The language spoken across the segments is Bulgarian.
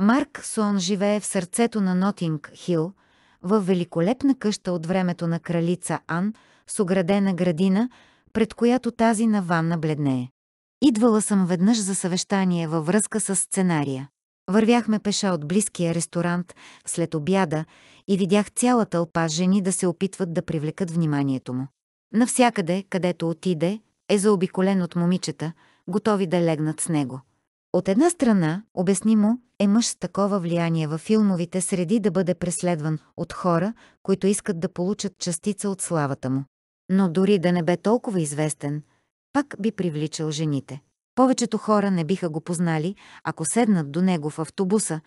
Марк Сон живее в сърцето на Нотинг Хил, в великолепна къща от времето на кралица Ан, с оградена градина, пред която тази на ванна бледнее. Идвала съм веднъж за съвещание във връзка с сценария. Вървяхме пеша от близкия ресторант след обяда и видях цяла тълпа жени да се опитват да привлекат вниманието му. Навсякъде, където отиде, е заобиколен от момичета, готови да легнат с него. От една страна, обяснимо, е мъж с такова влияние във филмовите среди да бъде преследван от хора, които искат да получат частица от славата му. Но дори да не бе толкова известен, пак би привличал жените. Повечето хора не биха го познали, ако седнат до него в автобуса,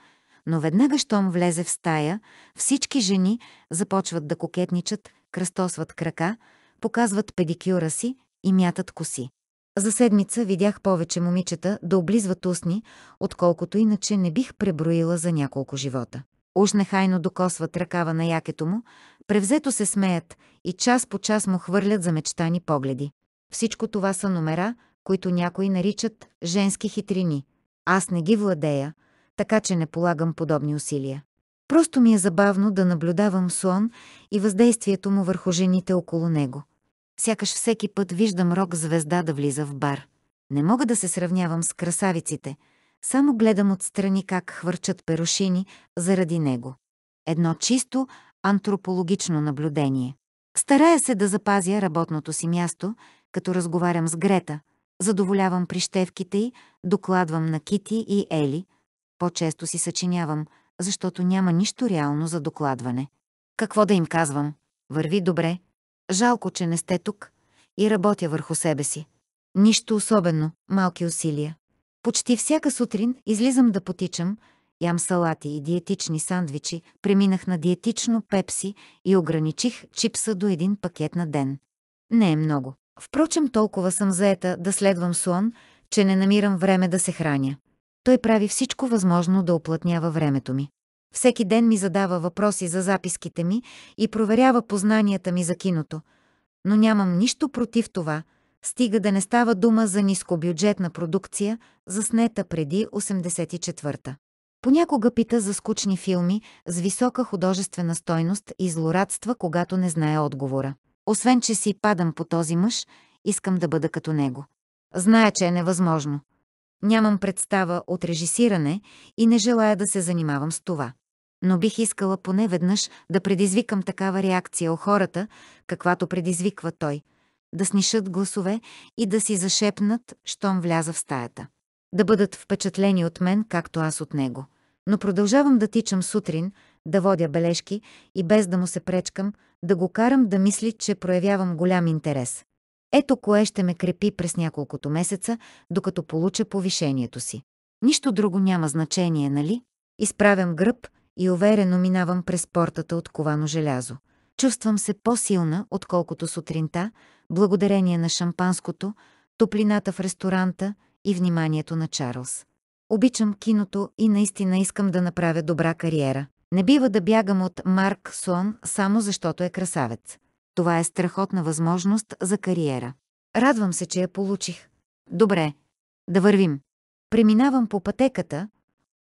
но веднага щом влезе в стая, всички жени започват да кокетничат, кръстосват крака, показват педикюра си и мятат коси. За седмица видях повече момичета да облизват устни, отколкото иначе не бих преброила за няколко живота. Уж нехайно докосват ръкава на якето му, превзето се смеят и час по час му хвърлят за мечтани погледи. Всичко това са номера, които някои наричат женски хитрини. Аз не ги владея, така че не полагам подобни усилия. Просто ми е забавно да наблюдавам слон и въздействието му върху жените около него. Сякаш всеки път виждам рок звезда да влиза в бар. Не мога да се сравнявам с красавиците, само гледам отстрани как хвърчат перушини заради него. Едно чисто антропологично наблюдение. Старая се да запазя работното си място, като разговарям с Грета, задоволявам прищевките й, докладвам на Кити и Ели. По-често си съчинявам, защото няма нищо реално за докладване. Какво да им казвам? Върви добре, Жалко, че не сте тук. И работя върху себе си. Нищо особено, малки усилия. Почти всяка сутрин излизам да потичам, ям салати и диетични сандвичи, преминах на диетично пепси и ограничих чипса до един пакет на ден. Не е много. Впрочем, толкова съм заета да следвам слон, че не намирам време да се храня. Той прави всичко възможно да оплътнява времето ми. Всеки ден ми задава въпроси за записките ми и проверява познанията ми за киното, но нямам нищо против това, стига да не става дума за нискобюджетна продукция, заснета преди 84-та. Понякога пита за скучни филми с висока художествена стойност и злорадства, когато не знае отговора. Освен, че си падам по този мъж, искам да бъда като него. Зная, че е невъзможно. Нямам представа от режисиране и не желая да се занимавам с това но бих искала поне веднъж да предизвикам такава реакция у хората, каквато предизвиква той, да снишат гласове и да си зашепнат, щом вляза в стаята. Да бъдат впечатлени от мен, както аз от него. Но продължавам да тичам сутрин, да водя бележки и без да му се пречкам, да го карам да мисли, че проявявам голям интерес. Ето кое ще ме крепи през няколкото месеца, докато получа повишението си. Нищо друго няма значение, нали? Изправям гръб, и уверено минавам през портата от ковано желязо. Чувствам се по-силна, отколкото сутринта, благодарение на шампанското, топлината в ресторанта и вниманието на Чарлз. Обичам киното и наистина искам да направя добра кариера. Не бива да бягам от Марк Сон само защото е красавец. Това е страхотна възможност за кариера. Радвам се, че я получих. Добре, да вървим. Преминавам по пътеката,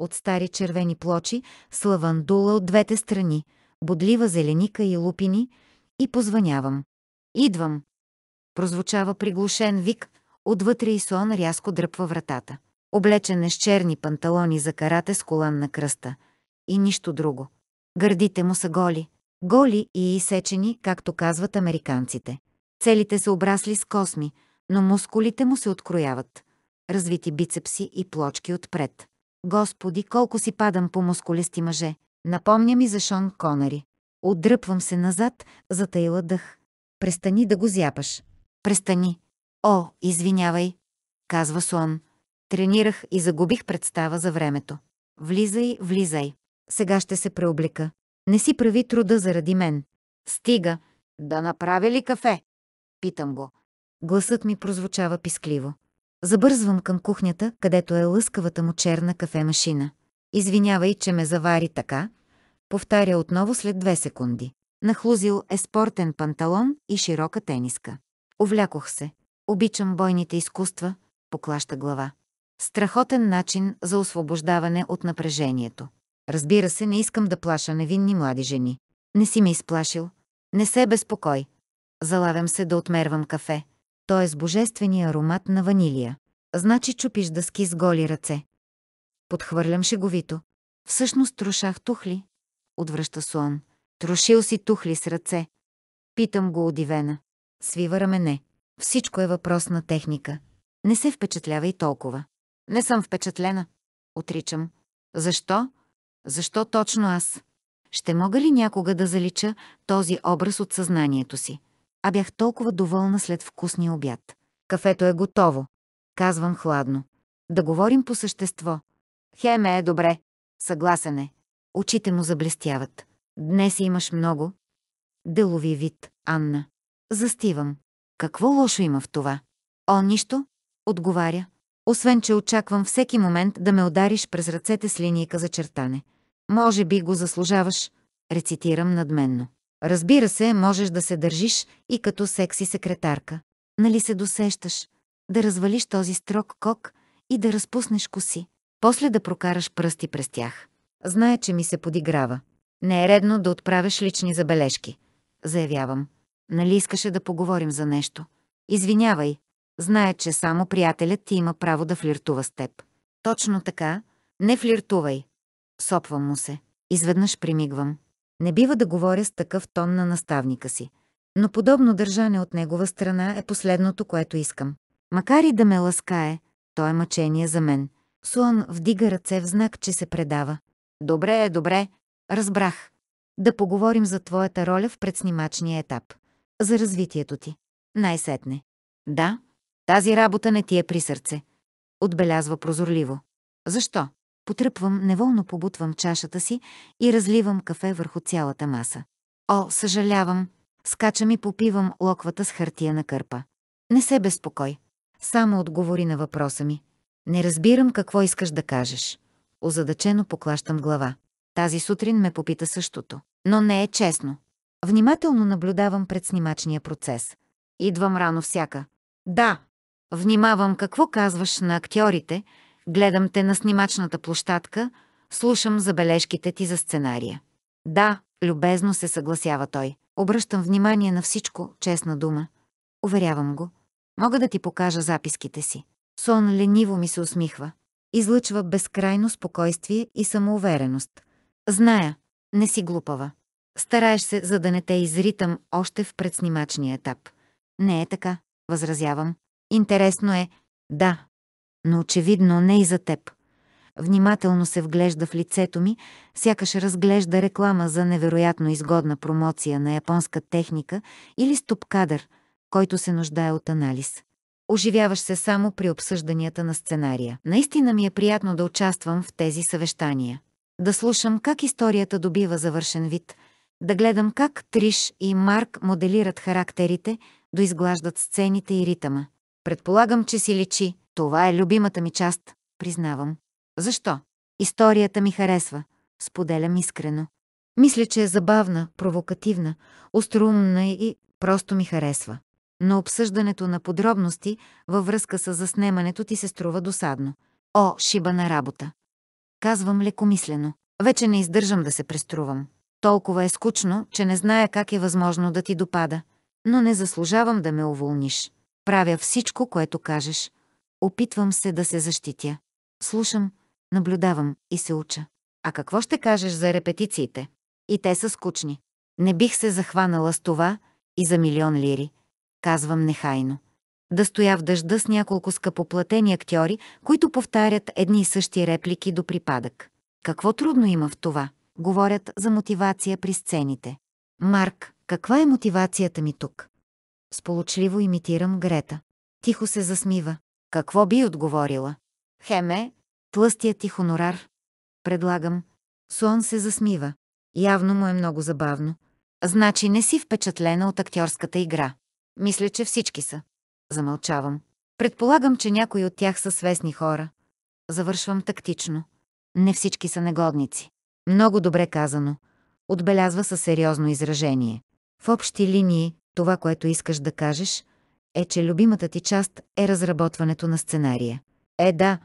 от стари червени плочи, с лавандула от двете страни, бодлива зеленика и лупини, и позванявам. Идвам! Прозвучава приглушен вик, отвътре Исон рязко дръпва вратата. Облечен е с черни панталони за карате с колан на кръста. И нищо друго. Гърдите му са голи. Голи и изсечени, както казват американците. Целите са обрасли с косми, но мускулите му се открояват. Развити бицепси и плочки отпред. Господи, колко си падам по мускулести мъже. Напомня ми за Шон Конари. Отдръпвам се назад, затаила дъх. Престани да го зяпаш. Престани. О, извинявай, казва Суан. Тренирах и загубих представа за времето. Влизай, влизай. Сега ще се преоблека. Не си прави труда заради мен. Стига. Да направя ли кафе? Питам го. Гласът ми прозвучава пискливо. Забързвам към кухнята, където е лъскавата му черна кафемашина. Извинявай, че ме завари така. Повтаря отново след две секунди. Нахлузил е спортен панталон и широка тениска. Овлякох се. Обичам бойните изкуства, поклаща глава. Страхотен начин за освобождаване от напрежението. Разбира се, не искам да плаша невинни млади жени. Не си ме изплашил. Не се безпокой. Залавям се да отмервам кафе т.е. божествения аромат на ванилия. Значи чупиш дъски с голи ръце. Подхвърлям шеговито. Всъщност трошах тухли. Отвръща Суан. Трошил си тухли с ръце. Питам го удивена. Свива рамене. Всичко е въпрос на техника. Не се впечатлява и толкова. Не съм впечатлена. Отричам. Защо? Защо точно аз? Ще мога ли някога да залича този образ от съзнанието си? а бях толкова доволна след вкусния обяд. Кафето е готово. Казвам хладно. Да говорим по същество. Хеме е добре. Съгласен е. Очите му заблестяват. Днес имаш много. Делови вид, Анна. Застивам. Какво лошо има в това? О, нищо. Отговаря. Освен, че очаквам всеки момент да ме удариш през ръцете с линия за чертане. Може би го заслужаваш. Рецитирам надменно. Разбира се, можеш да се държиш и като секси секретарка. Нали се досещаш? Да развалиш този строг кок и да разпуснеш коси. После да прокараш пръсти през тях. Знае, че ми се подиграва. Не е редно да отправяш лични забележки. Заявявам. Нали искаше да поговорим за нещо? Извинявай. Знае, че само приятелят ти има право да флиртува с теб. Точно така. Не флиртувай. Сопвам му се. Изведнъж примигвам. Не бива да говоря с такъв тон на наставника си. Но подобно държане от негова страна е последното, което искам. Макар и да ме ласкае, то е мъчение за мен. Суан вдига ръце в знак, че се предава. Добре е, добре. Разбрах. Да поговорим за твоята роля в предснимачния етап. За развитието ти. Най-сетне. Да, тази работа не ти е при сърце. Отбелязва прозорливо. Защо? Потръпвам, неволно побутвам чашата си и разливам кафе върху цялата маса. О, съжалявам, скачам и попивам локвата с хартия на кърпа. Не се безпокой. Само отговори на въпроса ми. Не разбирам какво искаш да кажеш. Озадачено поклащам глава. Тази сутрин ме попита същото. Но не е честно. Внимателно наблюдавам пред снимачния процес. Идвам рано всяка. Да. Внимавам какво казваш на актьорите, Гледам те на снимачната площадка, слушам забележките ти за сценария. Да, любезно се съгласява той. Обръщам внимание на всичко, честна дума. Уверявам го. Мога да ти покажа записките си. Сон лениво ми се усмихва. Излъчва безкрайно спокойствие и самоувереност. Зная, не си глупава. Стараеш се, за да не те изритам още в предснимачния етап. Не е така, възразявам. Интересно е, да, но очевидно не и за теб. Внимателно се вглежда в лицето ми, сякаш разглежда реклама за невероятно изгодна промоция на японска техника или стоп-кадър, който се нуждае от анализ. Оживяваш се само при обсъжданията на сценария. Наистина ми е приятно да участвам в тези съвещания. Да слушам как историята добива завършен вид, да гледам как Триш и Марк моделират характерите, доизглаждат сцените и ритъма. Предполагам, че си лечи, това е любимата ми част, признавам. Защо? Историята ми харесва, споделям искрено. Мисля, че е забавна, провокативна, остроумна и просто ми харесва. Но обсъждането на подробности във връзка с заснемането ти се струва досадно. О, шиба на работа! Казвам лекомислено. Вече не издържам да се преструвам. Толкова е скучно, че не зная как е възможно да ти допада. Но не заслужавам да ме уволниш. Правя всичко, което кажеш. Опитвам се да се защитя. Слушам, наблюдавам и се уча. А какво ще кажеш за репетициите? И те са скучни. Не бих се захванала с това и за милион лири, казвам нехайно. Да стоя в дъжда с няколко скъпоплатени актьори, които повтарят едни и същи реплики до припадък. Какво трудно има в това? Говорят за мотивация при сцените. Марк, каква е мотивацията ми тук? Сполучливо имитирам Грета. Тихо се засмива. Какво би отговорила? Хеме, тлъстият ти хонорар. Предлагам. Суон се засмива. Явно му е много забавно. Значи не си впечатлена от актьорската игра. Мисля, че всички са. Замълчавам. Предполагам, че някои от тях са свестни хора. Завършвам тактично. Не всички са негодници. Много добре казано. Отбелязва със сериозно изражение. В общи линии, това, което искаш да кажеш, е, че любимата ти част е разработването на сценария. Е, да.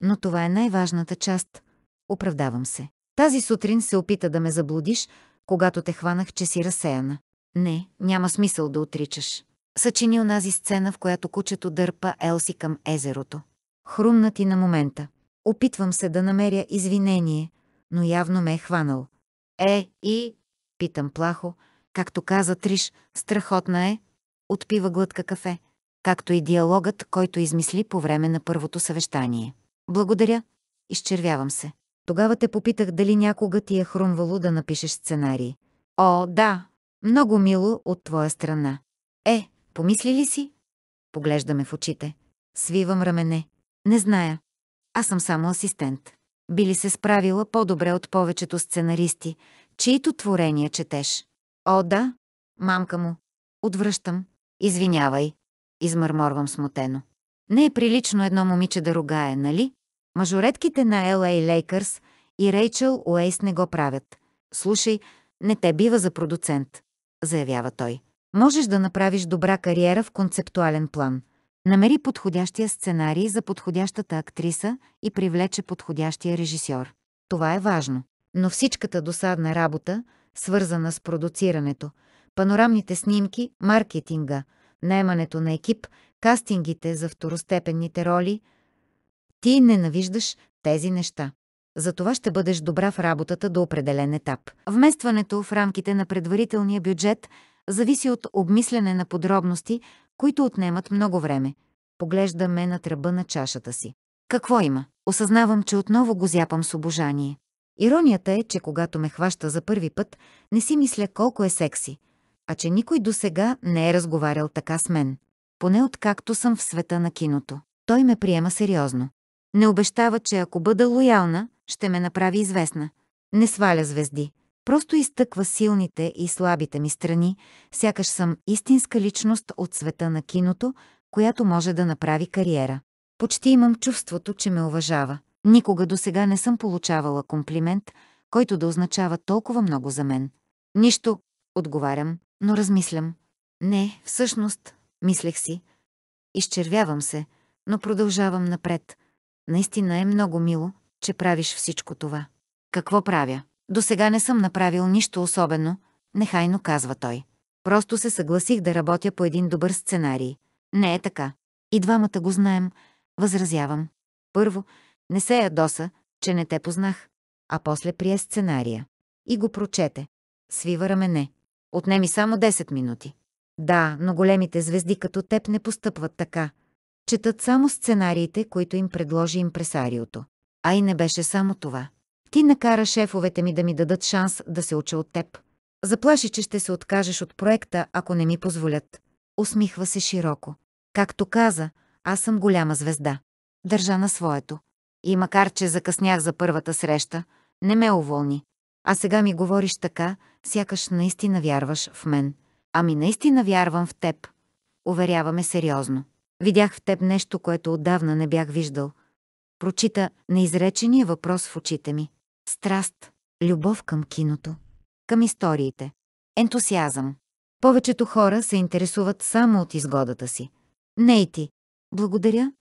Но това е най-важната част. Оправдавам се. Тази сутрин се опита да ме заблудиш, когато те хванах, че си разсеяна. Не, няма смисъл да отричаш. Съчини онази сцена, в която кучето дърпа Елси към езерото. Хрумна ти на момента. Опитвам се да намеря извинение, но явно ме е хванал. Е, и... Питам плахо. Както каза Триш, страхотна е, отпива глътка кафе, както и диалогът, който измисли по време на първото съвещание. Благодаря, изчервявам се. Тогава те попитах дали някога ти е хрумвало да напишеш сценарии. О, да, много мило от твоя страна. Е, помисли ли си? Поглеждаме в очите. Свивам рамене. Не зная. Аз съм само асистент. Би ли се справила по-добре от повечето сценаристи, чието творения четеш? О, да, мамка му. Отвръщам. Извинявай, измърморвам смутено. Не е прилично едно момиче да ругае, нали? Мажоретките на LA Лейкърс и Рейчел Уейс не го правят. Слушай, не те бива за продуцент, заявява той. Можеш да направиш добра кариера в концептуален план. Намери подходящия сценарий за подходящата актриса и привлече подходящия режисьор. Това е важно. Но всичката досадна работа, свързана с продуцирането – панорамните снимки, маркетинга, наемането на екип, кастингите за второстепенните роли. Ти ненавиждаш тези неща. Затова ще бъдеш добра в работата до определен етап. Вместването в рамките на предварителния бюджет зависи от обмислене на подробности, които отнемат много време. Поглеждаме на тръба на чашата си. Какво има? Осъзнавам, че отново го зяпам с обожание. Иронията е, че когато ме хваща за първи път, не си мисля колко е секси, а че никой до сега не е разговарял така с мен. Поне откакто съм в света на киното. Той ме приема сериозно. Не обещава, че ако бъда лоялна, ще ме направи известна. Не сваля звезди. Просто изтъква силните и слабите ми страни, сякаш съм истинска личност от света на киното, която може да направи кариера. Почти имам чувството, че ме уважава. Никога до сега не съм получавала комплимент, който да означава толкова много за мен. Нищо, отговарям, но размислям. Не, всъщност, мислех си. Изчервявам се, но продължавам напред. Наистина е много мило, че правиш всичко това. Какво правя? До сега не съм направил нищо особено, нехайно казва той. Просто се съгласих да работя по един добър сценарий. Не е така. И двамата го знаем, възразявам. Първо, не се ядоса, че не те познах, а после прие сценария. И го прочете. Свива рамене. Отнеми само 10 минути. Да, но големите звезди като теб не постъпват така. Четат само сценариите, които им предложи импресариото. А и не беше само това. Ти накара шефовете ми да ми дадат шанс да се уча от теб. Заплаши, че ще се откажеш от проекта, ако не ми позволят. Усмихва се широко. Както каза, аз съм голяма звезда. Държа на своето. И макар, че закъснях за първата среща, не ме уволни. А сега ми говориш така, сякаш наистина вярваш в мен. Ами наистина вярвам в теб. Уверяваме сериозно. Видях в теб нещо, което отдавна не бях виждал. Прочита неизречения въпрос в очите ми. Страст, любов към киното, към историите, ентусиазъм. Повечето хора се интересуват само от изгодата си. Не и ти. Благодаря.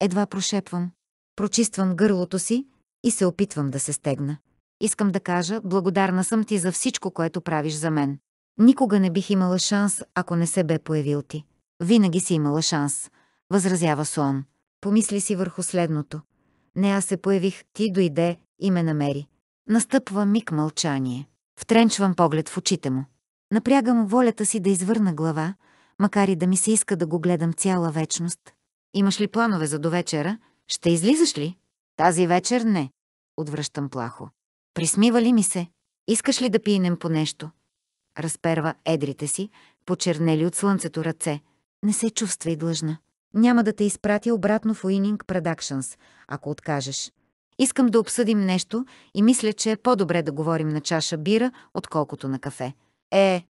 Едва прошепвам. Прочиствам гърлото си и се опитвам да се стегна. Искам да кажа, благодарна съм ти за всичко, което правиш за мен. Никога не бих имала шанс, ако не се бе появил ти. Винаги си имала шанс, възразява Суан. Помисли си върху следното. Не аз се появих, ти дойде и ме намери. Настъпва миг мълчание. Втренчвам поглед в очите му. Напрягам волята си да извърна глава, макар и да ми се иска да го гледам цяла вечност. Имаш ли планове за довечера? Ще излизаш ли? Тази вечер не. Отвръщам плахо. Присмива ли ми се? Искаш ли да пинем по нещо? Разперва едрите си, почернели от слънцето ръце. Не се чувствай длъжна. Няма да те изпратя обратно в Уининг Продакшнс, ако откажеш. Искам да обсъдим нещо и мисля, че е по-добре да говорим на чаша бира, отколкото на кафе. Е,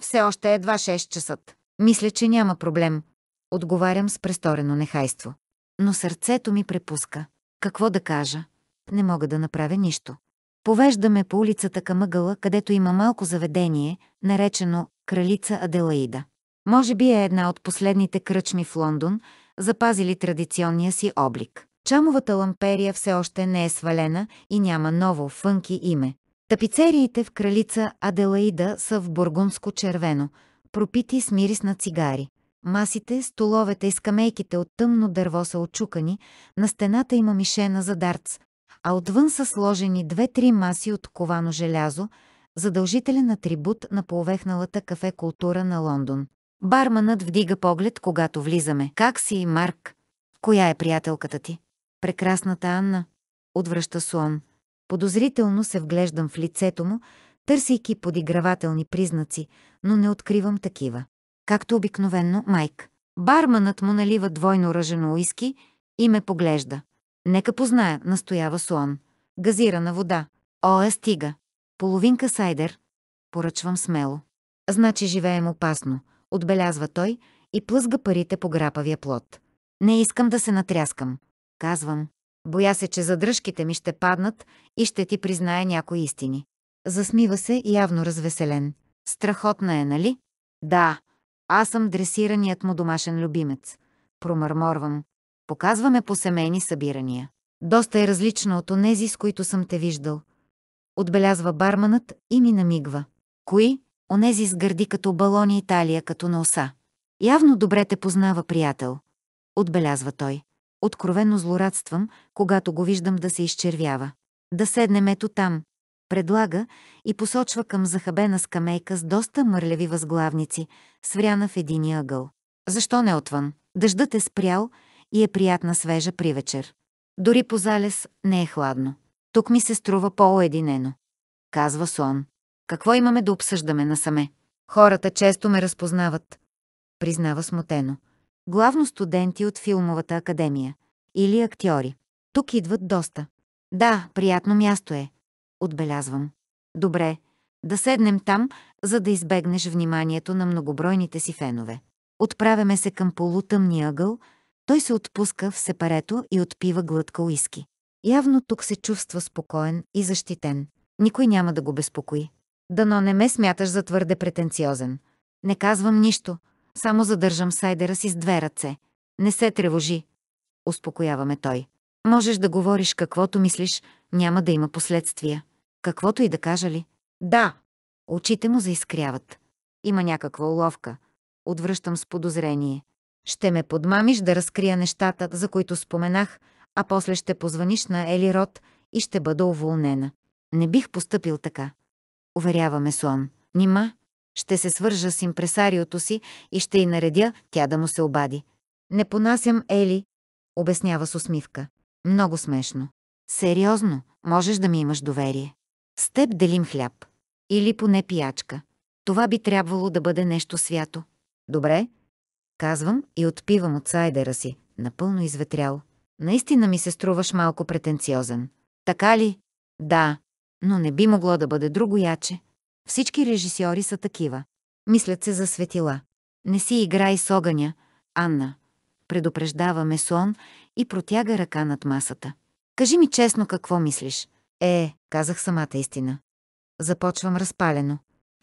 все още едва 6 часа. Мисля, че няма проблем. Отговарям с престорено нехайство. Но сърцето ми препуска. Какво да кажа? Не мога да направя нищо. Повеждаме по улицата към ъгъла, където има малко заведение, наречено Кралица Аделаида. Може би е една от последните кръчми в Лондон, запазили традиционния си облик. Чамовата ламперия все още не е свалена и няма ново фънки име. Тапицериите в кралица Аделаида са в Бургунско червено, пропити с мирис на цигари. Масите, столовете и скамейките от тъмно дърво са очукани, на стената има мишена за дартс, а отвън са сложени две-три маси от ковано желязо, задължителен атрибут на повехналата кафе култура на Лондон. Барманът вдига поглед, когато влизаме. Как си, Марк? Коя е приятелката ти? Прекрасната Анна. Отвръща Суон. Подозрително се вглеждам в лицето му, търсейки подигравателни признаци, но не откривам такива. Както обикновенно, Майк. Барманът му налива двойно ръжено уиски и ме поглежда. Нека позная, настоява Суан. Газирана вода. О, е стига. Половинка сайдер. Поръчвам смело. Значи живеем опасно, отбелязва той и плъзга парите по грапавия плод. Не искам да се натряскам. Казвам. Боя се, че задръжките ми ще паднат и ще ти призная някои истини. Засмива се, явно развеселен. Страхотна е, нали? Да, аз съм дресираният му домашен любимец. Промърморвам показваме по семейни събирания. Доста е различно от онези, с които съм те виждал. Отбелязва барманът и ми намигва. Кои? Онези с гърди като балони Италия, като на оса. Явно добре те познава, приятел. Отбелязва той. Откровено злорадствам, когато го виждам да се изчервява. Да седнем ето там. Предлага и посочва към захабена скамейка с доста мърлеви възглавници, свряна в единия ъгъл. Защо не отвън? Дъждът е спрял, и е приятна свежа при вечер. Дори по залез не е хладно. Тук ми се струва по-оединено. Казва Сон. Какво имаме да обсъждаме насаме? Хората често ме разпознават. Признава смутено. Главно студенти от филмовата академия. Или актьори. Тук идват доста. Да, приятно място е. Отбелязвам. Добре, да седнем там, за да избегнеш вниманието на многобройните си фенове. Отправяме се към полутъмния ъгъл, той се отпуска в сепарето и отпива глътка уиски. Явно тук се чувства спокоен и защитен. Никой няма да го безпокои. Дано не ме смяташ за твърде претенциозен. Не казвам нищо, само задържам сайдера си с две ръце. Не се тревожи. Успокояваме той. Можеш да говориш каквото мислиш, няма да има последствия. Каквото и да кажа ли? Да. Очите му заискряват. Има някаква уловка. Отвръщам с подозрение. Ще ме подмамиш да разкрия нещата, за които споменах, а после ще позваниш на Ели Рот и ще бъда уволнена. Не бих поступил така. Уверяваме Слон. Нима, ще се свържа с импресариото си и ще й наредя тя да му се обади. Не понасям Ели, обяснява с усмивка. Много смешно. Сериозно, можеш да ми имаш доверие. С теб делим хляб. Или поне пиячка. Това би трябвало да бъде нещо свято. Добре, казвам и отпивам от сайдера си, напълно изветрял. Наистина ми се струваш малко претенциозен. Така ли? Да, но не би могло да бъде друго яче. Всички режисьори са такива. Мислят се за светила. Не си играй с огъня, Анна. Предупреждава Месон и протяга ръка над масата. Кажи ми честно какво мислиш. Е, казах самата истина. Започвам разпалено.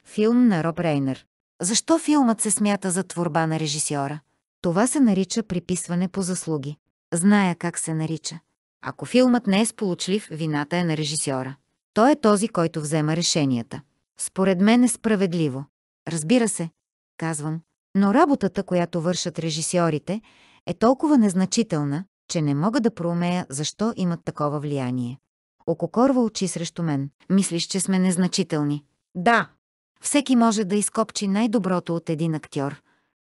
Филм на Роб Рейнер. Защо филмът се смята за творба на режисьора? Това се нарича приписване по заслуги. Зная как се нарича. Ако филмът не е сполучлив, вината е на режисьора. Той е този, който взема решенията. Според мен е справедливо. Разбира се, казвам, но работата, която вършат режисьорите, е толкова незначителна, че не мога да проумея защо имат такова влияние. Ококорва очи срещу мен. Мислиш, че сме незначителни. Да, всеки може да изкопчи най-доброто от един актьор.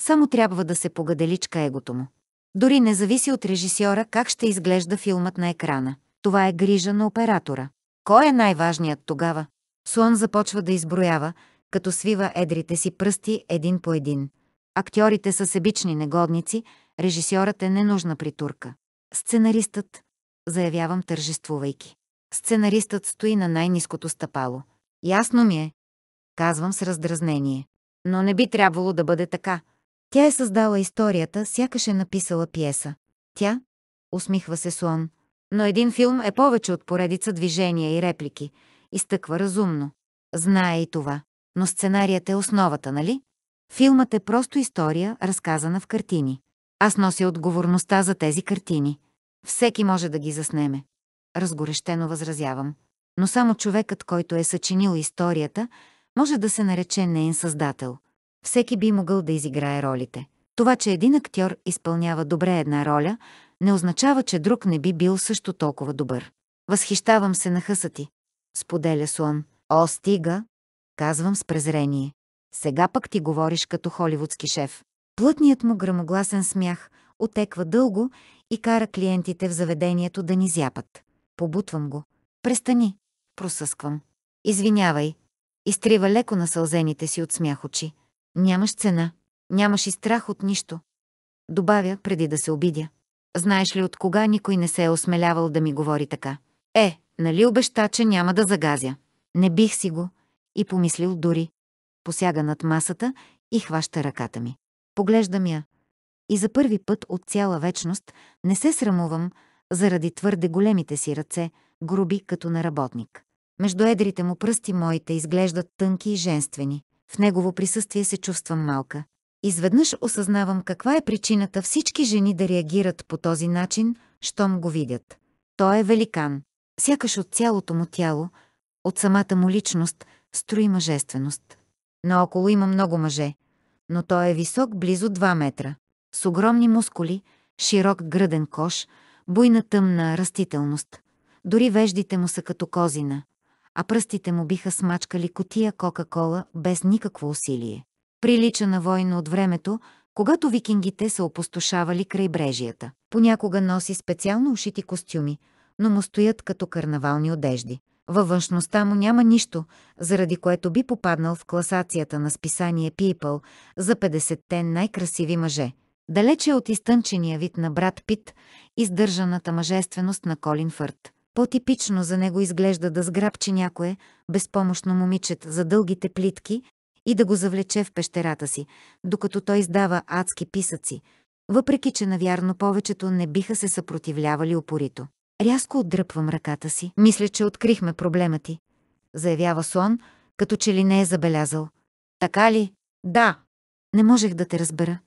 Само трябва да се погаделичка егото му. Дори не зависи от режисьора как ще изглежда филмът на екрана. Това е грижа на оператора. Кой е най-важният тогава? Слон започва да изброява, като свива едрите си пръсти един по един. Актьорите са себични негодници, режисьорът е ненужна притурка. Сценаристът, заявявам тържествувайки. Сценаристът стои на най-низкото стъпало. Ясно ми е, казвам с раздразнение. Но не би трябвало да бъде така. Тя е създала историята, сякаш е написала пиеса. Тя? Усмихва се Слон. Но един филм е повече от поредица движения и реплики. Изтъква разумно. Знае и това. Но сценарият е основата, нали? Филмът е просто история, разказана в картини. Аз нося отговорността за тези картини. Всеки може да ги заснеме. Разгорещено възразявам. Но само човекът, който е съчинил историята, може да се нарече неен създател. Всеки би могъл да изиграе ролите. Това, че един актьор изпълнява добре една роля, не означава, че друг не би бил също толкова добър. Възхищавам се на хъса ти, споделя Суан. О, стига, казвам с презрение. Сега пък ти говориш като холивудски шеф. Плътният му грамогласен смях отеква дълго и кара клиентите в заведението да ни зяпат. Побутвам го. Престани, просъсквам. Извинявай, Изтрива леко насълзените си от смях очи. Нямаш цена. Нямаш и страх от нищо. Добавя, преди да се обидя. Знаеш ли от кога никой не се е осмелявал да ми говори така? Е, нали обеща, че няма да загазя? Не бих си го. И помислил дори. Посяга над масата и хваща ръката ми. Поглеждам я. И за първи път от цяла вечност не се срамувам заради твърде големите си ръце, груби като на работник. Между едрите му пръсти моите изглеждат тънки и женствени. В негово присъствие се чувствам малка. Изведнъж осъзнавам каква е причината всички жени да реагират по този начин, щом го видят. Той е великан. Сякаш от цялото му тяло, от самата му личност, строи мъжественост. Наоколо има много мъже, но той е висок близо 2 метра. С огромни мускули, широк гръден кош, буйна тъмна растителност. Дори веждите му са като козина а пръстите му биха смачкали котия Кока-Кола без никакво усилие. Прилича на война от времето, когато викингите са опустошавали крайбрежията. Понякога носи специално ушити костюми, но му стоят като карнавални одежди. Във външността му няма нищо, заради което би попаднал в класацията на списание People за 50-те най-красиви мъже. Далече от изтънчения вид на брат Пит, издържаната мъжественост на Колин Фърт. По-типично за него изглежда да сграбчи някое, безпомощно момичет за дългите плитки и да го завлече в пещерата си, докато той издава адски писъци, въпреки че навярно повечето не биха се съпротивлявали упорито. Рязко отдръпвам ръката си. Мисля, че открихме проблема ти, заявява Слон, като че ли не е забелязал. Така ли? Да. Не можех да те разбера.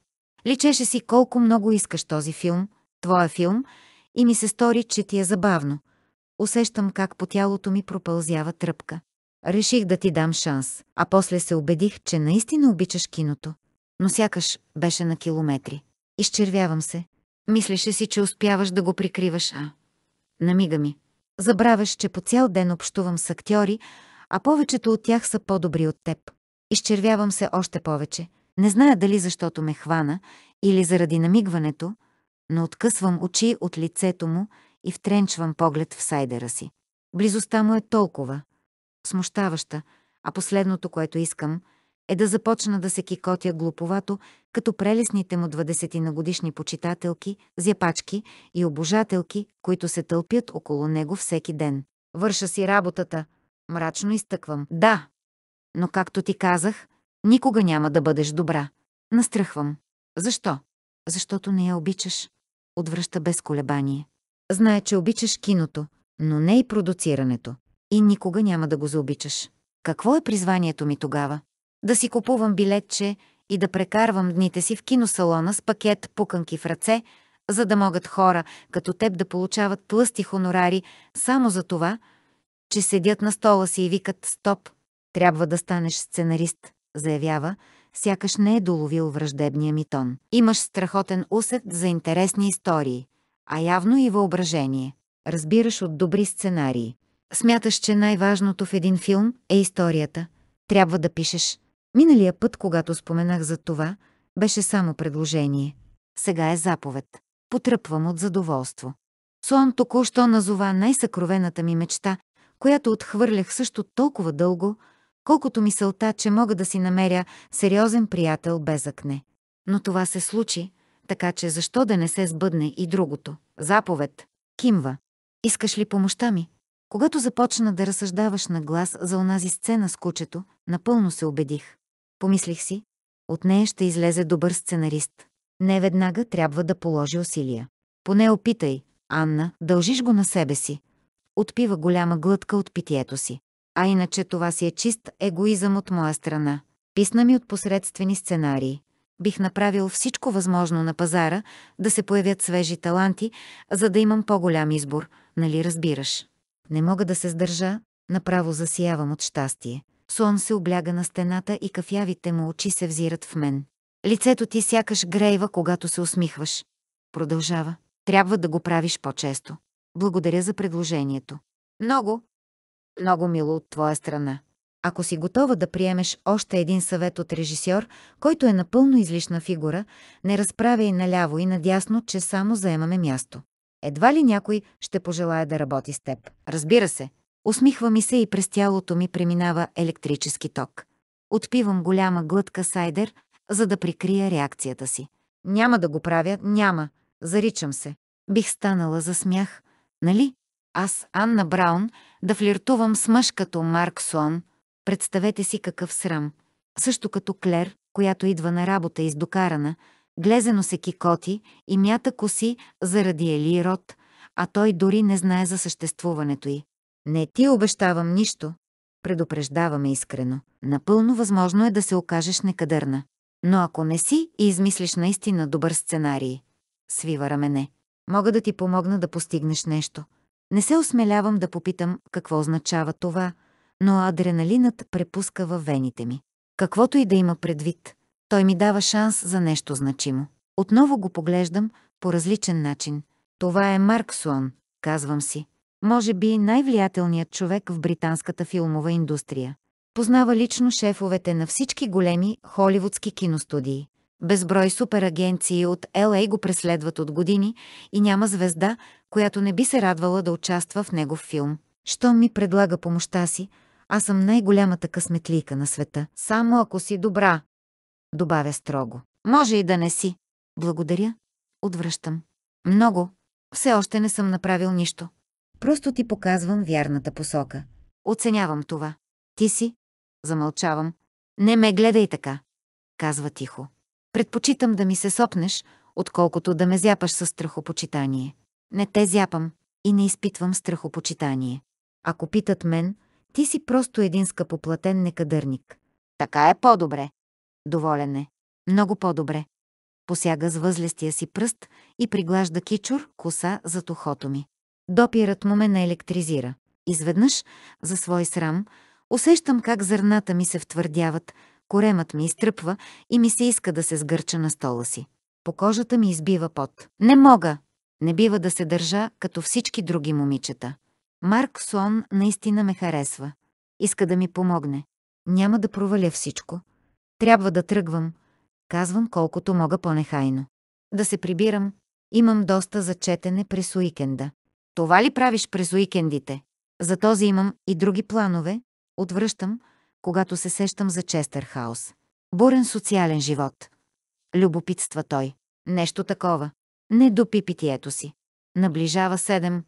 Личеше си колко много искаш този филм, твоя филм, и ми се стори, че ти е забавно – усещам как по тялото ми пропълзява тръпка. Реших да ти дам шанс, а после се убедих, че наистина обичаш киното. Но сякаш беше на километри. Изчервявам се. Мислеше си, че успяваш да го прикриваш, а? Намига ми. Забравяш, че по цял ден общувам с актьори, а повечето от тях са по-добри от теб. Изчервявам се още повече. Не зная дали защото ме хвана или заради намигването, но откъсвам очи от лицето му и втренчвам поглед в сайдера си. Близостта му е толкова смущаваща, а последното, което искам, е да започна да се кикотя глуповато, като прелесните му 20 на годишни почитателки, зяпачки и обожателки, които се тълпят около него всеки ден. Върша си работата, мрачно изтъквам. Да, но както ти казах, никога няма да бъдеш добра. Настръхвам. Защо? Защото не я обичаш. Отвръща без колебание. Знае, че обичаш киното, но не и продуцирането. И никога няма да го заобичаш. Какво е призванието ми тогава? Да си купувам билетче и да прекарвам дните си в киносалона с пакет пуканки в ръце, за да могат хора като теб да получават тлъсти хонорари само за това, че седят на стола си и викат «Стоп! Трябва да станеш сценарист», заявява, сякаш не е доловил враждебния ми тон. Имаш страхотен усет за интересни истории а явно и въображение. Разбираш от добри сценарии. Смяташ, че най-важното в един филм е историята. Трябва да пишеш. Миналия път, когато споменах за това, беше само предложение. Сега е заповед. Потръпвам от задоволство. Слон току-що назова най-съкровената ми мечта, която отхвърлях също толкова дълго, колкото мисълта, че мога да си намеря сериозен приятел без акне. Но това се случи, така че защо да не се сбъдне и другото? Заповед. Кимва. Искаш ли помощта ми? Когато започна да разсъждаваш на глас за онази сцена с кучето, напълно се убедих. Помислих си, от нея ще излезе добър сценарист. Не веднага трябва да положи усилия. Поне опитай, Анна, дължиш го на себе си. Отпива голяма глътка от питието си. А иначе това си е чист егоизъм от моя страна. Писна ми от посредствени сценарии бих направил всичко възможно на пазара да се появят свежи таланти, за да имам по-голям избор, нали разбираш? Не мога да се сдържа, направо засиявам от щастие. Сон се обляга на стената и кафявите му очи се взират в мен. Лицето ти сякаш грейва, когато се усмихваш. Продължава. Трябва да го правиш по-често. Благодаря за предложението. Много, много мило от твоя страна. Ако си готова да приемеш още един съвет от режисьор, който е напълно излишна фигура, не разправяй наляво и надясно, че само заемаме място. Едва ли някой ще пожелая да работи с теб. Разбира се. Усмихва ми се и през тялото ми преминава електрически ток. Отпивам голяма глътка сайдер, за да прикрия реакцията си. Няма да го правя, няма. Заричам се. Бих станала за смях. Нали? Аз, Анна Браун, да флиртувам с мъж като Марк Суан – Представете си какъв срам. Също като Клер, която идва на работа издокарана, глезено се кикоти и мята коси заради Ели Рот, а той дори не знае за съществуването й. Не ти обещавам нищо. Предупреждаваме искрено. Напълно възможно е да се окажеш некадърна. Но ако не си и измислиш наистина добър сценарий, свива рамене. Мога да ти помогна да постигнеш нещо. Не се осмелявам да попитам какво означава това, но адреналинът препуска във вените ми. Каквото и да има предвид, той ми дава шанс за нещо значимо. Отново го поглеждам по различен начин. Това е Марк Суан, казвам си. Може би най-влиятелният човек в британската филмова индустрия. Познава лично шефовете на всички големи холивудски киностудии. Безброй суперагенции от LA го преследват от години и няма звезда, която не би се радвала да участва в негов филм. Щом ми предлага помощта си, аз съм най-голямата късметлийка на света, само ако си добра. Добавя строго. Може и да не си. Благодаря. Отвръщам. Много. Все още не съм направил нищо. Просто ти показвам вярната посока. Оценявам това. Ти си? Замълчавам. Не ме гледай така. Казва тихо. Предпочитам да ми се сопнеш, отколкото да ме зяпаш със страхопочитание. Не те зяпам и не изпитвам страхопочитание. Ако питат мен, ти си просто един скъпоплатен некадърник. Така е по-добре. Доволен е. Много по-добре. Посяга с възлестия си пръст и приглажда кичур, коса за тухото ми. Допирът му ме наелектризира. Изведнъж, за свой срам, усещам как зърната ми се втвърдяват, коремът ми изтръпва и ми се иска да се сгърча на стола си. По кожата ми избива пот. Не мога! Не бива да се държа, като всички други момичета. Марк Сон наистина ме харесва. Иска да ми помогне. Няма да проваля всичко. Трябва да тръгвам. Казвам колкото мога по-нехайно. Да се прибирам. Имам доста за четене през уикенда. Това ли правиш през уикендите? За този имам и други планове. Отвръщам, когато се сещам за Честър Хаус. Бурен социален живот. Любопитства той. Нещо такова. Не допи питието си. Наближава седем,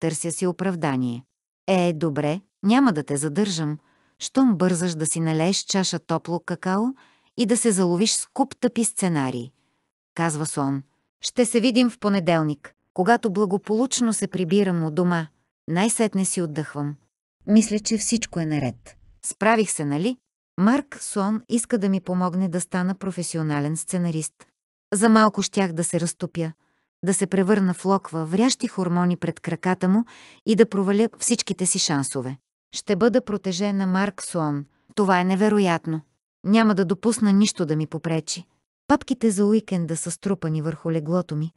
търся си оправдание. Е, добре, няма да те задържам, щом бързаш да си налееш чаша топло какао и да се заловиш с куп тъпи сценарии. Казва Сон. Ще се видим в понеделник, когато благополучно се прибирам от дома. Най-сетне си отдъхвам. Мисля, че всичко е наред. Справих се, нали? Марк Сон иска да ми помогне да стана професионален сценарист. За малко щях да се разтопя, да се превърна в локва, врящи хормони пред краката му и да проваля всичките си шансове. Ще бъда протеже на Марк Суон. Това е невероятно. Няма да допусна нищо да ми попречи. Папките за уикенда са струпани върху леглото ми,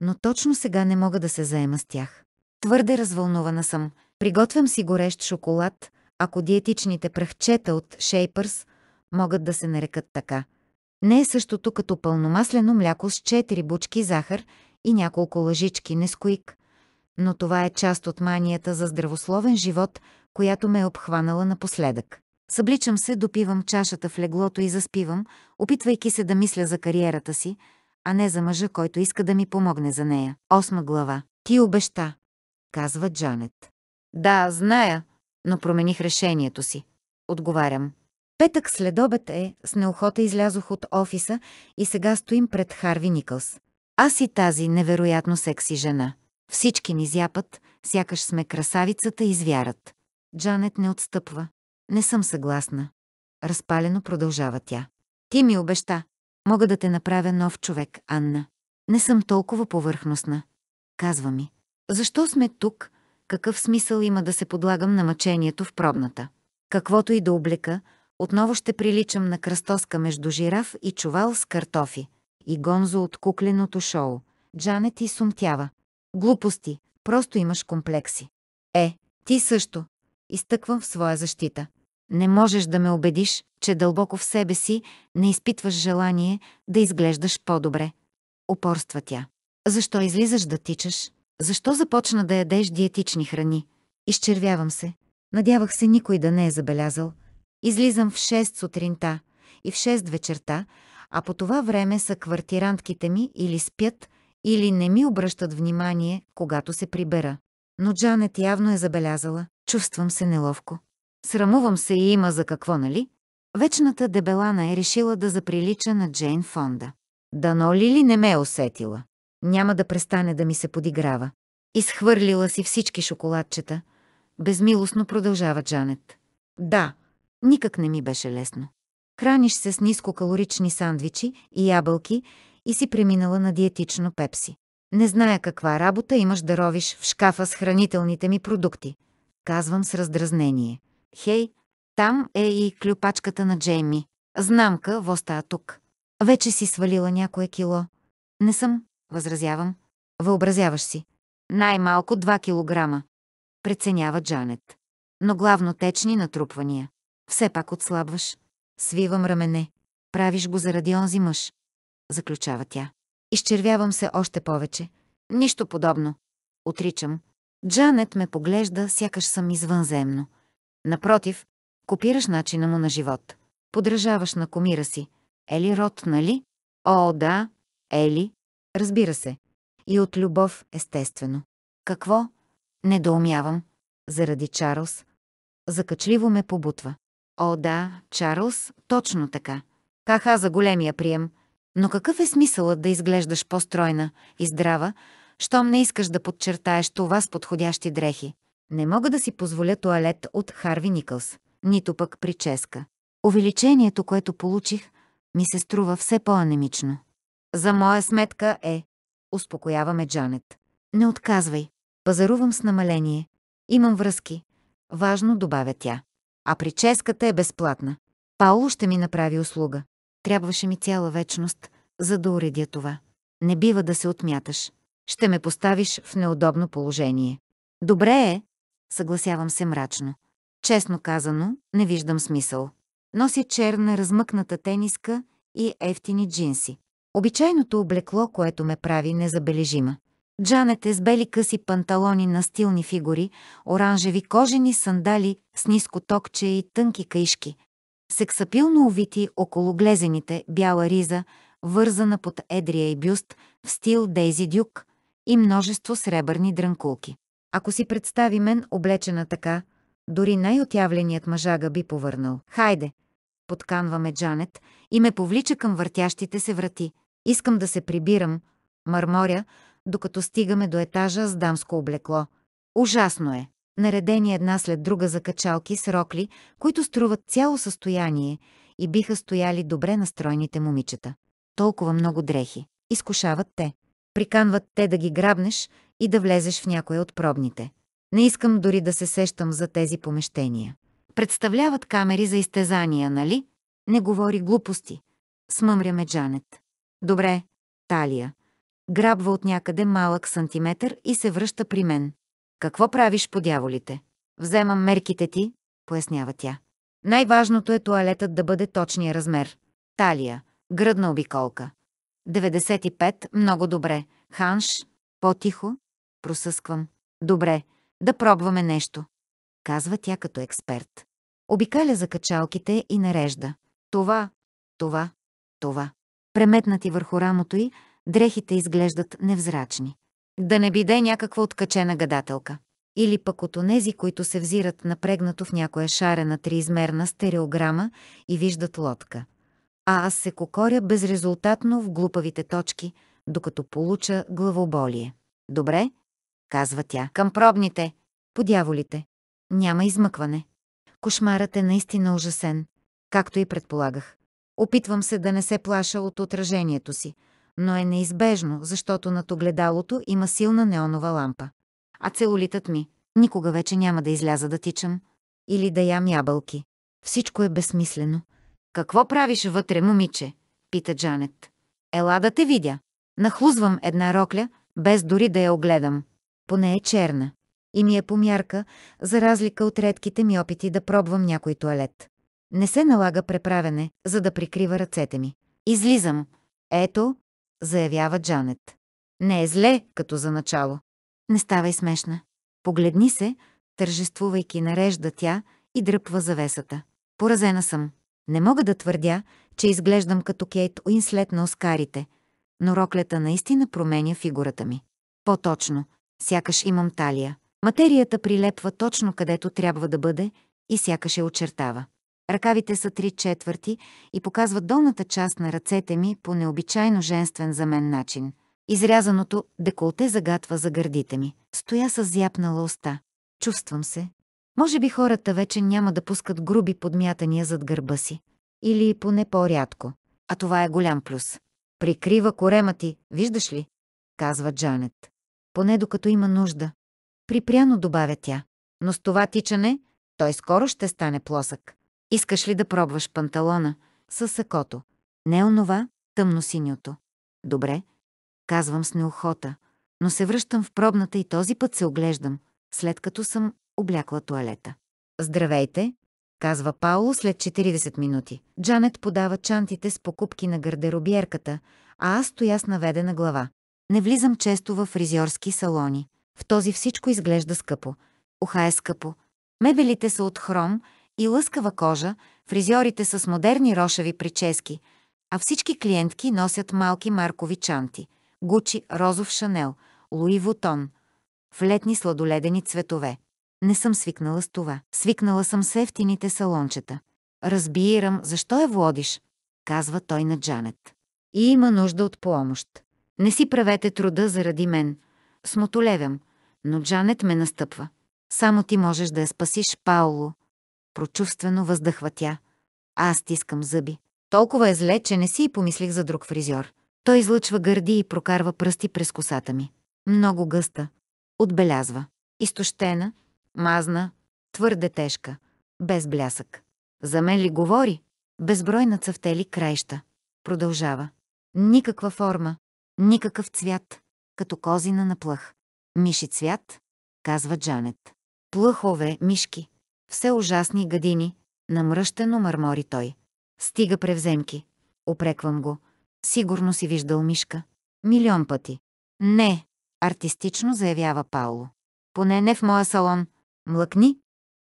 но точно сега не мога да се заема с тях. Твърде развълнувана съм. Приготвям си горещ шоколад, ако диетичните пръхчета от Шейпърс могат да се нарекат така. Не е същото като пълномаслено мляко с 4 бучки захар и няколко лъжички нескоик, но това е част от манията за здравословен живот, която ме е обхванала напоследък. Събличам се, допивам чашата в леглото и заспивам, опитвайки се да мисля за кариерата си, а не за мъжа, който иска да ми помогне за нея. Осма глава. Ти обеща, казва Джанет. Да, зная, но промених решението си. Отговарям. Петък след обед е, с неохота излязох от офиса и сега стоим пред Харви Никълс. Аз и тази невероятно секси жена. Всички ни зяпат, сякаш сме красавицата и звярат. Джанет не отстъпва. Не съм съгласна. Разпалено продължава тя. Ти ми обеща. Мога да те направя нов човек, Анна. Не съм толкова повърхностна. Казва ми. Защо сме тук? Какъв смисъл има да се подлагам на мъчението в пробната? Каквото и да облека, отново ще приличам на кръстоска между жираф и чувал с картофи и Гонзо от кукленото шоу. Джанет и сумтява. Глупости, просто имаш комплекси. Е, ти също. Изтъквам в своя защита. Не можеш да ме убедиш, че дълбоко в себе си не изпитваш желание да изглеждаш по-добре. Опорства тя. Защо излизаш да тичаш? Защо започна да ядеш диетични храни? Изчервявам се. Надявах се никой да не е забелязал. Излизам в 6 сутринта и в 6 вечерта, а по това време са квартирантките ми или спят, или не ми обръщат внимание, когато се прибера. Но Джанет явно е забелязала. Чувствам се неловко. Срамувам се и има за какво, нали? Вечната дебелана е решила да заприлича на Джейн Фонда. Дано Лили не ме е усетила. Няма да престане да ми се подиграва. Изхвърлила си всички шоколадчета. Безмилостно продължава Джанет. Да, никак не ми беше лесно. Храниш се с нискокалорични сандвичи и ябълки и си преминала на диетично пепси. Не зная каква работа имаш да ровиш в шкафа с хранителните ми продукти. Казвам с раздразнение. Хей, там е и клюпачката на Джейми. Знамка, воста тук. Вече си свалила някое кило. Не съм, възразявам. Въобразяваш си. Най-малко 2 килограма. Преценява Джанет. Но главно течни натрупвания. Все пак отслабваш. Свивам рамене. Правиш го заради онзи мъж. Заключава тя. Изчервявам се още повече. Нищо подобно. Отричам. Джанет ме поглежда, сякаш съм извънземно. Напротив, копираш начина му на живот. Подражаваш на комира си. Ели Рот, нали? О, да, Ели. Разбира се. И от любов, естествено. Какво? Недоумявам. Заради Чарлз. Закачливо ме побутва. О, да, Чарлз, точно така. Каха за големия прием. Но какъв е смисълът да изглеждаш по-стройна и здрава, щом не искаш да подчертаеш това с подходящи дрехи? Не мога да си позволя туалет от Харви Никълс, нито пък прическа. Увеличението, което получих, ми се струва все по-анемично. За моя сметка е. Успокояваме Джанет. Не отказвай. Пазарувам с намаление. Имам връзки. Важно, добавя тя а прическата е безплатна. Пауло ще ми направи услуга. Трябваше ми цяла вечност, за да уредя това. Не бива да се отмяташ. Ще ме поставиш в неудобно положение. Добре е, съгласявам се мрачно. Честно казано, не виждам смисъл. Носи черна размъкната тениска и ефтини джинси. Обичайното облекло, което ме прави незабележима. Джанет е с бели къси панталони на стилни фигури, оранжеви кожени сандали с ниско токче и тънки каишки. Сексапилно увити около глезените бяла риза, вързана под едрия и бюст в стил Дейзи Дюк и множество сребърни дрънкулки. Ако си представи мен облечена така, дори най-отявленият мъжага би повърнал. Хайде! Подканваме Джанет и ме повлича към въртящите се врати. Искам да се прибирам, мърморя, докато стигаме до етажа с дамско облекло. Ужасно е! Наредени една след друга закачалки с рокли, които струват цяло състояние и биха стояли добре настройните момичета. Толкова много дрехи. Изкушават те. Приканват те да ги грабнеш и да влезеш в някоя от пробните. Не искам дори да се сещам за тези помещения. Представляват камери за изтезания, нали? Не говори глупости. Смъмряме Джанет. Добре, Талия грабва от някъде малък сантиметър и се връща при мен. Какво правиш по дяволите? Вземам мерките ти, пояснява тя. Най-важното е туалетът да бъде точния размер. Талия, гръдна обиколка. 95, много добре. Ханш, по-тихо. Просъсквам. Добре, да пробваме нещо. Казва тя като експерт. Обикаля за качалките и нарежда. Това, това, това. Преметнати върху рамото й, дрехите изглеждат невзрачни. Да не биде някаква откачена гадателка. Или пък от онези, които се взират напрегнато в някоя шарена триизмерна стереограма и виждат лодка. А аз се кокоря безрезултатно в глупавите точки, докато получа главоболие. Добре, казва тя. Към пробните. Подяволите. Няма измъкване. Кошмарът е наистина ужасен, както и предполагах. Опитвам се да не се плаша от отражението си, но е неизбежно, защото над огледалото има силна неонова лампа. А целулитът ми никога вече няма да изляза да тичам или да ям ябълки. Всичко е безсмислено. Какво правиш вътре, момиче? пита Джанет. Ела да те видя. Нахлузвам една рокля, без дори да я огледам. Поне е черна. И ми е помярка, за разлика от редките ми опити да пробвам някой туалет. Не се налага преправене, за да прикрива ръцете ми. Излизам. Ето, заявява Джанет. Не е зле, като за начало. Не ставай смешна. Погледни се, тържествувайки нарежда тя и дръпва завесата. Поразена съм. Не мога да твърдя, че изглеждам като Кейт Уинслет на Оскарите, но роклята наистина променя фигурата ми. По-точно, сякаш имам талия. Материята прилепва точно където трябва да бъде и сякаш я очертава. Ръкавите са три четвърти и показват долната част на ръцете ми по необичайно женствен за мен начин. Изрязаното деколте загатва за гърдите ми. Стоя с зяпнала уста. Чувствам се. Може би хората вече няма да пускат груби подмятания зад гърба си. Или поне по-рядко. А това е голям плюс. Прикрива корема ти, виждаш ли? Казва Джанет. Поне докато има нужда. Припряно добавя тя. Но с това тичане той скоро ще стане плосък. Искаш ли да пробваш панталона? Със сакото. Не онова, тъмносиньото. Добре, казвам с неохота, но се връщам в пробната и този път се оглеждам, след като съм облякла туалета. Здравейте, казва Пауло след 40 минути. Джанет подава чантите с покупки на гардеробиерката, а аз стоя с наведена глава. Не влизам често в фризьорски салони. В този всичко изглежда скъпо. Уха е скъпо. Мебелите са от хром, и лъскава кожа, фризьорите с модерни рошави прически, а всички клиентки носят малки маркови чанти – Гучи, Розов Шанел, Луи Вутон, в летни сладоледени цветове. Не съм свикнала с това. Свикнала съм с ефтините салончета. Разбирам, защо я водиш, казва той на Джанет. И има нужда от помощ. Не си правете труда заради мен. Смотолевям, но Джанет ме настъпва. Само ти можеш да я спасиш, Пауло. Прочувствено въздъхва тя. аз стискам зъби. Толкова е зле, че не си и помислих за друг фризьор. Той излъчва гърди и прокарва пръсти през косата ми. Много гъста. Отбелязва. Изтощена, мазна, твърде тежка, без блясък. За мен ли говори? Безбройна цъфтели краища. Продължава. Никаква форма, никакъв цвят, като козина на плъх. Миши цвят, казва Джанет. Плъхове, мишки. Все ужасни гадини, намръщено мърмори той. Стига превземки. Опреквам го. Сигурно си виждал мишка. Милион пъти. Не, артистично заявява Пауло. Поне не в моя салон. Млъкни.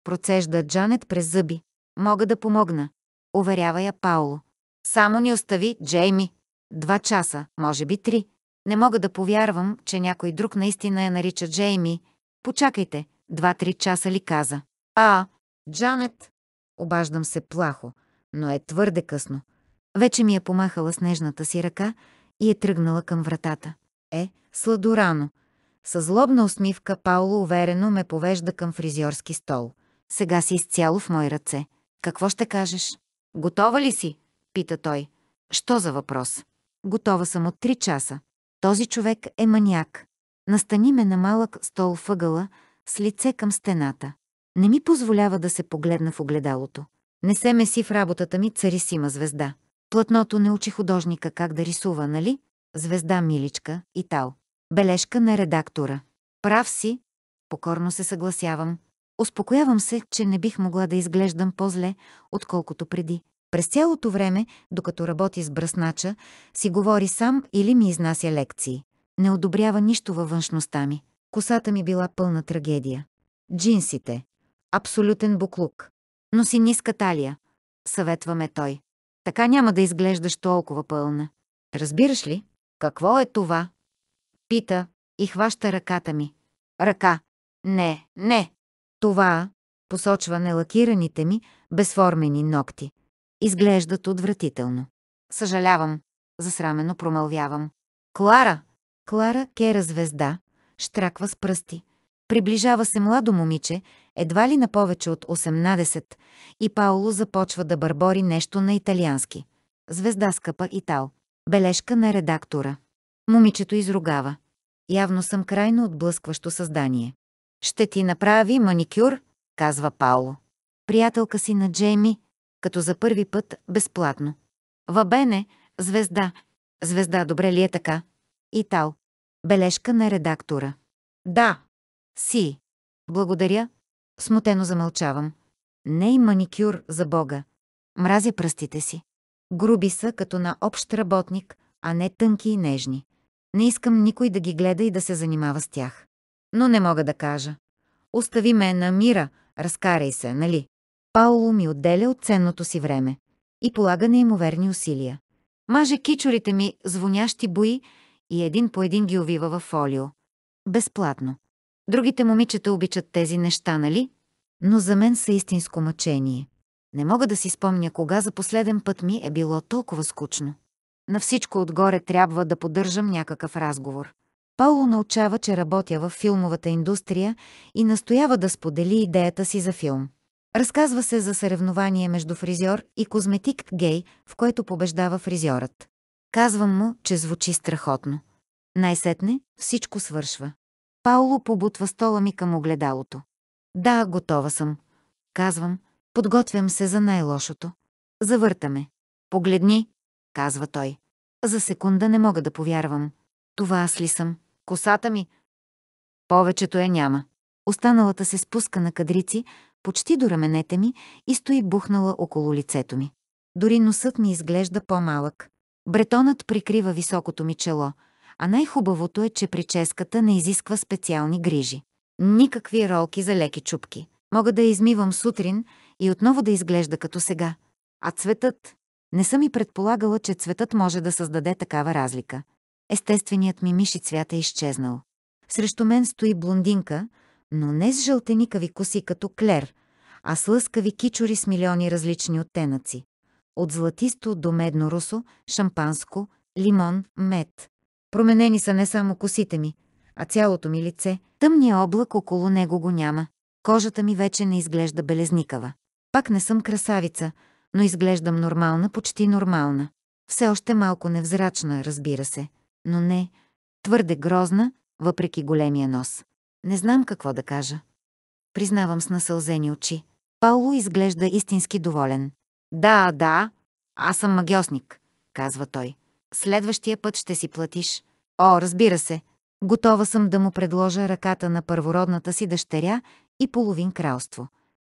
Процежда Джанет през зъби. Мога да помогна. Уверява я Пауло. Само ни остави, Джейми. Два часа, може би три. Не мога да повярвам, че някой друг наистина я нарича Джейми. Почакайте, два-три часа ли каза. А, Джанет, обаждам се плахо, но е твърде късно. Вече ми е помахала снежната си ръка и е тръгнала към вратата. Е, сладорано. С злобна усмивка Пауло уверено ме повежда към фризьорски стол. Сега си изцяло в мои ръце. Какво ще кажеш? Готова ли си? Пита той. Що за въпрос? Готова съм от три часа. Този човек е маняк. Настани ме на малък стол въгъла, с лице към стената. Не ми позволява да се погледна в огледалото. Не се меси в работата ми царисима звезда. Платното не учи художника как да рисува, нали? Звезда миличка и тал. Бележка на редактора. Прав си. Покорно се съгласявам. Успокоявам се, че не бих могла да изглеждам по-зле, отколкото преди. През цялото време, докато работи с бръснача, си говори сам или ми изнася лекции. Не одобрява нищо във външността ми. Косата ми била пълна трагедия. Джинсите, Абсолютен буклук. Но си ниска талия, съветваме той. Така няма да изглеждаш толкова пълна. Разбираш ли? Какво е това? Пита и хваща ръката ми. Ръка. Не, не. Това, посочва нелакираните ми, безформени ногти. Изглеждат отвратително. Съжалявам. Засрамено промълвявам. Клара! Клара Кера звезда, штраква с пръсти. Приближава се младо момиче, едва ли на повече от 18, и Пауло започва да бърбори нещо на италиански. Звезда скъпа Итал. Бележка на редактора. Момичето изругава. Явно съм крайно отблъскващо създание. Ще ти направи маникюр, казва Пауло. Приятелка си на Джейми, като за първи път, безплатно. Вабене, звезда. Звезда, добре ли е така? Итал. Бележка на редактора. Да, си. Благодаря. Смутено замълчавам. Не и маникюр за Бога. Мразя пръстите си. Груби са като на общ работник, а не тънки и нежни. Не искам никой да ги гледа и да се занимава с тях. Но не мога да кажа. Остави ме на мира, разкарай се, нали? Пауло ми отделя от ценното си време и полага неимоверни усилия. Маже кичорите ми звонящи бои и един по един ги увива в фолио. Безплатно. Другите момичета обичат тези неща, нали? Но за мен са истинско мъчение. Не мога да си спомня кога за последен път ми е било толкова скучно. На всичко отгоре трябва да поддържам някакъв разговор. Пауло научава, че работя в филмовата индустрия и настоява да сподели идеята си за филм. Разказва се за съревнование между фризьор и козметик гей, в който побеждава фризьорът. Казвам му, че звучи страхотно. Най-сетне всичко свършва. Пауло побутва стола ми към огледалото. Да, готова съм. Казвам, подготвям се за най-лошото. Завъртаме. Погледни, казва той. За секунда не мога да повярвам. Това аз ли съм? Косата ми? Повечето я няма. Останалата се спуска на кадрици, почти до раменете ми и стои бухнала около лицето ми. Дори носът ми изглежда по-малък. Бретонът прикрива високото ми чело – а най-хубавото е, че прическата не изисква специални грижи. Никакви ролки за леки чупки. Мога да я измивам сутрин и отново да изглежда като сега. А цветът? Не съм и предполагала, че цветът може да създаде такава разлика. Естественият ми миши цвят е изчезнал. Срещу мен стои блондинка, но не с жълтеникави коси като Клер, а с лъскави кичори с милиони различни оттенъци. От златисто до медно русо, шампанско, лимон, мед. Променени са не само косите ми, а цялото ми лице. Тъмния облак около него го няма. Кожата ми вече не изглежда белезникава. Пак не съм красавица, но изглеждам нормална, почти нормална. Все още малко невзрачна, разбира се, но не твърде грозна, въпреки големия нос. Не знам какво да кажа. Признавам с насълзени очи. Пауло изглежда истински доволен. Да, да, аз съм магиосник, казва той. Следващия път ще си платиш. О, разбира се. Готова съм да му предложа ръката на първородната си дъщеря и половин кралство.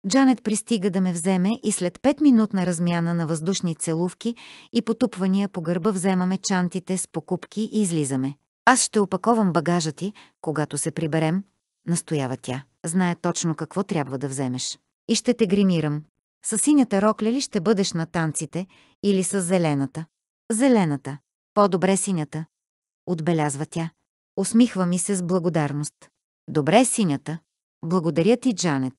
Джанет пристига да ме вземе и след 5-минутна размяна на въздушни целувки и потупвания по гърба вземаме чантите с покупки и излизаме. Аз ще опаковам багажа ти, когато се приберем, настоява тя. Знае точно какво трябва да вземеш. И ще те гримирам. С синята рокля ли ще бъдеш на танците или с зелената? Зелената. По-добре синята, отбелязва тя. Усмихва ми се с благодарност. Добре синята. Благодаря ти, Джанет.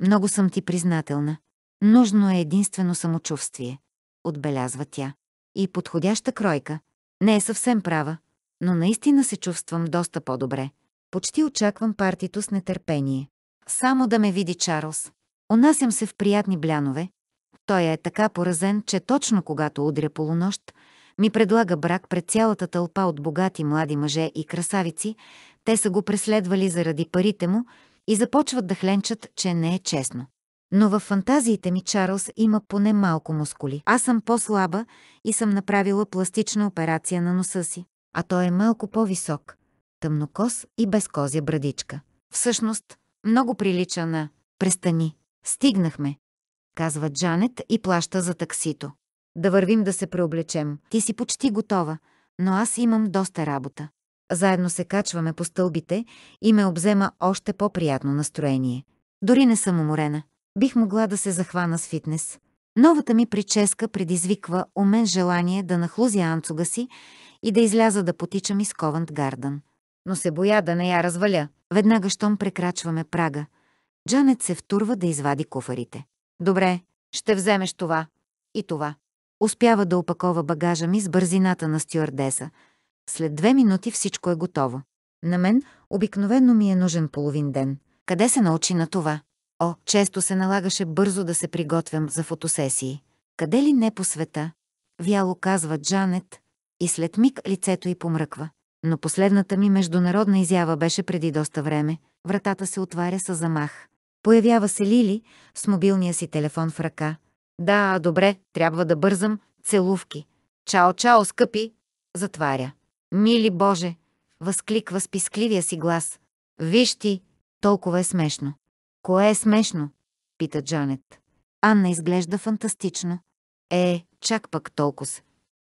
Много съм ти признателна. Нужно е единствено самочувствие, отбелязва тя. И подходяща кройка. Не е съвсем права, но наистина се чувствам доста по-добре. Почти очаквам партито с нетърпение. Само да ме види Чарлз. Унасям се в приятни блянове. Той е така поразен, че точно когато удря полунощ, ми предлага брак пред цялата тълпа от богати млади мъже и красавици, те са го преследвали заради парите му и започват да хленчат, че не е честно. Но в фантазиите ми Чарлз има поне малко мускули. Аз съм по-слаба и съм направила пластична операция на носа си, а той е малко по-висок, тъмнокос и без козя брадичка. Всъщност, много прилича на «Престани». Стигнахме, казва Джанет и плаща за таксито. Да вървим да се преоблечем. Ти си почти готова, но аз имам доста работа. Заедно се качваме по стълбите и ме обзема още по-приятно настроение. Дори не съм уморена. Бих могла да се захвана с фитнес. Новата ми прическа предизвиква у мен желание да нахлузя анцуга си и да изляза да потичам из Ковант Гарден. Но се боя да не я разваля. Веднага, щом прекрачваме прага, Джанет се втурва да извади куфарите. Добре, ще вземеш това и това. Успява да опакова багажа ми с бързината на стюардеса. След две минути всичко е готово. На мен обикновено ми е нужен половин ден. Къде се научи на това? О, често се налагаше бързо да се приготвям за фотосесии. Къде ли не по света? Вяло казва Джанет и след миг лицето й помръква. Но последната ми международна изява беше преди доста време. Вратата се отваря с замах. Появява се Лили с мобилния си телефон в ръка – да, добре, трябва да бързам. Целувки. Чао, чао, скъпи. Затваря. Мили Боже, възкликва с пискливия си глас. Виж ти, толкова е смешно. Кое е смешно? Пита Джанет. Анна изглежда фантастично. Е, чак пък толкова.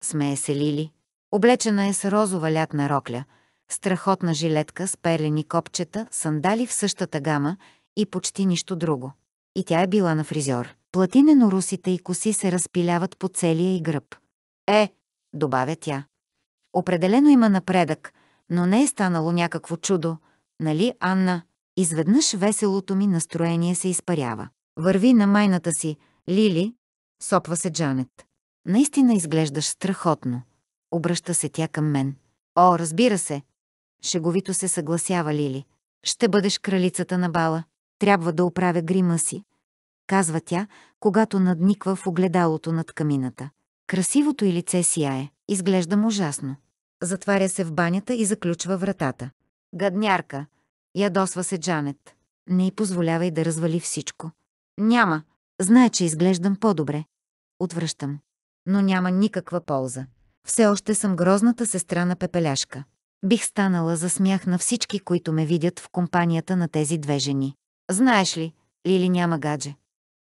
Смее се Лили. Облечена е с розова лятна рокля, страхотна жилетка с перлени копчета, сандали в същата гама и почти нищо друго. И тя е била на фризьор. Платине на русите и коси се разпиляват по целия и гръб. Е, добавя тя. Определено има напредък, но не е станало някакво чудо, нали, Анна? Изведнъж веселото ми настроение се изпарява. Върви на майната си, Лили, сопва се Джанет. Наистина изглеждаш страхотно. Обръща се тя към мен. О, разбира се. Шеговито се съгласява Лили. Ще бъдеш кралицата на бала. Трябва да оправя грима си казва тя, когато надниква в огледалото над камината. Красивото и лице сияе. Изглеждам ужасно. Затваря се в банята и заключва вратата. Гаднярка. Ядосва се Джанет. Не й позволявай да развали всичко. Няма. Знае, че изглеждам по-добре. Отвръщам. Но няма никаква полза. Все още съм грозната сестра на пепеляшка. Бих станала за смях на всички, които ме видят в компанията на тези две жени. Знаеш ли, Лили няма гадже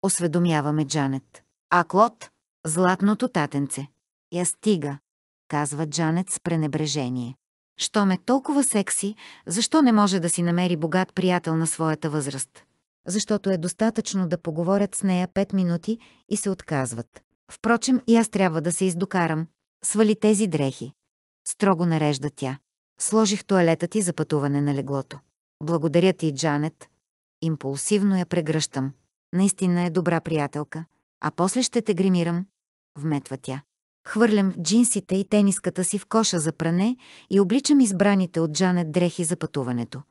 осведомяваме Джанет. А Клод, златното татенце, я стига, казва Джанет с пренебрежение. Щом е толкова секси, защо не може да си намери богат приятел на своята възраст? Защото е достатъчно да поговорят с нея пет минути и се отказват. Впрочем, и аз трябва да се издокарам. Свали тези дрехи. Строго нарежда тя. Сложих туалета ти за пътуване на леглото. Благодаря ти, Джанет. Импулсивно я прегръщам наистина е добра приятелка, а после ще те гримирам, вметва тя. Хвърлям джинсите и тениската си в коша за пране и обличам избраните от Джанет дрехи за пътуването.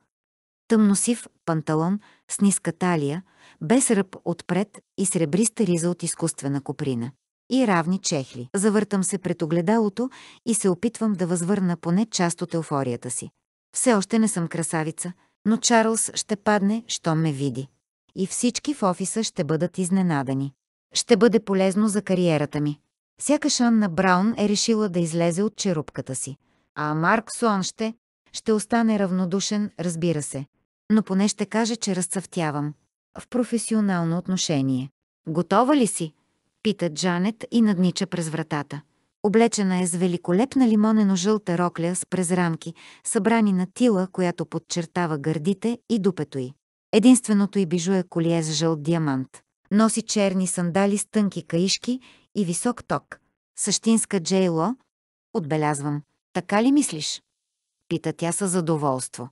Тъмносив панталон с ниска талия, без ръб отпред и сребриста риза от изкуствена коприна. И равни чехли. Завъртам се пред огледалото и се опитвам да възвърна поне част от еуфорията си. Все още не съм красавица, но Чарлз ще падне, щом ме види и всички в офиса ще бъдат изненадани. Ще бъде полезно за кариерата ми. Сякаш Анна Браун е решила да излезе от черупката си. А Марк Суан ще... Ще остане равнодушен, разбира се. Но поне ще каже, че разцъфтявам. В професионално отношение. Готова ли си? Пита Джанет и наднича през вратата. Облечена е с великолепна лимонено-жълта рокля с презрамки, събрани на тила, която подчертава гърдите и дупето й. Единственото й бижу е колие с жълт диамант. Носи черни сандали с тънки каишки и висок ток. Същинска Джейло? Отбелязвам. Така ли мислиш? Пита тя със задоволство.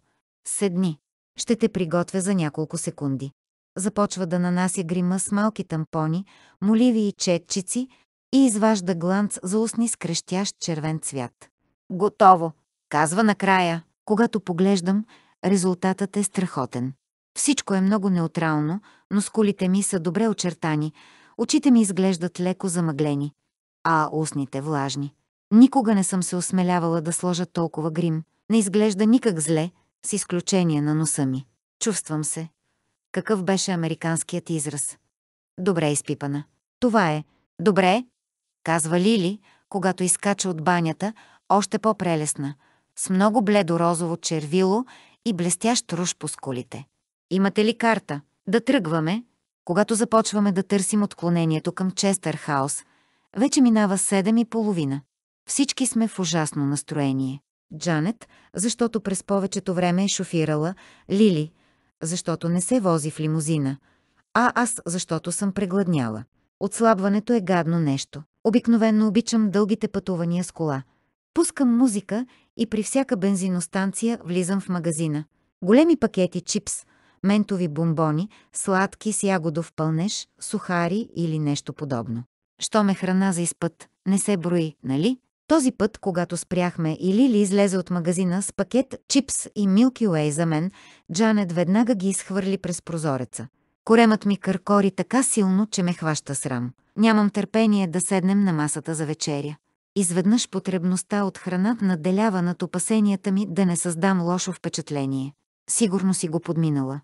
Седни. Ще те приготвя за няколко секунди. Започва да нанася грима с малки тампони, моливи и четчици и изважда гланц за устни с крещящ червен цвят. Готово! Казва накрая. Когато поглеждам, резултатът е страхотен. Всичко е много неутрално, но скулите ми са добре очертани, очите ми изглеждат леко замъглени, а устните влажни. Никога не съм се осмелявала да сложа толкова грим. Не изглежда никак зле, с изключение на носа ми. Чувствам се. Какъв беше американският израз? Добре изпипана. Това е. Добре, казва Лили, когато изкача от банята, още по-прелесна, с много бледо розово червило и блестящ руш по скулите. Имате ли карта? Да тръгваме. Когато започваме да търсим отклонението към Честър Хаус, вече минава седем и половина. Всички сме в ужасно настроение. Джанет, защото през повечето време е шофирала, Лили, защото не се вози в лимузина, а аз, защото съм прегладняла. Отслабването е гадно нещо. Обикновенно обичам дългите пътувания с кола. Пускам музика и при всяка бензиностанция влизам в магазина. Големи пакети чипс, ментови бомбони, сладки с ягодов пълнеж, сухари или нещо подобно. Що ме храна за изпът, не се брои, нали? Този път, когато спряхме и Лили излезе от магазина с пакет чипс и Milky Way за мен, Джанет веднага ги изхвърли през прозореца. Коремът ми къркори така силно, че ме хваща срам. Нямам търпение да седнем на масата за вечеря. Изведнъж потребността от храна наделява над опасенията ми да не създам лошо впечатление. Сигурно си го подминала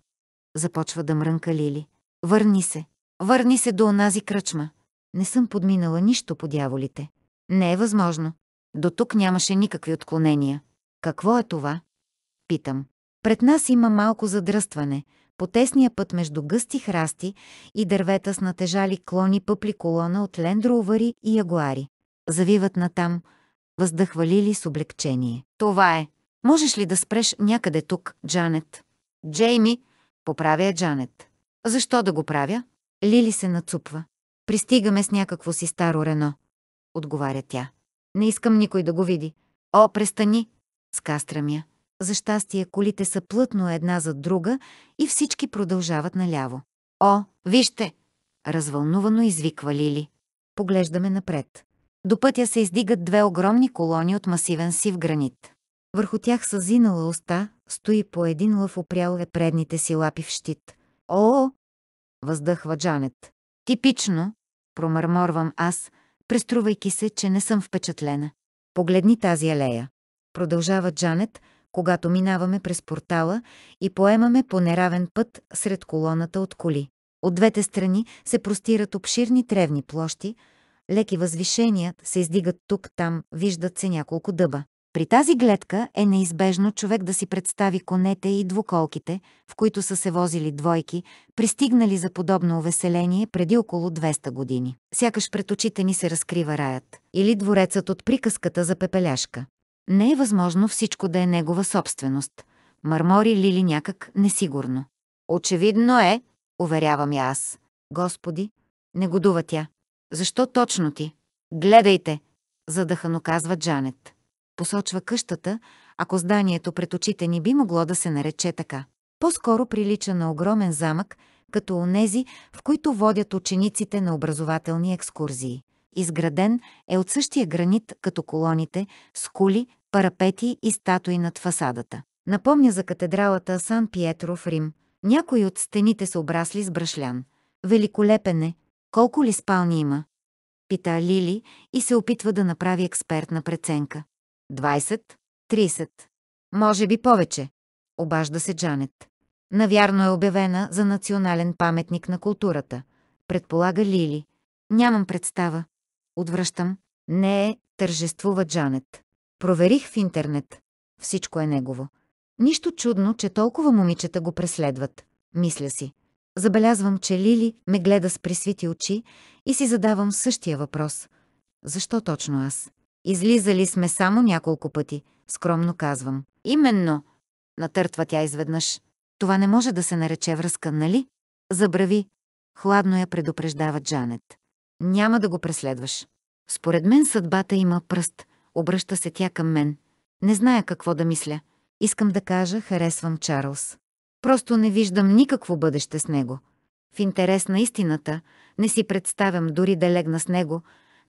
започва да мрънка Лили. Върни се. Върни се до онази кръчма. Не съм подминала нищо по дяволите. Не е възможно. До тук нямаше никакви отклонения. Какво е това? Питам. Пред нас има малко задръстване, по тесния път между гъсти храсти и дървета с натежали клони пъпли колона от лендроувари и ягуари. Завиват натам, въздъхва Лили с облегчение. Това е. Можеш ли да спреш някъде тук, Джанет? Джейми, Поправя Джанет. Защо да го правя? Лили се нацупва. Пристигаме с някакво си старо Рено. Отговаря тя. Не искам никой да го види. О, престани! Скастра я. За щастие колите са плътно една зад друга и всички продължават наляво. О, вижте! Развълнувано извиква Лили. Поглеждаме напред. До пътя се издигат две огромни колони от масивен сив гранит. Върху тях са зинала уста, стои по един лъв опрял е предните си лапи в щит. О! въздъхва Джанет. Типично, промърморвам аз, преструвайки се, че не съм впечатлена. Погледни тази алея. Продължава Джанет, когато минаваме през портала и поемаме по неравен път сред колоната от коли. От двете страни се простират обширни тревни площи, леки възвишения се издигат тук-там, виждат се няколко дъба. При тази гледка е неизбежно човек да си представи конете и двуколките, в които са се возили двойки, пристигнали за подобно увеселение преди около 200 години. Сякаш пред очите ни се разкрива раят или дворецът от приказката за пепеляшка. Не е възможно всичко да е негова собственост. Мърмори Лили някак несигурно. Очевидно е, уверявам я аз. Господи, негодува тя. Защо точно ти? Гледайте, задъхано казва Джанет посочва къщата, ако зданието пред очите ни би могло да се нарече така. По-скоро прилича на огромен замък, като онези, в които водят учениците на образователни екскурзии. Изграден е от същия гранит, като колоните, скули, парапети и статуи над фасадата. Напомня за катедралата Сан Пиетро в Рим. Някои от стените са обрасли с брашлян. Великолепен е. Колко ли спални има? Пита Лили и се опитва да направи експертна преценка. 20, 30. Може би повече. Обажда се Джанет. Навярно е обявена за национален паметник на културата. Предполага Лили. Нямам представа. Отвръщам. Не е, тържествува Джанет. Проверих в интернет. Всичко е негово. Нищо чудно, че толкова момичета го преследват. Мисля си. Забелязвам, че Лили ме гледа с присвити очи и си задавам същия въпрос. Защо точно аз? Излизали сме само няколко пъти, скромно казвам. Именно, натъртва тя изведнъж. Това не може да се нарече връзка, нали? Забрави. Хладно я предупреждава Джанет. Няма да го преследваш. Според мен съдбата има пръст. Обръща се тя към мен. Не зная какво да мисля. Искам да кажа, харесвам Чарлз. Просто не виждам никакво бъдеще с него. В интерес на истината, не си представям дори да легна с него,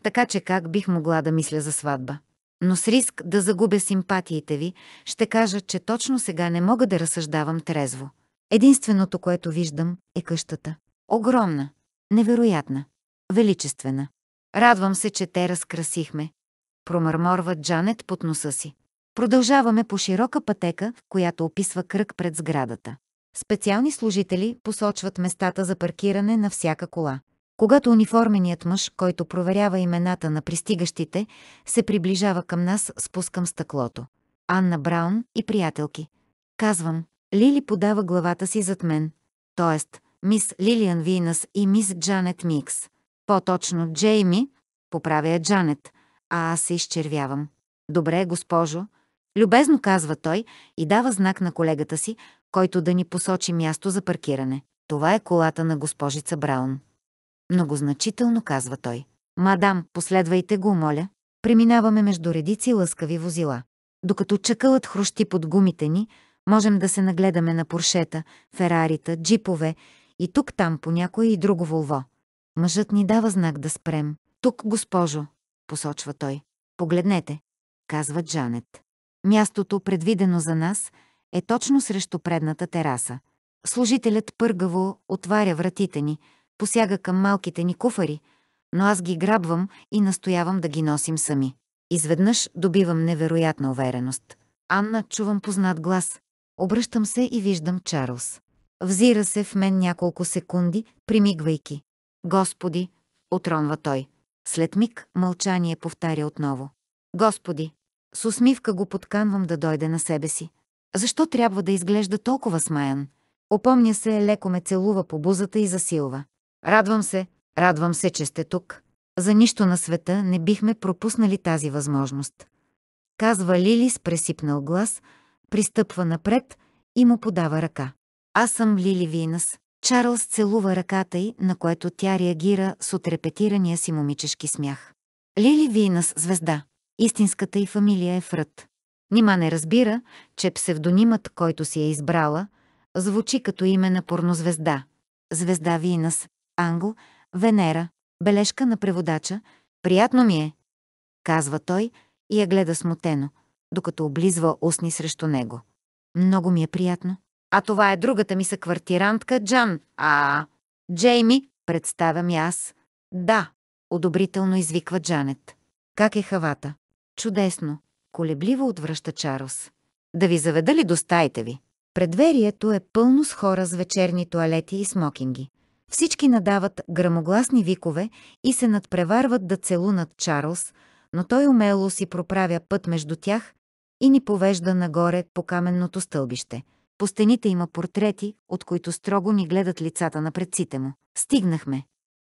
така че как бих могла да мисля за сватба? Но с риск да загубя симпатиите ви, ще кажа, че точно сега не мога да разсъждавам трезво. Единственото, което виждам, е къщата. Огромна, невероятна, величествена. Радвам се, че те разкрасихме. Промърморва Джанет под носа си. Продължаваме по широка пътека, в която описва кръг пред сградата. Специални служители посочват местата за паркиране на всяка кола. Когато униформеният мъж, който проверява имената на пристигащите, се приближава към нас, спускам стъклото. Анна Браун и приятелки. Казвам, Лили подава главата си зад мен, т.е. мис Лилиан Винас и мис Джанет Микс. По-точно Джейми, поправя Джанет, а аз се изчервявам. Добре, госпожо. Любезно казва той и дава знак на колегата си, който да ни посочи място за паркиране. Това е колата на госпожица Браун. Многозначително казва той. Мадам, последвайте го, моля. Преминаваме между редици лъскави возила. Докато чакълът хрущи под гумите ни, можем да се нагледаме на поршета, ферарита, джипове и тук-там по някое и друго волво. Мъжът ни дава знак да спрем. Тук, госпожо, посочва той. Погледнете, казва Джанет. Мястото, предвидено за нас, е точно срещу предната тераса. Служителят пъргаво отваря вратите ни – посяга към малките ни куфари, но аз ги грабвам и настоявам да ги носим сами. Изведнъж добивам невероятна увереност. Анна, чувам познат глас. Обръщам се и виждам Чарлз. Взира се в мен няколко секунди, примигвайки. Господи, отронва той. След миг мълчание повтаря отново. Господи, с усмивка го подканвам да дойде на себе си. Защо трябва да изглежда толкова смаян? Опомня се, леко ме целува по бузата и засилва. Радвам се, радвам се, че сте тук. За нищо на света не бихме пропуснали тази възможност. Казва Лили с пресипнал глас, пристъпва напред и му подава ръка. Аз съм Лили Винас. Чарлз целува ръката й, на което тя реагира с отрепетирания си момичешки смях. Лили Винас звезда. Истинската й фамилия е Фрът. Нима не разбира, че псевдонимът, който си е избрала, звучи като име на порнозвезда. Звезда Винас Англ, Венера, бележка на преводача, приятно ми е, казва той и я гледа смутено, докато облизва устни срещу него. Много ми е приятно. А това е другата ми съквартирантка Джан, а... Джейми, представям и аз. Да, одобрително извиква Джанет. Как е хавата? Чудесно. Колебливо отвръща Чарлз. Да ви заведа ли до стаите ви? Предверието е пълно с хора с вечерни туалети и смокинги. Всички надават грамогласни викове и се надпреварват да целунат Чарлз, но той умело си проправя път между тях и ни повежда нагоре по каменното стълбище. По стените има портрети, от които строго ни гледат лицата на предците му. Стигнахме.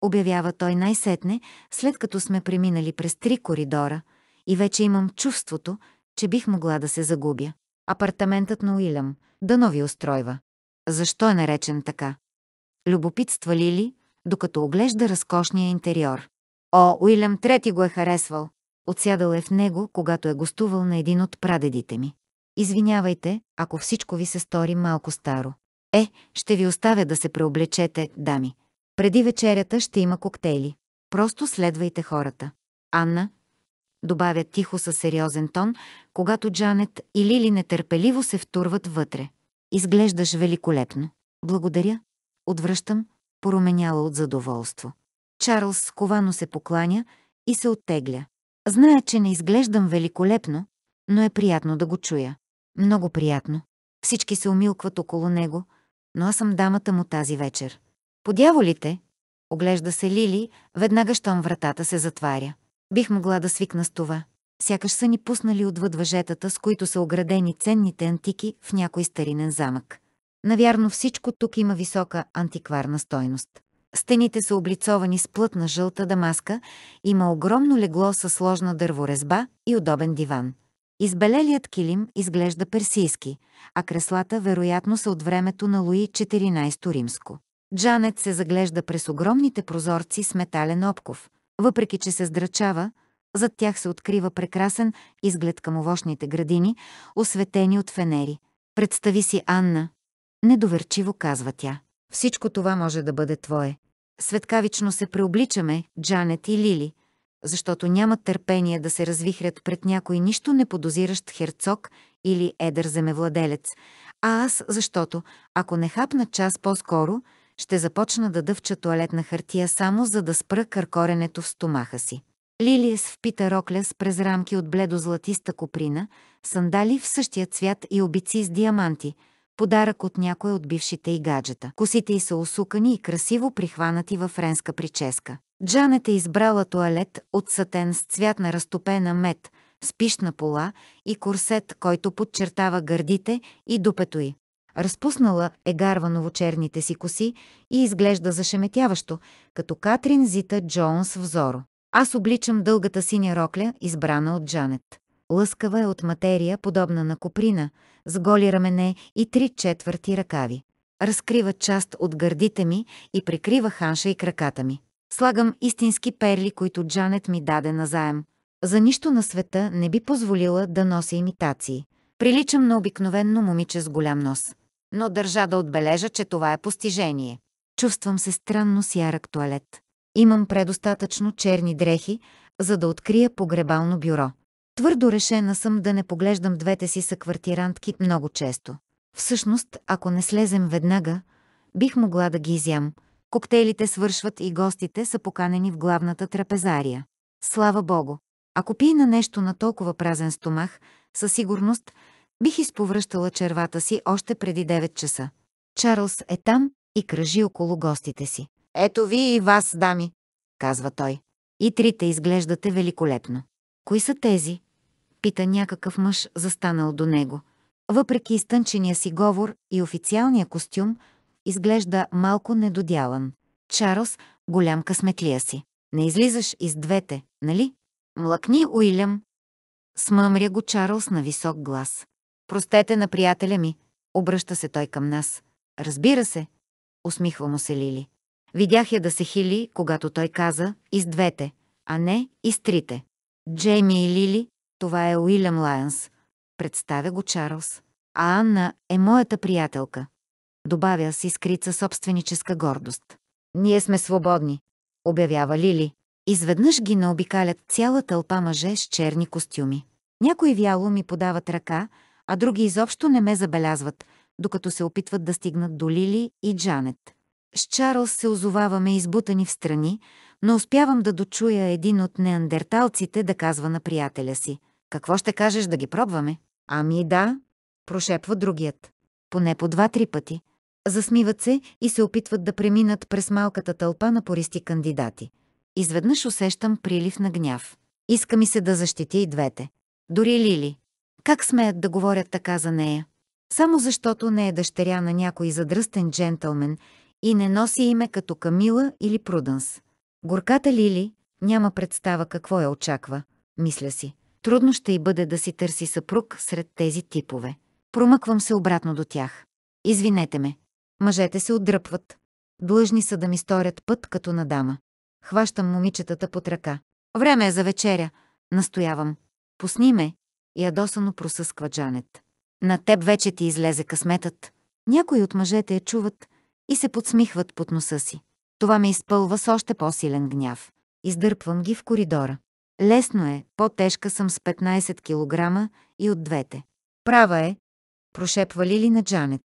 Обявява той най-сетне, след като сме преминали през три коридора и вече имам чувството, че бих могла да се загубя. Апартаментът на Уилям. да нови устройва. Защо е наречен така? любопитства Лили, докато оглежда разкошния интериор. О, Уилям Трети го е харесвал. Отсядал е в него, когато е гостувал на един от прадедите ми. Извинявайте, ако всичко ви се стори малко старо. Е, ще ви оставя да се преоблечете, дами. Преди вечерята ще има коктейли. Просто следвайте хората. Анна, добавя тихо със сериозен тон, когато Джанет и Лили нетърпеливо се втурват вътре. Изглеждаш великолепно. Благодаря, Отвръщам, променяла от задоволство. Чарлз сковано се покланя и се оттегля. Зная, че не изглеждам великолепно, но е приятно да го чуя. Много приятно. Всички се умилкват около него, но аз съм дамата му тази вечер. Подяволите! Оглежда се Лили, веднага щом вратата се затваря. Бих могла да свикна с това. Сякаш са ни пуснали отвъд въжетата, с които са оградени ценните антики в някой старинен замък. Навярно всичко тук има висока антикварна стойност. Стените са облицовани с плътна жълта дамаска, има огромно легло със сложна дърворезба и удобен диван. Избелелият килим изглежда персийски, а креслата вероятно са от времето на Луи 14 римско. Джанет се заглежда през огромните прозорци с метален обков. Въпреки, че се здрачава, зад тях се открива прекрасен изглед към овощните градини, осветени от фенери. Представи си Анна, Недоверчиво казва тя. Всичко това може да бъде твое. Светкавично се преобличаме, Джанет и Лили, защото нямат търпение да се развихрят пред някой нищо неподозиращ херцог или едър земевладелец, а аз защото, ако не хапна час по-скоро, ще започна да дъвча туалетна хартия само за да спра къркоренето в стомаха си. Лилиес впита рокля с през рамки от бледо-златиста коприна, сандали в същия цвят и обици с диаманти – подарък от някое от бившите й гаджета. Косите й са усукани и красиво прихванати във френска прическа. Джанет е избрала туалет от сатен с цвят на разтопена мед, спишна пола и корсет, който подчертава гърдите и дупето й. Разпуснала е гарваново черните си коси и изглежда зашеметяващо, като Катрин Зита Джонс в Зоро. Аз обличам дългата синя рокля, избрана от Джанет лъскава е от материя, подобна на коприна, с голи рамене и три четвърти ръкави. Разкрива част от гърдите ми и прикрива ханша и краката ми. Слагам истински перли, които Джанет ми даде назаем. За нищо на света не би позволила да нося имитации. Приличам на обикновенно момиче с голям нос. Но държа да отбележа, че това е постижение. Чувствам се странно с ярък туалет. Имам предостатъчно черни дрехи, за да открия погребално бюро. Твърдо решена съм да не поглеждам двете си съквартирантки много често. Всъщност, ако не слезем веднага, бих могла да ги изям. Коктейлите свършват и гостите са поканени в главната трапезария. Слава Богу! Ако пие на нещо на толкова празен стомах, със сигурност бих изповръщала червата си още преди 9 часа. Чарлз е там и кръжи около гостите си. Ето ви и вас, дами, казва той. И трите изглеждате великолепно. Кои са тези? пита някакъв мъж, застанал до него. Въпреки изтънчения си говор и официалния костюм, изглежда малко недодялан. Чарлз, голям късметлия си. Не излизаш из двете, нали? Млъкни, Уилям. Смъмря го Чарлз на висок глас. Простете на приятеля ми, обръща се той към нас. Разбира се, усмихва му се Лили. Видях я да се хили, когато той каза «из двете», а не «из трите». Джейми и Лили това е Уилям Лайънс. Представя го Чарлз. А Анна е моята приятелка. Добавя с искрица собственическа гордост. Ние сме свободни, обявява Лили. Изведнъж ги наобикалят цяла тълпа мъже с черни костюми. Някои вяло ми подават ръка, а други изобщо не ме забелязват, докато се опитват да стигнат до Лили и Джанет. С Чарлз се озоваваме избутани в страни, но успявам да дочуя един от неандерталците да казва на приятеля си. Какво ще кажеш да ги пробваме? Ами да, прошепва другият. Поне по два-три пъти. Засмиват се и се опитват да преминат през малката тълпа на пористи кандидати. Изведнъж усещам прилив на гняв. Иска ми се да защити и двете. Дори Лили. Как смеят да говорят така за нея? Само защото не е дъщеря на някой задръстен джентълмен и не носи име като Камила или Пруденс. Горката Лили няма представа какво я очаква, мисля си. Трудно ще й бъде да си търси съпруг сред тези типове. Промъквам се обратно до тях. Извинете ме. Мъжете се отдръпват. Длъжни са да ми сторят път като на дама. Хващам момичетата под ръка. Време е за вечеря. Настоявам. Пусни ме. Ядосано просъсква Джанет. На теб вече ти излезе късметът. Някои от мъжете я чуват и се подсмихват под носа си. Това ме изпълва с още по-силен гняв. Издърпвам ги в коридора. Лесно е, по-тежка съм с 15 кг и от двете. Права е, прошепва Лили на Джанет.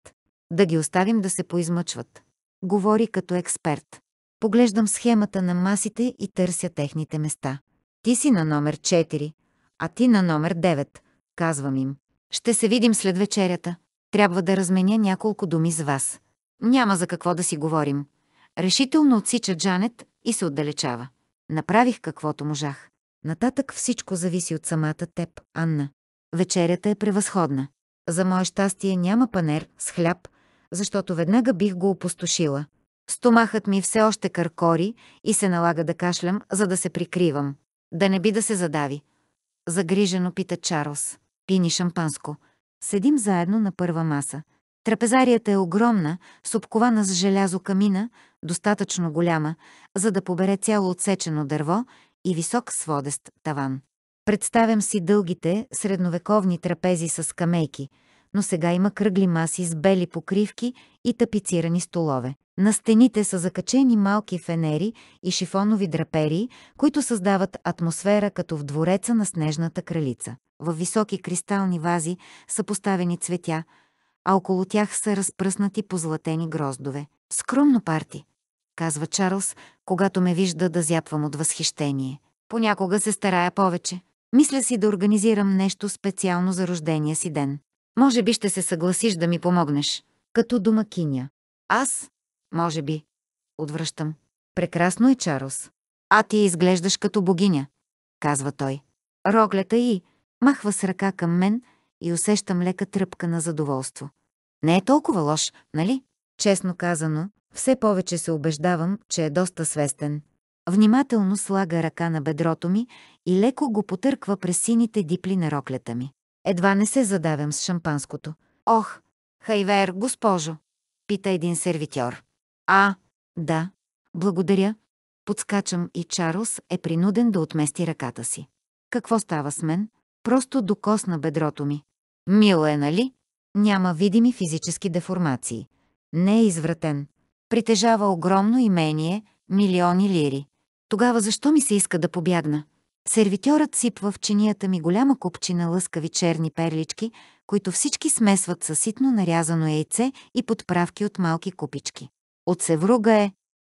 Да ги оставим да се поизмъчват. Говори като експерт. Поглеждам схемата на масите и търся техните места. Ти си на номер 4, а ти на номер 9, казвам им. Ще се видим след вечерята. Трябва да разменя няколко думи с вас. Няма за какво да си говорим. Решително отсича Джанет и се отдалечава. Направих каквото можах. Нататък всичко зависи от самата теб, Анна. Вечерята е превъзходна. За мое щастие няма панер с хляб, защото веднага бих го опустошила. Стомахът ми все още каркори и се налага да кашлям, за да се прикривам. Да не би да се задави. Загрижено пита Чарлз. Пини шампанско. Седим заедно на първа маса. Трапезарията е огромна, с обкована с желязо камина, достатъчно голяма, за да побере цяло отсечено дърво и висок сводест таван. Представям си дългите, средновековни трапези с скамейки, но сега има кръгли маси с бели покривки и тапицирани столове. На стените са закачени малки фенери и шифонови драпери, които създават атмосфера като в двореца на снежната кралица. Във високи кристални вази са поставени цветя, а около тях са разпръснати позлатени гроздове. Скромно парти – казва Чарлз, когато ме вижда да зяпвам от възхищение. Понякога се старая повече. Мисля си да организирам нещо специално за рождения си ден. Може би ще се съгласиш да ми помогнеш. Като домакиня. Аз? Може би. Отвръщам. Прекрасно е, Чарлз. А ти изглеждаш като богиня, казва той. Роглята и махва с ръка към мен и усещам лека тръпка на задоволство. Не е толкова лош, нали? Честно казано, все повече се убеждавам, че е доста свестен. Внимателно слага ръка на бедрото ми и леко го потърква през сините дипли на роклята ми. Едва не се задавям с шампанското. Ох, хайвер, госпожо, пита един сервитьор. А, да, благодаря. Подскачам и Чарлз е принуден да отмести ръката си. Какво става с мен? Просто докосна бедрото ми. Мило е, нали? Няма видими физически деформации. Не е извратен. Притежава огромно имение, милиони лири. Тогава защо ми се иска да побягна? Сервитьорът сипва в чинията ми голяма купчина лъскави черни перлички, които всички смесват със ситно нарязано яйце и подправки от малки купички. От севруга е,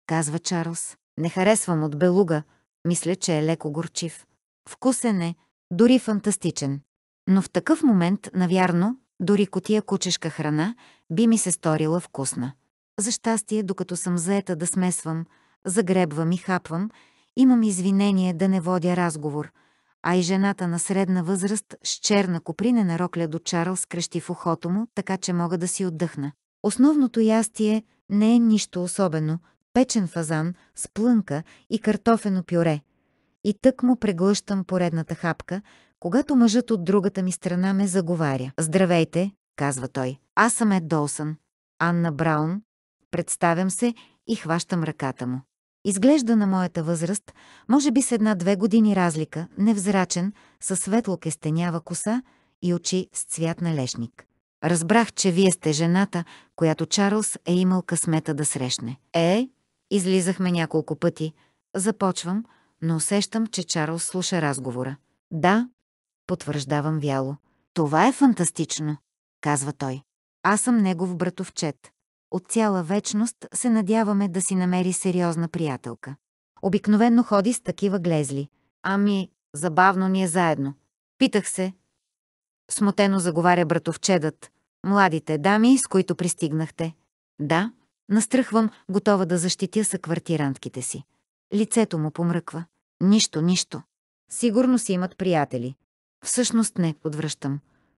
казва Чарлз. Не харесвам от белуга. Мисля, че е леко горчив. Вкусен е, дори фантастичен. Но в такъв момент, навярно, дори котия кучешка храна би ми се сторила вкусна. За щастие, докато съм заета да смесвам, загребвам и хапвам, имам извинение да не водя разговор, а и жената на средна възраст с черна копринена рокля до Чарлз крещи в ухото му, така че мога да си отдъхна. Основното ястие не е нищо особено, печен фазан с плънка и картофено пюре. И тък му преглъщам поредната хапка, когато мъжът от другата ми страна ме заговаря. «Здравейте», казва той. Аз съм Ед Долсън. Анна Браун, Представям се и хващам ръката му. Изглежда на моята възраст, може би с една-две години разлика, невзрачен, със светло кестенява коса и очи с цвят на лешник. Разбрах, че вие сте жената, която Чарлз е имал късмета да срещне. Е, излизахме няколко пъти. Започвам, но усещам, че Чарлз слуша разговора. Да, потвърждавам вяло. Това е фантастично, казва той. Аз съм негов братовчет. От цяла вечност се надяваме да си намери сериозна приятелка. Обикновенно ходи с такива глезли. Ами, забавно ни е заедно. Питах се. Смотено заговаря братовчедът. Младите дами, с които пристигнахте. Да, настръхвам, готова да защитя съквартирантките си. Лицето му помръква. Нищо, нищо. Сигурно си имат приятели. Всъщност не, подвръщам.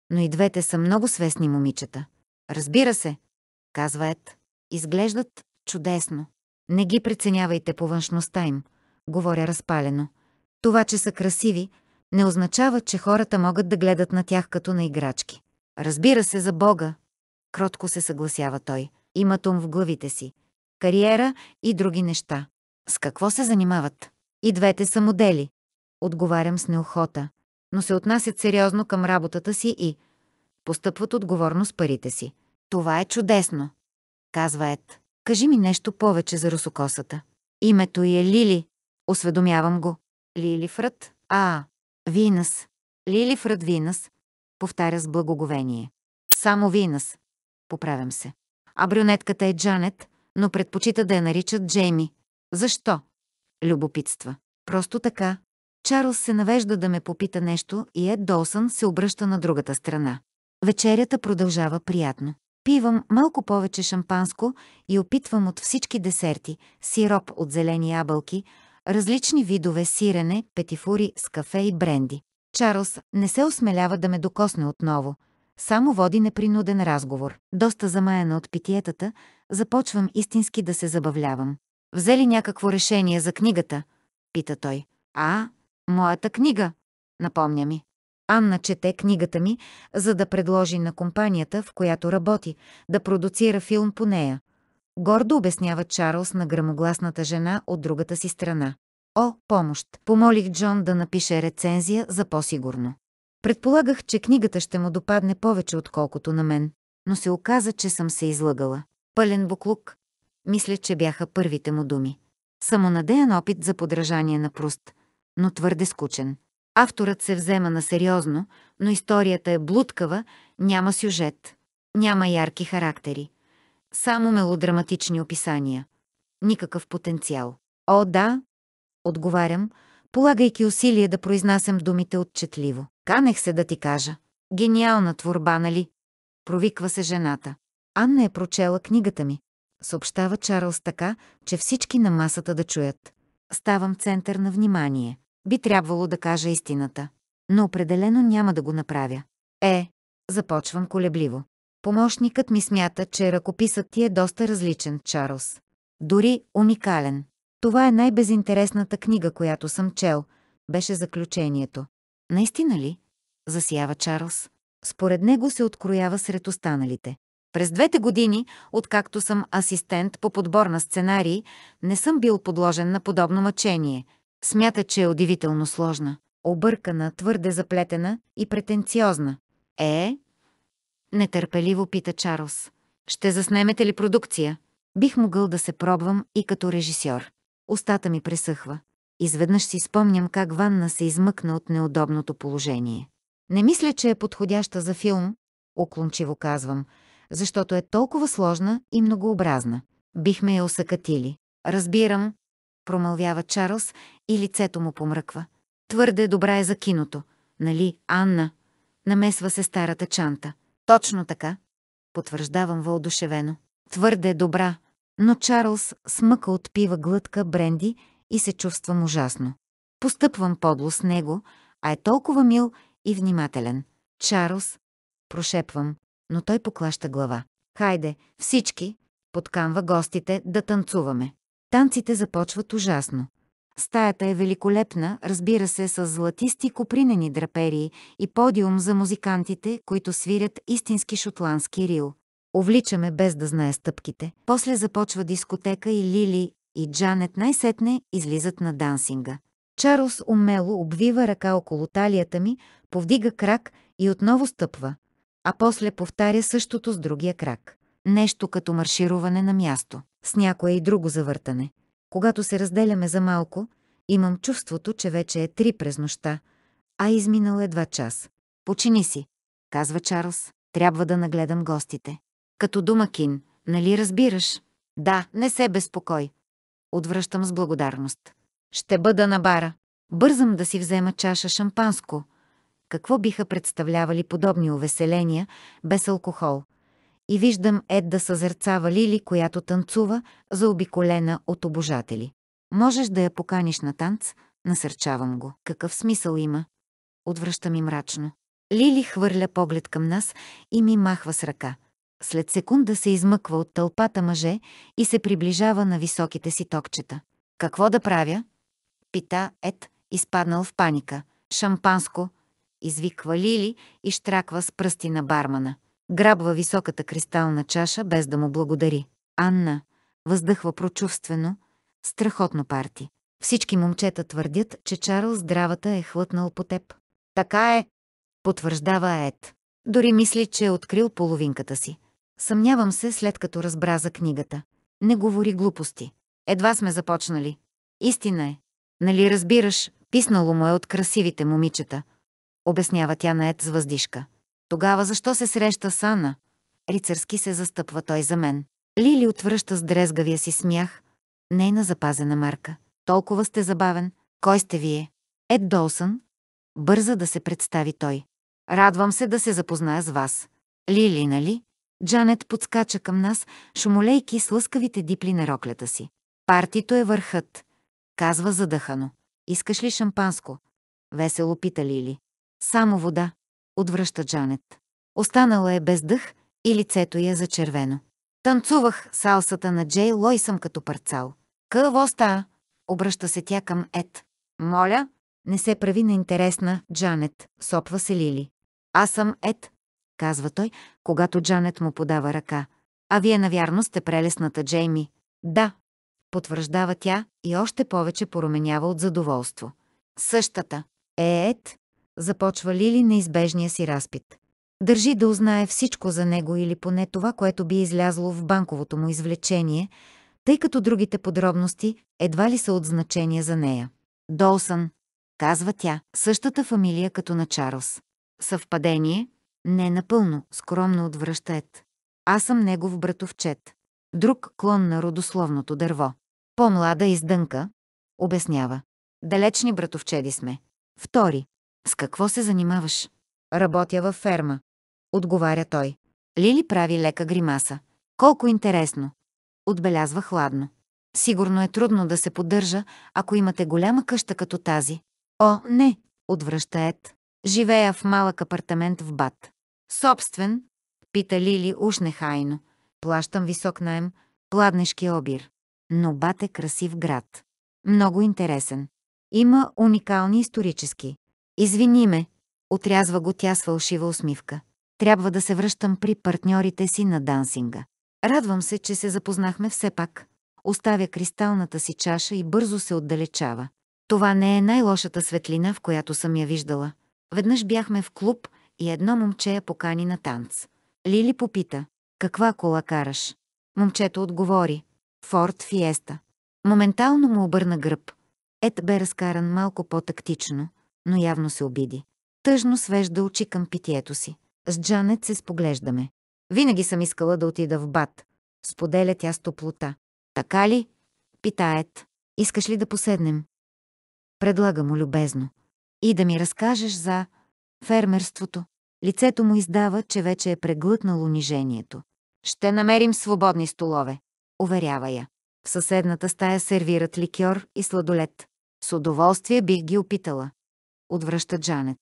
Но и двете са много свестни момичета. Разбира се, казва Ед. Изглеждат чудесно. Не ги преценявайте по външността им, говоря разпалено. Това, че са красиви, не означава, че хората могат да гледат на тях като на играчки. Разбира се за Бога, кротко се съгласява той. Имат ум в главите си. Кариера и други неща. С какво се занимават? И двете са модели. Отговарям с неохота, но се отнасят сериозно към работата си и постъпват отговорно с парите си. Това е чудесно, казва Ед. Кажи ми нещо повече за русокосата. Името й е Лили. Осведомявам го. Лилифред? А, Винас. Лилифред Винас. Повтаря с благоговение. Само Винас. Поправям се. А брюнетката е Джанет, но предпочита да я наричат Джейми. Защо? Любопитства. Просто така. Чарлз се навежда да ме попита нещо и Ед Долсън се обръща на другата страна. Вечерята продължава приятно. Пивам малко повече шампанско и опитвам от всички десерти – сироп от зелени ябълки, различни видове сирене, петифури с кафе и бренди. Чарлз не се осмелява да ме докосне отново. Само води непринуден разговор. Доста замаяна от питиетата, започвам истински да се забавлявам. «Взели някакво решение за книгата?» – пита той. «А, моята книга?» – напомня ми. Анна чете книгата ми, за да предложи на компанията, в която работи, да продуцира филм по нея. Гордо обяснява Чарлз на грамогласната жена от другата си страна. О, помощ! Помолих Джон да напише рецензия за по-сигурно. Предполагах, че книгата ще му допадне повече отколкото на мен, но се оказа, че съм се излъгала. Пълен буклук. Мисля, че бяха първите му думи. Самонадеян опит за подражание на Пруст, но твърде скучен. Авторът се взема на сериозно, но историята е блудкава, няма сюжет, няма ярки характери. Само мелодраматични описания. Никакъв потенциал. О, да, отговарям, полагайки усилие да произнасям думите отчетливо. Канех се да ти кажа. Гениална творба, нали? Провиква се жената. Анна е прочела книгата ми. Съобщава Чарлз така, че всички на масата да чуят. Ставам център на внимание. Би трябвало да кажа истината. Но определено няма да го направя. Е, започвам колебливо. Помощникът ми смята, че ръкописът ти е доста различен, Чарлз. Дори уникален. Това е най-безинтересната книга, която съм чел, беше заключението. Наистина ли? Засява Чарлз. Според него се откроява сред останалите. През двете години, откакто съм асистент по подбор на сценарии, не съм бил подложен на подобно мъчение – Смята, че е удивително сложна, объркана, твърде заплетена и претенциозна. Е? Нетърпеливо пита Чарлз. Ще заснемете ли продукция? Бих могъл да се пробвам и като режисьор. Остата ми пресъхва. Изведнъж си спомням как Ванна се измъкна от неудобното положение. Не мисля, че е подходяща за филм, уклончиво казвам, защото е толкова сложна и многообразна. Бихме я усъкатили. Разбирам, промълвява Чарлз и лицето му помръква. Твърде добра е за киното, нали, Анна? Намесва се старата чанта. Точно така, потвърждавам въодушевено. Твърде добра, но Чарлз смъка отпива глътка бренди и се чувствам ужасно. Постъпвам подло с него, а е толкова мил и внимателен. Чарлз, прошепвам, но той поклаща глава. Хайде, всички, подкамва гостите да танцуваме. Танците започват ужасно. Стаята е великолепна, разбира се, с златисти копринени драперии и подиум за музикантите, които свирят истински шотландски рил. Увличаме без да знае стъпките. После започва дискотека и Лили и Джанет най-сетне излизат на дансинга. Чарлз умело обвива ръка около талията ми, повдига крак и отново стъпва, а после повтаря същото с другия крак нещо като маршируване на място, с някое и друго завъртане. Когато се разделяме за малко, имам чувството, че вече е три през нощта, а изминал едва час. Почини си, казва Чарлз. Трябва да нагледам гостите. Като домакин, нали разбираш? Да, не се безпокой. Отвръщам с благодарност. Ще бъда на бара. Бързам да си взема чаша шампанско. Какво биха представлявали подобни увеселения без алкохол? и виждам ед да съзерцава Лили, която танцува, заобиколена от обожатели. Можеш да я поканиш на танц, насърчавам го. Какъв смисъл има? Отвръща ми мрачно. Лили хвърля поглед към нас и ми махва с ръка. След секунда се измъква от тълпата мъже и се приближава на високите си токчета. Какво да правя? Пита Ед, изпаднал в паника. Шампанско, извиква Лили и штраква с пръсти на бармана. Грабва високата кристална чаша без да му благодари. Анна въздъхва прочувствено, страхотно парти. Всички момчета твърдят, че Чарл здравата е хлътнал по теб. Така е, потвърждава Ед. Дори мисли, че е открил половинката си. Съмнявам се, след като разбра за книгата. Не говори глупости. Едва сме започнали. Истина е. Нали разбираш, писнало му е от красивите момичета. Обяснява тя на Ед с въздишка. Тогава защо се среща с Анна? Рицарски се застъпва той за мен. Лили отвръща с дрезгавия си смях. Нейна запазена марка. Толкова сте забавен. Кой сте вие? Ед Долсън. Бърза да се представи той. Радвам се да се запозная с вас. Лили, нали? Джанет подскача към нас, шумолейки с лъскавите дипли на роклята си. Партито е върхът. Казва задъхано. Искаш ли шампанско? Весело пита Лили. Само вода отвръща Джанет. Останала е без дъх и лицето й е зачервено. Танцувах салсата на Джей Ло и съм като парцал. Какво ста? Обръща се тя към Ед. Моля? Не се прави на интересна, Джанет, сопва се Лили. Аз съм Ед, казва той, когато Джанет му подава ръка. А вие, навярно, сте прелесната Джейми. Да, потвърждава тя и още повече поруменява от задоволство. Същата. Е, Ед, започва Лили неизбежния си разпит. Държи да узнае всичко за него или поне това, което би излязло в банковото му извлечение, тъй като другите подробности едва ли са от значение за нея. Долсън, казва тя, същата фамилия като на Чарлз. Съвпадение? Не напълно, скромно отвръща Ед. Аз съм негов братовчет. Друг клон на родословното дърво. По-млада издънка, обяснява. Далечни братовчеди сме. Втори. С какво се занимаваш? Работя във ферма. Отговаря той. Лили прави лека гримаса. Колко интересно. Отбелязва хладно. Сигурно е трудно да се поддържа, ако имате голяма къща като тази. О, не, отвръща Ед. Живея в малък апартамент в Бат. Собствен? Пита Лили уж нехайно. Плащам висок найем, пладнешки обир. Но Бат е красив град. Много интересен. Има уникални исторически, Извини ме, отрязва го тя с фалшива усмивка. Трябва да се връщам при партньорите си на дансинга. Радвам се, че се запознахме все пак. Оставя кристалната си чаша и бързо се отдалечава. Това не е най-лошата светлина, в която съм я виждала. Веднъж бяхме в клуб и едно момче я покани на танц. Лили попита, каква кола караш? Момчето отговори, Форд Фиеста. Моментално му обърна гръб. Ед бе разкаран малко по-тактично, но явно се обиди. Тъжно свежда очи към питието си. С Джанет се споглеждаме. Винаги съм искала да отида в бат. Споделя тя с топлота. Така ли? Питаят. Искаш ли да поседнем? Предлага му любезно. И да ми разкажеш за фермерството. Лицето му издава, че вече е преглътнал унижението. Ще намерим свободни столове, уверява я. В съседната стая сервират ликьор и сладолет. С удоволствие бих ги опитала отвръща Джанет.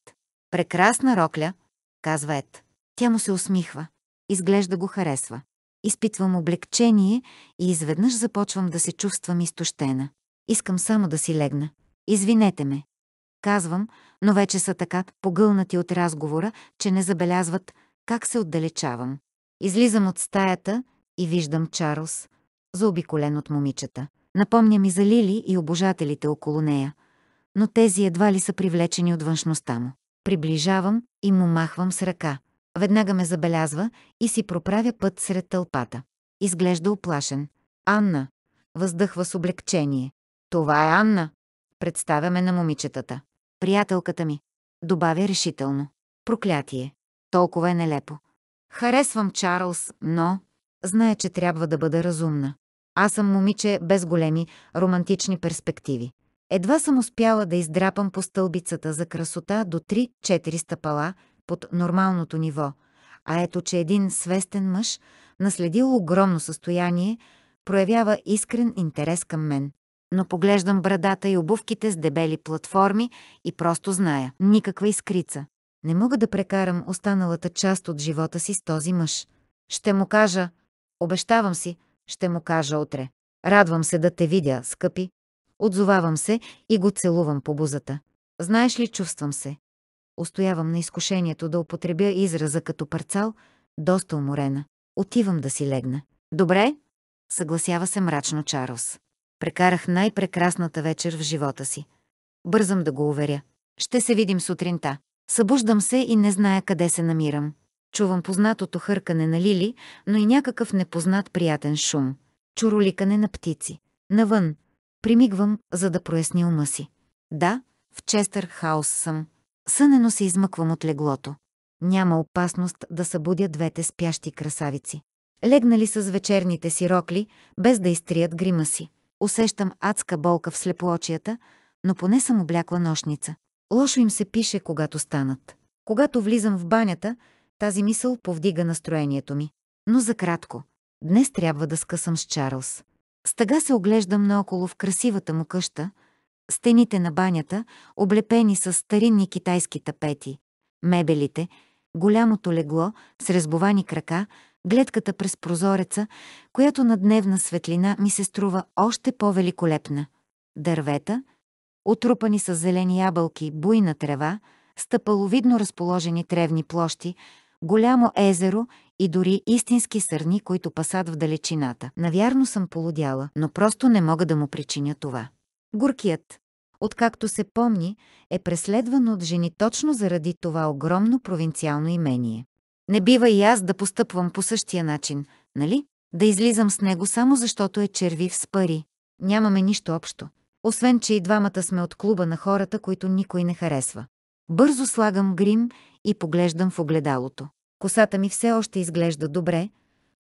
Прекрасна рокля, казва Ед. Тя му се усмихва. Изглежда го харесва. Изпитвам облегчение и изведнъж започвам да се чувствам изтощена. Искам само да си легна. Извинете ме. Казвам, но вече са така погълнати от разговора, че не забелязват как се отдалечавам. Излизам от стаята и виждам Чарлз, заобиколен от момичета. Напомня ми за Лили и обожателите около нея – но тези едва ли са привлечени от външността му. Приближавам и му махвам с ръка. Веднага ме забелязва и си проправя път сред тълпата. Изглежда оплашен. Анна. Въздъхва с облегчение. Това е Анна. Представяме на момичетата. Приятелката ми. Добавя решително. Проклятие. Толкова е нелепо. Харесвам Чарлз, но... Знае, че трябва да бъда разумна. Аз съм момиче без големи романтични перспективи. Едва съм успяла да издрапам по стълбицата за красота до 3-4 стъпала под нормалното ниво, а ето че един свестен мъж, наследил огромно състояние, проявява искрен интерес към мен. Но поглеждам брадата и обувките с дебели платформи и просто зная – никаква искрица. Не мога да прекарам останалата част от живота си с този мъж. Ще му кажа, обещавам си, ще му кажа утре. Радвам се да те видя, скъпи, Отзовавам се и го целувам по бузата. Знаеш ли, чувствам се. Устоявам на изкушението да употребя израза като парцал, доста уморена. Отивам да си легна. Добре, съгласява се мрачно Чарлз. Прекарах най-прекрасната вечер в живота си. Бързам да го уверя. Ще се видим сутринта. Събуждам се и не зная къде се намирам. Чувам познатото хъркане на лили, но и някакъв непознат приятен шум. Чуроликане на птици. Навън, Примигвам, за да проясни ума си. Да, в Честър Хаус съм. Сънено се измъквам от леглото. Няма опасност да събудя двете спящи красавици. Легнали с вечерните си рокли, без да изтрият грима си. Усещам адска болка в слепоочията, но поне съм облякла нощница. Лошо им се пише, когато станат. Когато влизам в банята, тази мисъл повдига настроението ми. Но за кратко. Днес трябва да скъсам с Чарлз. Стъга се оглеждам наоколо в красивата му къща, стените на банята, облепени с старинни китайски тапети, мебелите, голямото легло с резбовани крака, гледката през прозореца, която на дневна светлина ми се струва още по-великолепна. Дървета, отрупани с зелени ябълки, буйна трева, стъпаловидно разположени тревни площи, голямо езеро и дори истински сърни, които пасат в далечината. Навярно съм полудяла, но просто не мога да му причиня това. Гуркият, откакто се помни, е преследван от жени точно заради това огромно провинциално имение. Не бива и аз да постъпвам по същия начин, нали? Да излизам с него само защото е червив с пари. Нямаме нищо общо. Освен, че и двамата сме от клуба на хората, които никой не харесва. Бързо слагам грим и поглеждам в огледалото. Косата ми все още изглежда добре.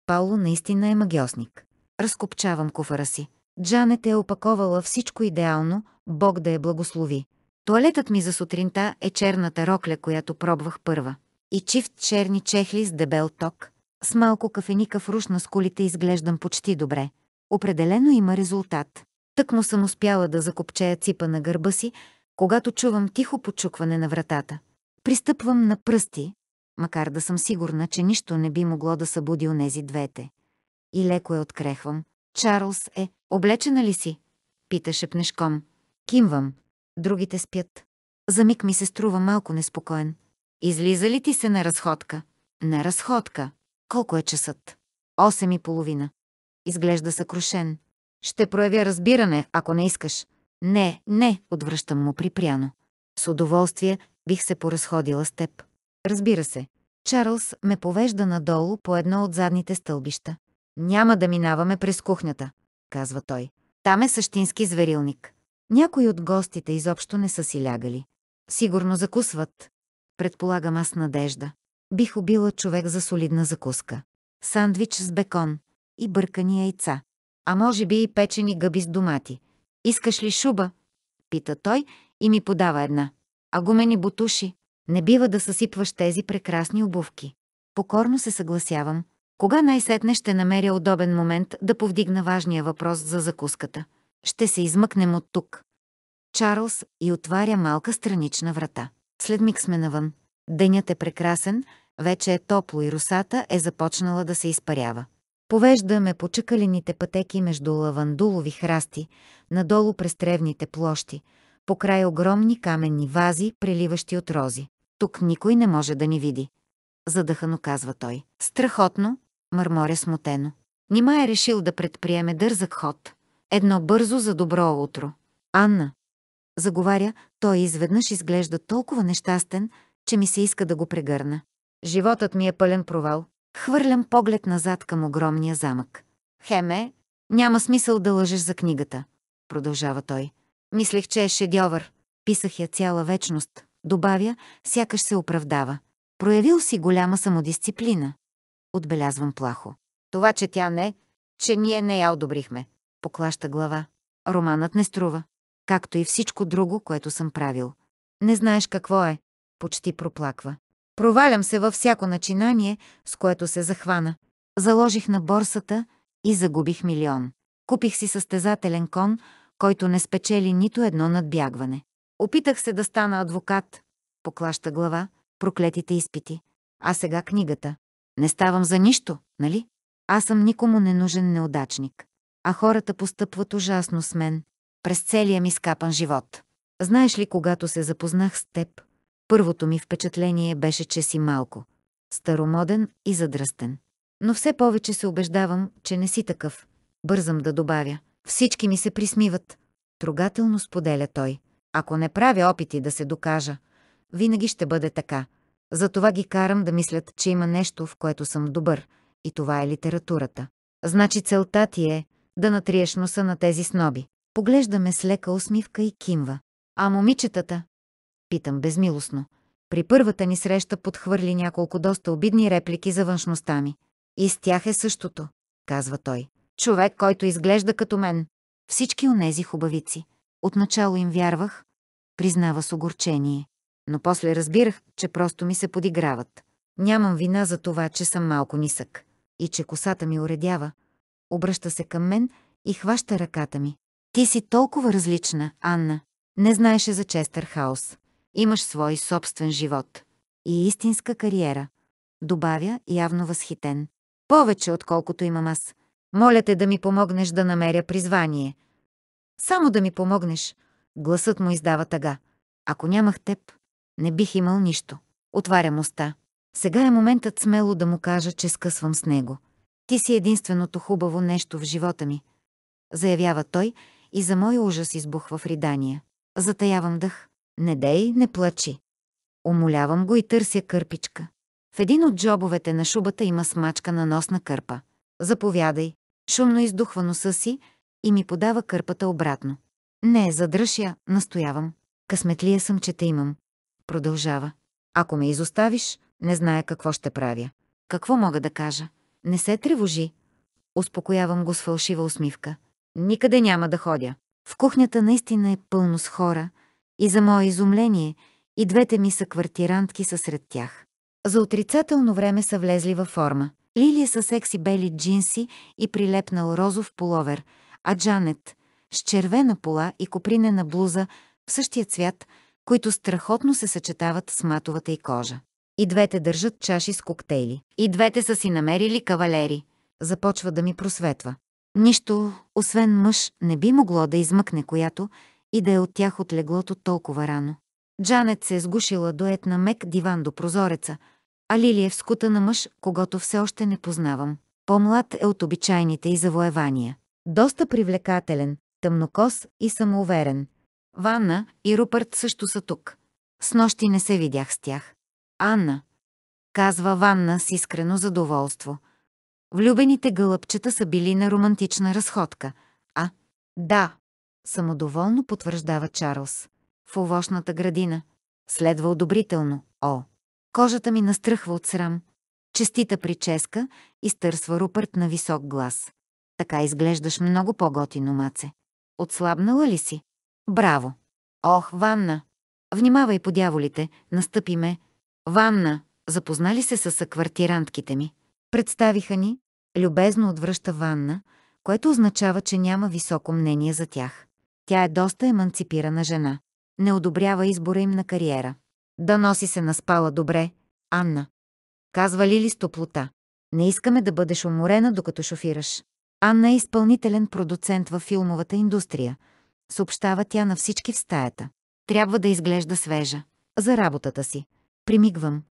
Пауло наистина е магиосник. Разкопчавам куфара си. Джанет е опаковала всичко идеално, Бог да я благослови. Туалетът ми за сутринта е черната рокля, която пробвах първа. И чифт черни чехли с дебел ток. С малко кафеника в руш на скулите изглеждам почти добре. Определено има резултат. Тък му съм успяла да закопчея ципа на гърба си, когато чувам тихо почукване на вратата. Пристъпвам на пръсти, макар да съм сигурна, че нищо не би могло да събуди у нези двете. И леко я открехвам. Чарлз е, облечена ли си? Пита шепнешком. Кимвам. Другите спят. За миг ми се струва малко неспокоен. Излиза ли ти се на разходка? На разходка. Колко е часът? Осем и половина. Изглежда съкрушен. Ще проявя разбиране, ако не искаш. Не, не, отвръщам му припряно. С удоволствие бих се поразходила с теб. Разбира се. Чарлз ме повежда надолу по едно от задните стълбища. Няма да минаваме през кухнята, казва той. Там е същински зверилник. Някои от гостите изобщо не са си лягали. Сигурно закусват. Предполагам аз надежда. Бих убила човек за солидна закуска. Сандвич с бекон и бъркани яйца. А може би и печени гъби с домати. Искаш ли шуба? Пита той и ми подава една. А гумени бутуши? Не бива да съсипваш тези прекрасни обувки. Покорно се съгласявам. Кога най-сетне ще намеря удобен момент да повдигна важния въпрос за закуската? Ще се измъкнем от тук. Чарлз и отваря малка странична врата. След миг сме навън. Денят е прекрасен, вече е топло и русата е започнала да се изпарява. Повеждаме по чакалените пътеки между лавандулови храсти, надолу през тревните площи, по край огромни каменни вази, преливащи от рози. Тук никой не може да ни види. Задъхано казва той. Страхотно, мърморя смутено. Нима е решил да предприеме дързък ход. Едно бързо за добро утро. Анна. Заговаря, той изведнъж изглежда толкова нещастен, че ми се иска да го прегърна. Животът ми е пълен провал. Хвърлям поглед назад към огромния замък. Хеме, няма смисъл да лъжеш за книгата, продължава той. Мислех, че е шедьовър. Писах я цяла вечност. Добавя, сякаш се оправдава. Проявил си голяма самодисциплина. Отбелязвам плахо. Това, че тя не, че ние не я одобрихме. Поклаща глава. Романът не струва. Както и всичко друго, което съм правил. Не знаеш какво е. Почти проплаква. Провалям се във всяко начинание, с което се захвана. Заложих на борсата и загубих милион. Купих си състезателен кон, който не спечели нито едно надбягване. Опитах се да стана адвокат. Поклаща глава, проклетите изпити. А сега книгата. Не ставам за нищо, нали? Аз съм никому ненужен неудачник. А хората постъпват ужасно с мен. През целия ми скапан живот. Знаеш ли, когато се запознах с теб, първото ми впечатление беше, че си малко. Старомоден и задръстен. Но все повече се убеждавам, че не си такъв. Бързам да добавя. Всички ми се присмиват. Трогателно споделя той. Ако не правя опити да се докажа, винаги ще бъде така. Затова ги карам да мислят, че има нещо, в което съм добър, и това е литературата. Значи целта ти е да натриеш носа на тези сноби. Поглеждаме с лека усмивка и кимва. А момичетата? Питам безмилостно. При първата ни среща подхвърли няколко доста обидни реплики за външността ми. И с тях е същото, казва той. Човек, който изглежда като мен. Всички онези хубавици. Отначало им вярвах, признава с огорчение. Но после разбирах, че просто ми се подиграват. Нямам вина за това, че съм малко нисък и че косата ми уредява. Обръща се към мен и хваща ръката ми. Ти си толкова различна, Анна. Не знаеше за Честър Хаус. Имаш свой собствен живот. И истинска кариера. Добавя, явно възхитен. Повече, отколкото имам аз. Моля те да ми помогнеш да намеря призвание – само да ми помогнеш. Гласът му издава тъга. Ако нямах теб, не бих имал нищо. Отварям уста. Сега е моментът смело да му кажа, че скъсвам с него. Ти си единственото хубаво нещо в живота ми. Заявява той и за мой ужас избухва в ридания. Затаявам дъх. Не дей, не плачи. Умолявам го и търся кърпичка. В един от джобовете на шубата има смачка на носна кърпа. Заповядай. Шумно издухва носа си, и ми подава кърпата обратно. Не, задръж я, настоявам. Късметлия съм, че те имам. Продължава. Ако ме изоставиш, не зная какво ще правя. Какво мога да кажа? Не се тревожи. Успокоявам го с фалшива усмивка. Никъде няма да ходя. В кухнята наистина е пълно с хора и за мое изумление и двете ми са квартирантки са сред тях. За отрицателно време са влезли във форма. Лилия са секси бели джинси и прилепнал розов половер – а Джанет с червена пола и копринена блуза в същия цвят, които страхотно се съчетават с матовата и кожа. И двете държат чаши с коктейли. И двете са си намерили кавалери. Започва да ми просветва. Нищо, освен мъж, не би могло да измъкне която и да е от тях от леглото толкова рано. Джанет се е сгушила доет на мек диван до прозореца, а Лили е в скута на мъж, когато все още не познавам. По-млад е от обичайните и завоевания. Доста привлекателен, тъмнокос и самоуверен. Ванна и Рупърт също са тук. С нощи не се видях с тях. Анна, казва Ванна с искрено задоволство. Влюбените гълъбчета са били на романтична разходка. А, да, самодоволно потвърждава Чарлз. В овощната градина. Следва одобрително. О, кожата ми настръхва от срам. Честита прическа изтърсва Рупърт на висок глас. Така изглеждаш много по-готино, маце. Отслабнала ли си? Браво! Ох, Ванна! Внимавай по дяволите, настъпи ме. Ванна, запознали се с аквартирантките ми. Представиха ни, любезно отвръща Ванна, което означава, че няма високо мнение за тях. Тя е доста еманципирана жена. Не одобрява избора им на кариера. Да носи се на спала добре, Анна. Казва ли ли стоплота? Не искаме да бъдеш уморена, докато шофираш. Анна е изпълнителен продуцент във филмовата индустрия, съобщава тя на всички в стаята. Трябва да изглежда свежа. За работата си. Примигвам.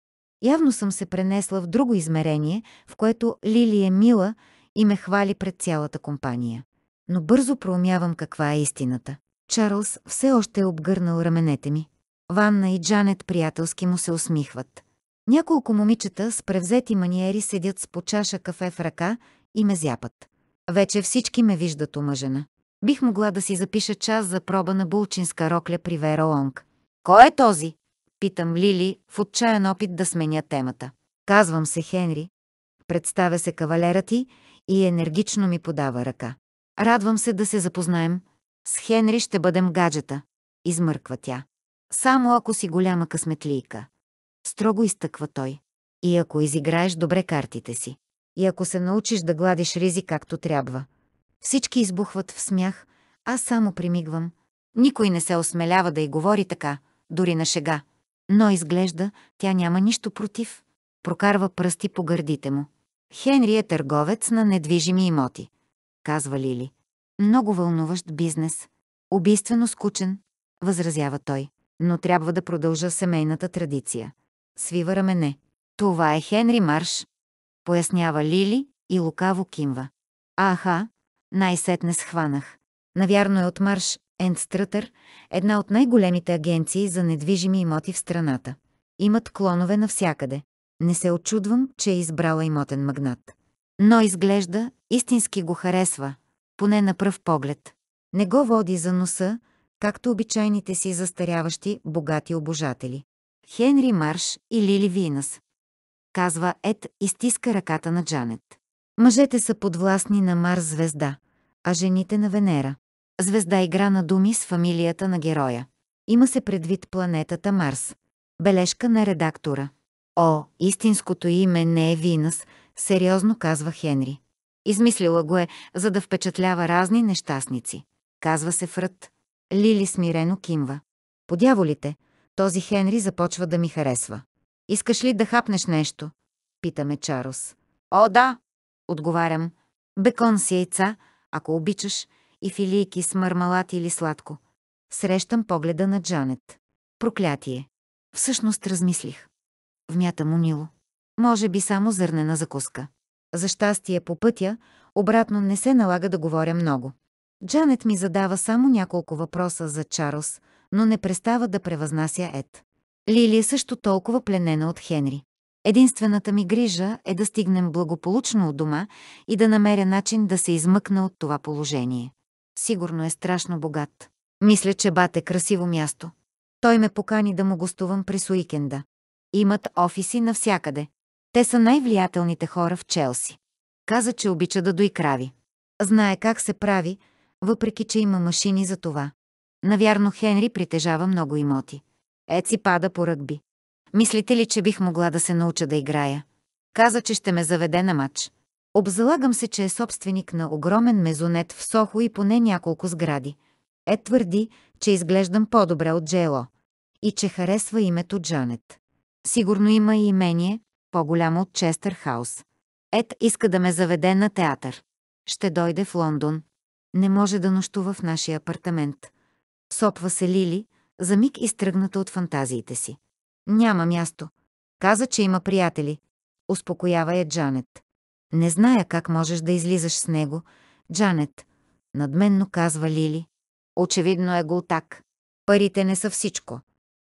Явно съм се пренесла в друго измерение, в което Лили е мила и ме хвали пред цялата компания. Но бързо проумявам каква е истината. Чарлз все още е обгърнал раменете ми. Ванна и Джанет приятелски му се усмихват. Няколко момичета с превзети маниери седят с по чаша кафе в ръка и ме зяпат. Вече всички ме виждат омъжена. Бих могла да си запиша час за проба на булчинска рокля при Вера Лонг. Кой е този? Питам Лили в отчаян опит да сменя темата. Казвам се Хенри. Представя се кавалера ти и енергично ми подава ръка. Радвам се да се запознаем. С Хенри ще бъдем гаджета. Измърква тя. Само ако си голяма късметлийка. Строго изтъква той. И ако изиграеш добре картите си и ако се научиш да гладиш ризи както трябва. Всички избухват в смях, аз само примигвам. Никой не се осмелява да й говори така, дори на шега. Но изглежда, тя няма нищо против. Прокарва пръсти по гърдите му. Хенри е търговец на недвижими имоти, казва Лили. Много вълнуващ бизнес. Убийствено скучен, възразява той. Но трябва да продължа семейната традиция. Свива рамене. Това е Хенри Марш, пояснява Лили и лукаво кимва. Аха, най-сетне схванах. Навярно е от Марш Ендстрътър, една от най-големите агенции за недвижими имоти в страната. Имат клонове навсякъде. Не се очудвам, че е избрала имотен магнат. Но изглежда, истински го харесва, поне на пръв поглед. Не го води за носа, както обичайните си застаряващи богати обожатели. Хенри Марш и Лили Винас казва Ед и стиска ръката на Джанет. Мъжете са подвластни на Марс звезда, а жените на Венера. Звезда игра на думи с фамилията на героя. Има се предвид планетата Марс. Бележка на редактора. О, истинското име не е Винас, сериозно казва Хенри. Измислила го е, за да впечатлява разни нещастници. Казва се Фрът. Лили смирено кимва. Подяволите, този Хенри започва да ми харесва. Искаш ли да хапнеш нещо? Питаме Чарлз. О, да! Отговарям. Бекон с яйца, ако обичаш, и филийки с мармалат или сладко. Срещам погледа на Джанет. Проклятие. Всъщност размислих. Вмята му Нило. Може би само зърнена закуска. За щастие по пътя, обратно не се налага да говоря много. Джанет ми задава само няколко въпроса за Чарлз, но не престава да превъзнася Ед. Лили е също толкова пленена от Хенри. Единствената ми грижа е да стигнем благополучно от дома и да намеря начин да се измъкна от това положение. Сигурно е страшно богат. Мисля, че бат е красиво място. Той ме покани да му гостувам през уикенда. Имат офиси навсякъде. Те са най-влиятелните хора в Челси. Каза, че обича да дойкрави. Знае как се прави, въпреки че има машини за това. Навярно Хенри притежава много имоти. Еци пада по ръгби. Мислите ли, че бих могла да се науча да играя? Каза, че ще ме заведе на матч. Обзалагам се, че е собственик на огромен мезонет в Сохо и поне няколко сгради. Е твърди, че изглеждам по-добре от Джело. И че харесва името Джанет. Сигурно има и имение, по-голямо от Честър Хаус. Ед иска да ме заведе на театър. Ще дойде в Лондон. Не може да нощува в нашия апартамент. Сопва се Лили, за миг изтръгната от фантазиите си. Няма място. Каза, че има приятели. Успокоява я Джанет. Не зная как можеш да излизаш с него. Джанет, надменно казва Лили. Очевидно е голтак. Парите не са всичко.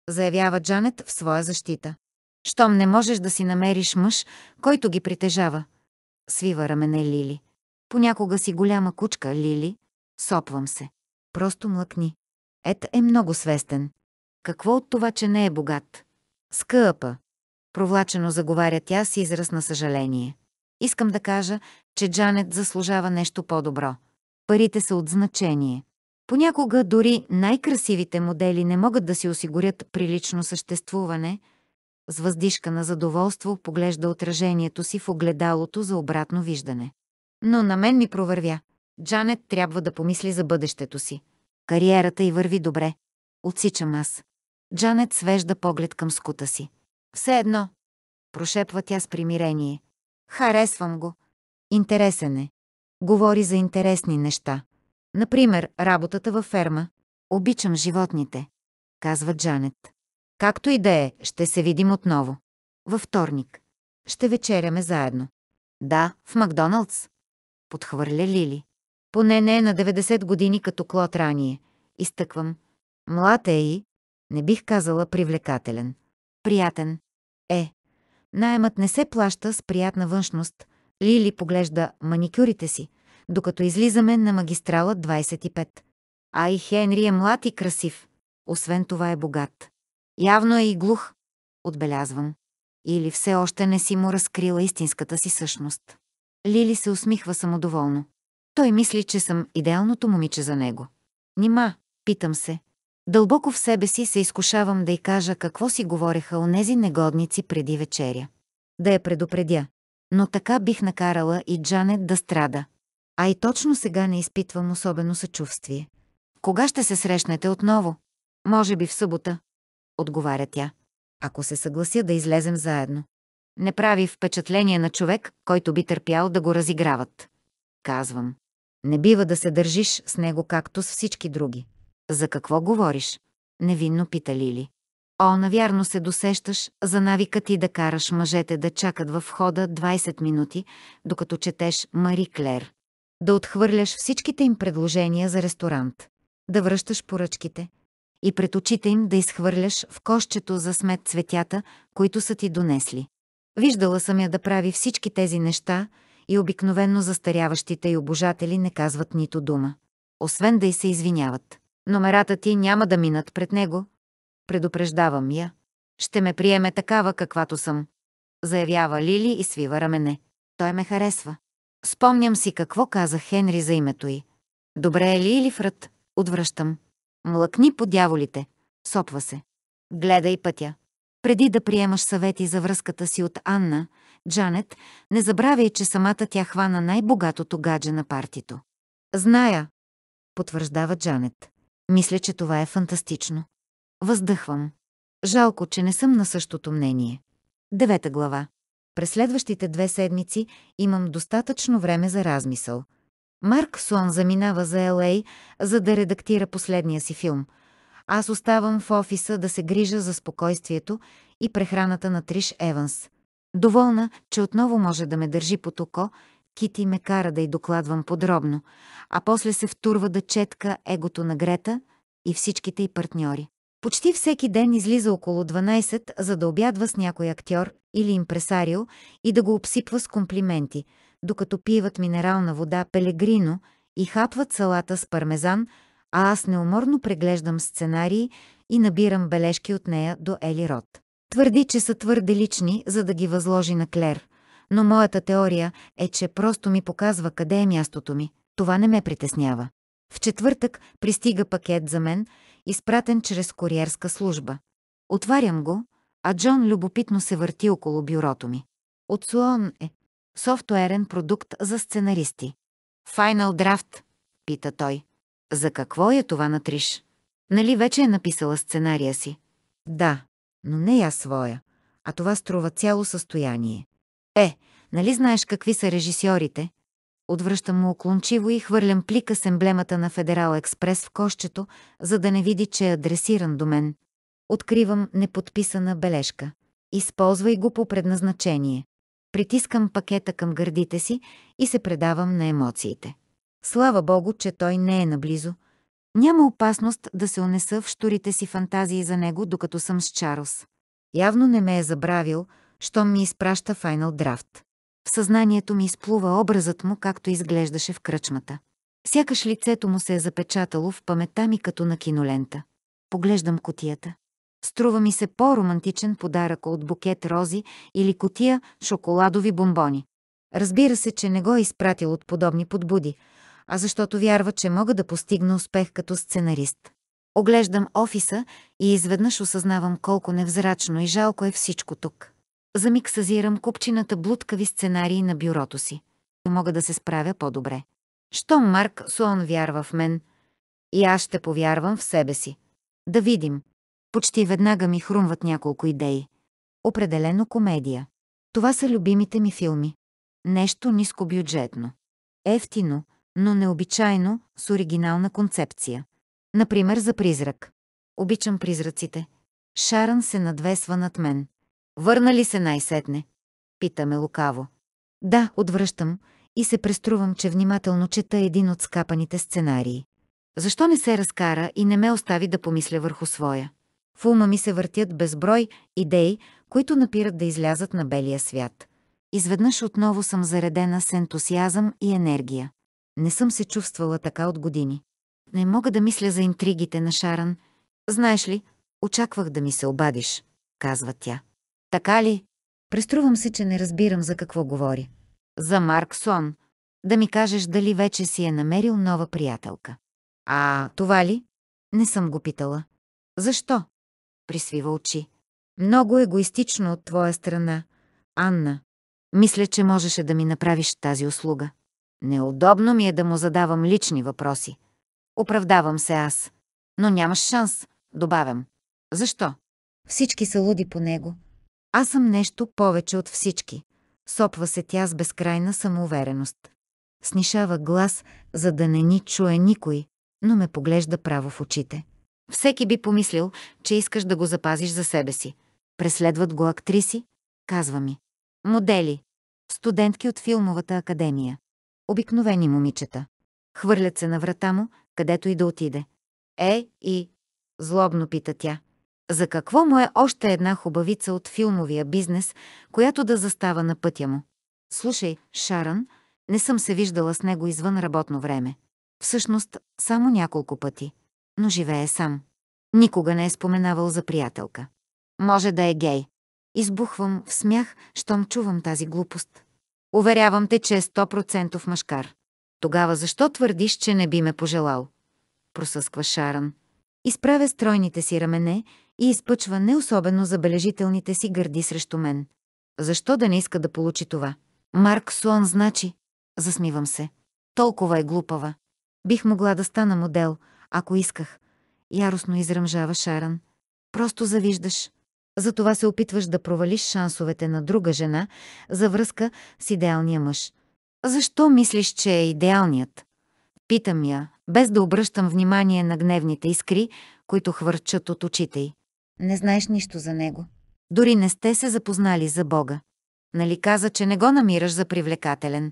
Заявява Джанет в своя защита. Щом не можеш да си намериш мъж, който ги притежава. Свива рамене Лили. Понякога си голяма кучка, Лили. Сопвам се. Просто млъкни. Ед е много свестен. Какво от това, че не е богат? Скъпа. Провлачено заговаря тя с израз на съжаление. Искам да кажа, че Джанет заслужава нещо по-добро. Парите са от значение. Понякога дори най-красивите модели не могат да си осигурят прилично съществуване. С въздишка на задоволство поглежда отражението си в огледалото за обратно виждане. Но на мен ми провървя. Джанет трябва да помисли за бъдещето си. Кариерата й върви добре. Отсичам аз. Джанет свежда поглед към скута си. Все едно. Прошепва тя с примирение. Харесвам го. Интересен е. Говори за интересни неща. Например, работата във ферма. Обичам животните. Казва Джанет. Както и да е, ще се видим отново. Във вторник. Ще вечеряме заедно. Да, в Макдоналдс. Подхвърля Лили. Поне не е на 90 години като Клод Рание. Изтъквам. Млад е и, не бих казала привлекателен. Приятен. Е. Наемът не се плаща с приятна външност. Лили поглежда маникюрите си, докато излизаме на магистрала 25. А и Хенри е млад и красив. Освен това е богат. Явно е и глух, отбелязвам. Или все още не си му разкрила истинската си същност. Лили се усмихва самодоволно. Той мисли, че съм идеалното момиче за него. Нима, питам се. Дълбоко в себе си се изкушавам да й кажа какво си говореха онези негодници преди вечеря. Да я предупредя. Но така бих накарала и Джанет да страда. А и точно сега не изпитвам особено съчувствие. Кога ще се срещнете отново? Може би в събота, отговаря тя. Ако се съглася да излезем заедно. Не прави впечатление на човек, който би търпял да го разиграват. Казвам. Не бива да се държиш с него както с всички други. За какво говориш? Невинно пита Лили. О, навярно се досещаш за навика ти да караш мъжете да чакат във входа 20 минути, докато четеш Мари Клер. Да отхвърляш всичките им предложения за ресторант. Да връщаш поръчките. И пред очите им да изхвърляш в кошчето за смет цветята, които са ти донесли. Виждала съм я да прави всички тези неща, и обикновенно застаряващите и обожатели не казват нито дума. Освен да й се извиняват. Номерата ти няма да минат пред него. Предупреждавам я. Ще ме приеме такава, каквато съм. Заявява Лили и свива рамене. Той ме харесва. Спомням си какво каза Хенри за името й. Добре е ли или врат? Отвръщам. Млъкни по дяволите. Сопва се. Гледай пътя. Преди да приемаш съвети за връзката си от Анна, Джанет, не забравяй, че самата тя хвана най-богатото гадже на партито. Зная, потвърждава Джанет. Мисля, че това е фантастично. Въздъхвам. Жалко, че не съм на същото мнение. Девета глава. През следващите две седмици имам достатъчно време за размисъл. Марк Суан заминава за Л.А., за да редактира последния си филм. Аз оставам в офиса да се грижа за спокойствието и прехраната на Триш Еванс. Доволна, че отново може да ме държи под око, Кити ме кара да й докладвам подробно, а после се втурва да четка егото на Грета и всичките й партньори. Почти всеки ден излиза около 12, за да обядва с някой актьор или импресарио и да го обсипва с комплименти, докато пиват минерална вода пелегрино и хапват салата с пармезан, а аз неуморно преглеждам сценарии и набирам бележки от нея до Ели Рот. Твърди, че са твърде лични, за да ги възложи на Клер, но моята теория е, че просто ми показва къде е мястото ми. Това не ме притеснява. В четвъртък пристига пакет за мен, изпратен чрез куриерска служба. Отварям го, а Джон любопитно се върти около бюрото ми. От Суон е софтуерен продукт за сценаристи. Final Draft, пита той. За какво е това на Триш? Нали вече е написала сценария си? Да, но не я своя, а това струва цяло състояние. Е, нали знаеш какви са режисьорите? Отвръщам му оклончиво и хвърлям плика с емблемата на Федерал Експрес в кощето, за да не види, че е адресиран до мен. Откривам неподписана бележка. Използвай го по предназначение. Притискам пакета към гърдите си и се предавам на емоциите. Слава Богу, че той не е наблизо – няма опасност да се унеса в штурите си фантазии за него, докато съм с Чарлз. Явно не ме е забравил, щом ми изпраща файнал драфт. В съзнанието ми изплува образът му, както изглеждаше в кръчмата. Сякаш лицето му се е запечатало в памета ми като на кинолента. Поглеждам котията. Струва ми се по-романтичен подарък от букет рози или котия шоколадови бомбони. Разбира се, че не го е изпратил от подобни подбуди – а защото вярва, че мога да постигна успех като сценарист. Оглеждам офиса и изведнъж осъзнавам колко невзрачно и жалко е всичко тук. За миг съзирам купчината блудкави сценарии на бюрото си. Мога да се справя по-добре. Щом Марк Суон вярва в мен, и аз ще повярвам в себе си. Да видим. Почти веднага ми хрумват няколко идеи. Определено комедия. Това са любимите ми филми. Нещо нискобюджетно. Ефтино, но необичайно, с оригинална концепция. Например за призрак. Обичам призраците. Шаран се надвесва над мен. Върна ли се най-сетне? Питаме лукаво. Да, отвръщам и се преструвам, че внимателно чета един от скапаните сценарии. Защо не се разкара и не ме остави да помисля върху своя? В ума ми се въртят безброй идеи, които напират да излязат на белия свят. Изведнъж отново съм заредена с ентусиазъм и енергия. Не съм се чувствала така от години. Не мога да мисля за интригите на Шаран. Знаеш ли, очаквах да ми се обадиш, казва тя. Така ли? Преструвам се, че не разбирам за какво говори. За Марк Сон, Да ми кажеш дали вече си е намерил нова приятелка. А това ли? Не съм го питала. Защо? Присвива очи. Много егоистично от твоя страна, Анна. Мисля, че можеше да ми направиш тази услуга. Неудобно ми е да му задавам лични въпроси. Оправдавам се аз. Но нямаш шанс, добавям. Защо? Всички са луди по него. Аз съм нещо повече от всички. Сопва се тя с безкрайна самоувереност. Снишава глас, за да не ни чуе никой, но ме поглежда право в очите. Всеки би помислил, че искаш да го запазиш за себе си. Преследват го актриси, казва ми. Модели. Студентки от филмовата академия. Обикновени момичета. Хвърлят се на врата му, където и да отиде. Е, и... Злобно пита тя. За какво му е още една хубавица от филмовия бизнес, която да застава на пътя му? Слушай, Шаран, не съм се виждала с него извън работно време. Всъщност, само няколко пъти. Но живее сам. Никога не е споменавал за приятелка. Може да е гей. Избухвам в смях, щом чувам тази глупост. Уверявам те, че е 100% мъжкар. Тогава защо твърдиш, че не би ме пожелал? Просъсква Шаран. Изправя стройните си рамене и изпъчва не особено забележителните си гърди срещу мен. Защо да не иска да получи това? Марк Суан значи. Засмивам се. Толкова е глупава. Бих могла да стана модел, ако исках. Яростно изръмжава Шаран. Просто завиждаш. Затова се опитваш да провалиш шансовете на друга жена за връзка с идеалния мъж. Защо мислиш, че е идеалният? Питам я, без да обръщам внимание на гневните искри, които хвърчат от очите й. Не знаеш нищо за него. Дори не сте се запознали за Бога. Нали каза, че не го намираш за привлекателен?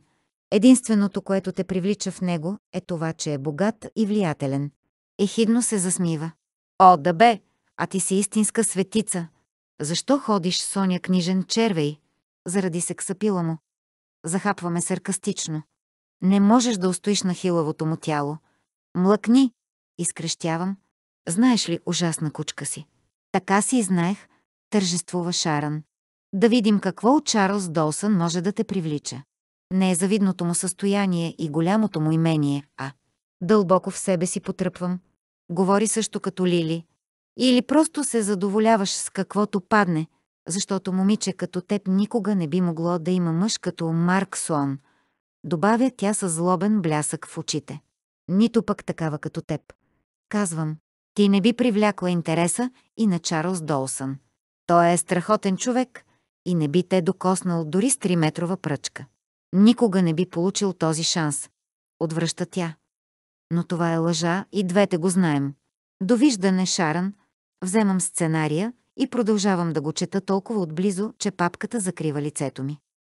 Единственото, което те привлича в него, е това, че е богат и влиятелен. Ехидно се засмива. О, да бе, а ти си истинска светица, защо ходиш, Соня книжен червей? Заради сексапила му. Захапваме саркастично. Не можеш да устоиш на хилавото му тяло. Млъкни! Изкрещявам. Знаеш ли ужасна кучка си? Така си и знаех, тържествува Шаран. Да видим какво от Чарлз Долсън може да те привлича. Не е завидното му състояние и голямото му имение, а... Дълбоко в себе си потръпвам. Говори също като Лили, или просто се задоволяваш с каквото падне, защото момиче като теб никога не би могло да има мъж като Марк Суон. добавя тя със злобен блясък в очите. Нито пък такава като теб. Казвам, ти не би привлякла интереса и на Чарлз Долсън. Той е страхотен човек и не би те докоснал дори с триметрова метрова пръчка. Никога не би получил този шанс. Отвръща тя. Но това е лъжа и двете го знаем. Довиждане, Шаран, Вземам сценария и продължавам да го чета толкова отблизо, че папката закрива лицето ми.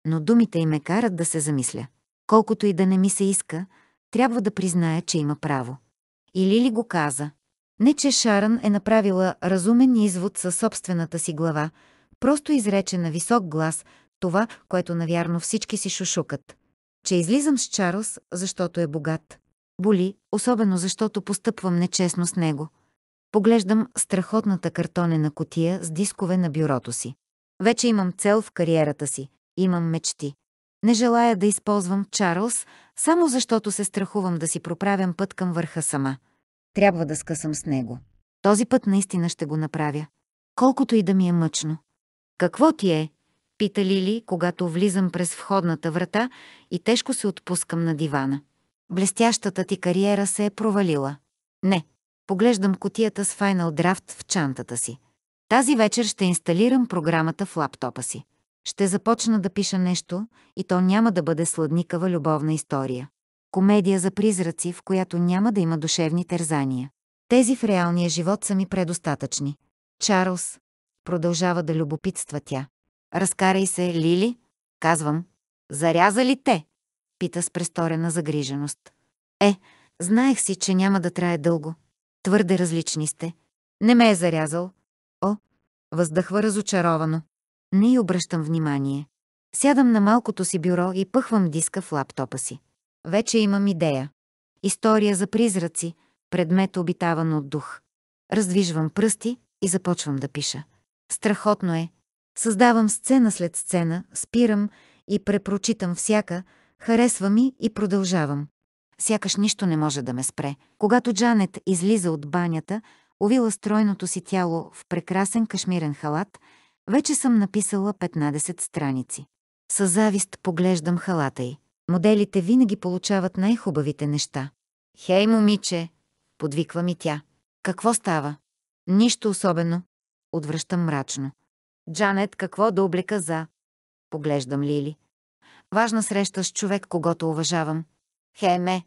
Но думите й ме карат да се замисля. Колкото и да не ми се иска, трябва да призная, че има право. И Лили го каза. Не, че Шаран е направила разумен извод със собствената си глава, просто изрече на висок глас това, което навярно всички си шушукат. Че излизам с Чарлз, защото е богат. Боли, особено защото постъпвам нечестно с него – Поглеждам страхотната картонена котия с дискове на бюрото си. Вече имам цел в кариерата си, имам мечти. Не желая да използвам Чарлз, само защото се страхувам да си проправям път към върха сама. Трябва да скъсам с него. Този път наистина ще го направя. Колкото и да ми е мъчно. Какво ти е? Пита Лили, когато влизам през входната врата и тежко се отпускам на дивана. Блестящата ти кариера се е провалила. Не, Поглеждам котията с Final Draft в чантата си. Тази вечер ще инсталирам програмата в лаптопа си. Ще започна да пиша нещо и то няма да бъде сладникава любовна история. Комедия за призраци, в която няма да има душевни тързания. Тези в реалния живот са ми предостатъчни. Чарлз, продължава да любопитства тя. Разкарай се, Лили, казвам. Заряза ли те? Пита с престорена загриженост. Е, знаех си, че няма да трае дълго. Твърде различни сте. Не ме е зарязал. О, въздъхва разочаровано. Не й обръщам внимание. Сядам на малкото си бюро и пъхвам диска в лаптопа си. Вече имам идея. История за призраци, предмет обитаван от дух. Раздвижвам пръсти и започвам да пиша. Страхотно е. Създавам сцена след сцена, спирам и препрочитам всяка, харесва ми и продължавам. Сякаш нищо не може да ме спре. Когато Джанет излиза от банята, увила стройното си тяло в прекрасен кашмирен халат, вече съм написала 15 страници. Със завист поглеждам халата й. Моделите винаги получават най-хубавите неща. «Хей, момиче!» – подвиква ми тя. «Какво става?» «Нищо особено», – отвръщам мрачно. «Джанет, какво да облека за?» Поглеждам Лили. «Важна среща с човек, когато уважавам. Хеме.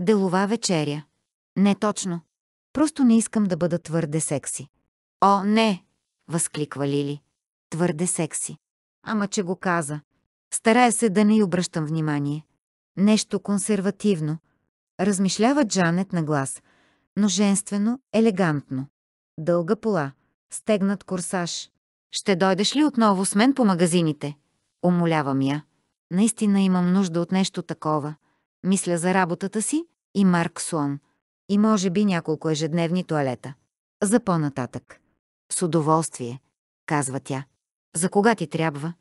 Делова вечеря. Не точно. Просто не искам да бъда твърде секси. О, не! Възкликва Лили. Твърде секси. Ама че го каза. Старая се да не й обръщам внимание. Нещо консервативно. Размишлява Джанет на глас. Но женствено, елегантно. Дълга пола. Стегнат корсаж. Ще дойдеш ли отново с мен по магазините? Умолявам я. Наистина имам нужда от нещо такова. Мисля за работата си и Марк Слон. И може би няколко ежедневни туалета. За по-нататък. С удоволствие, казва тя. За кога ти трябва?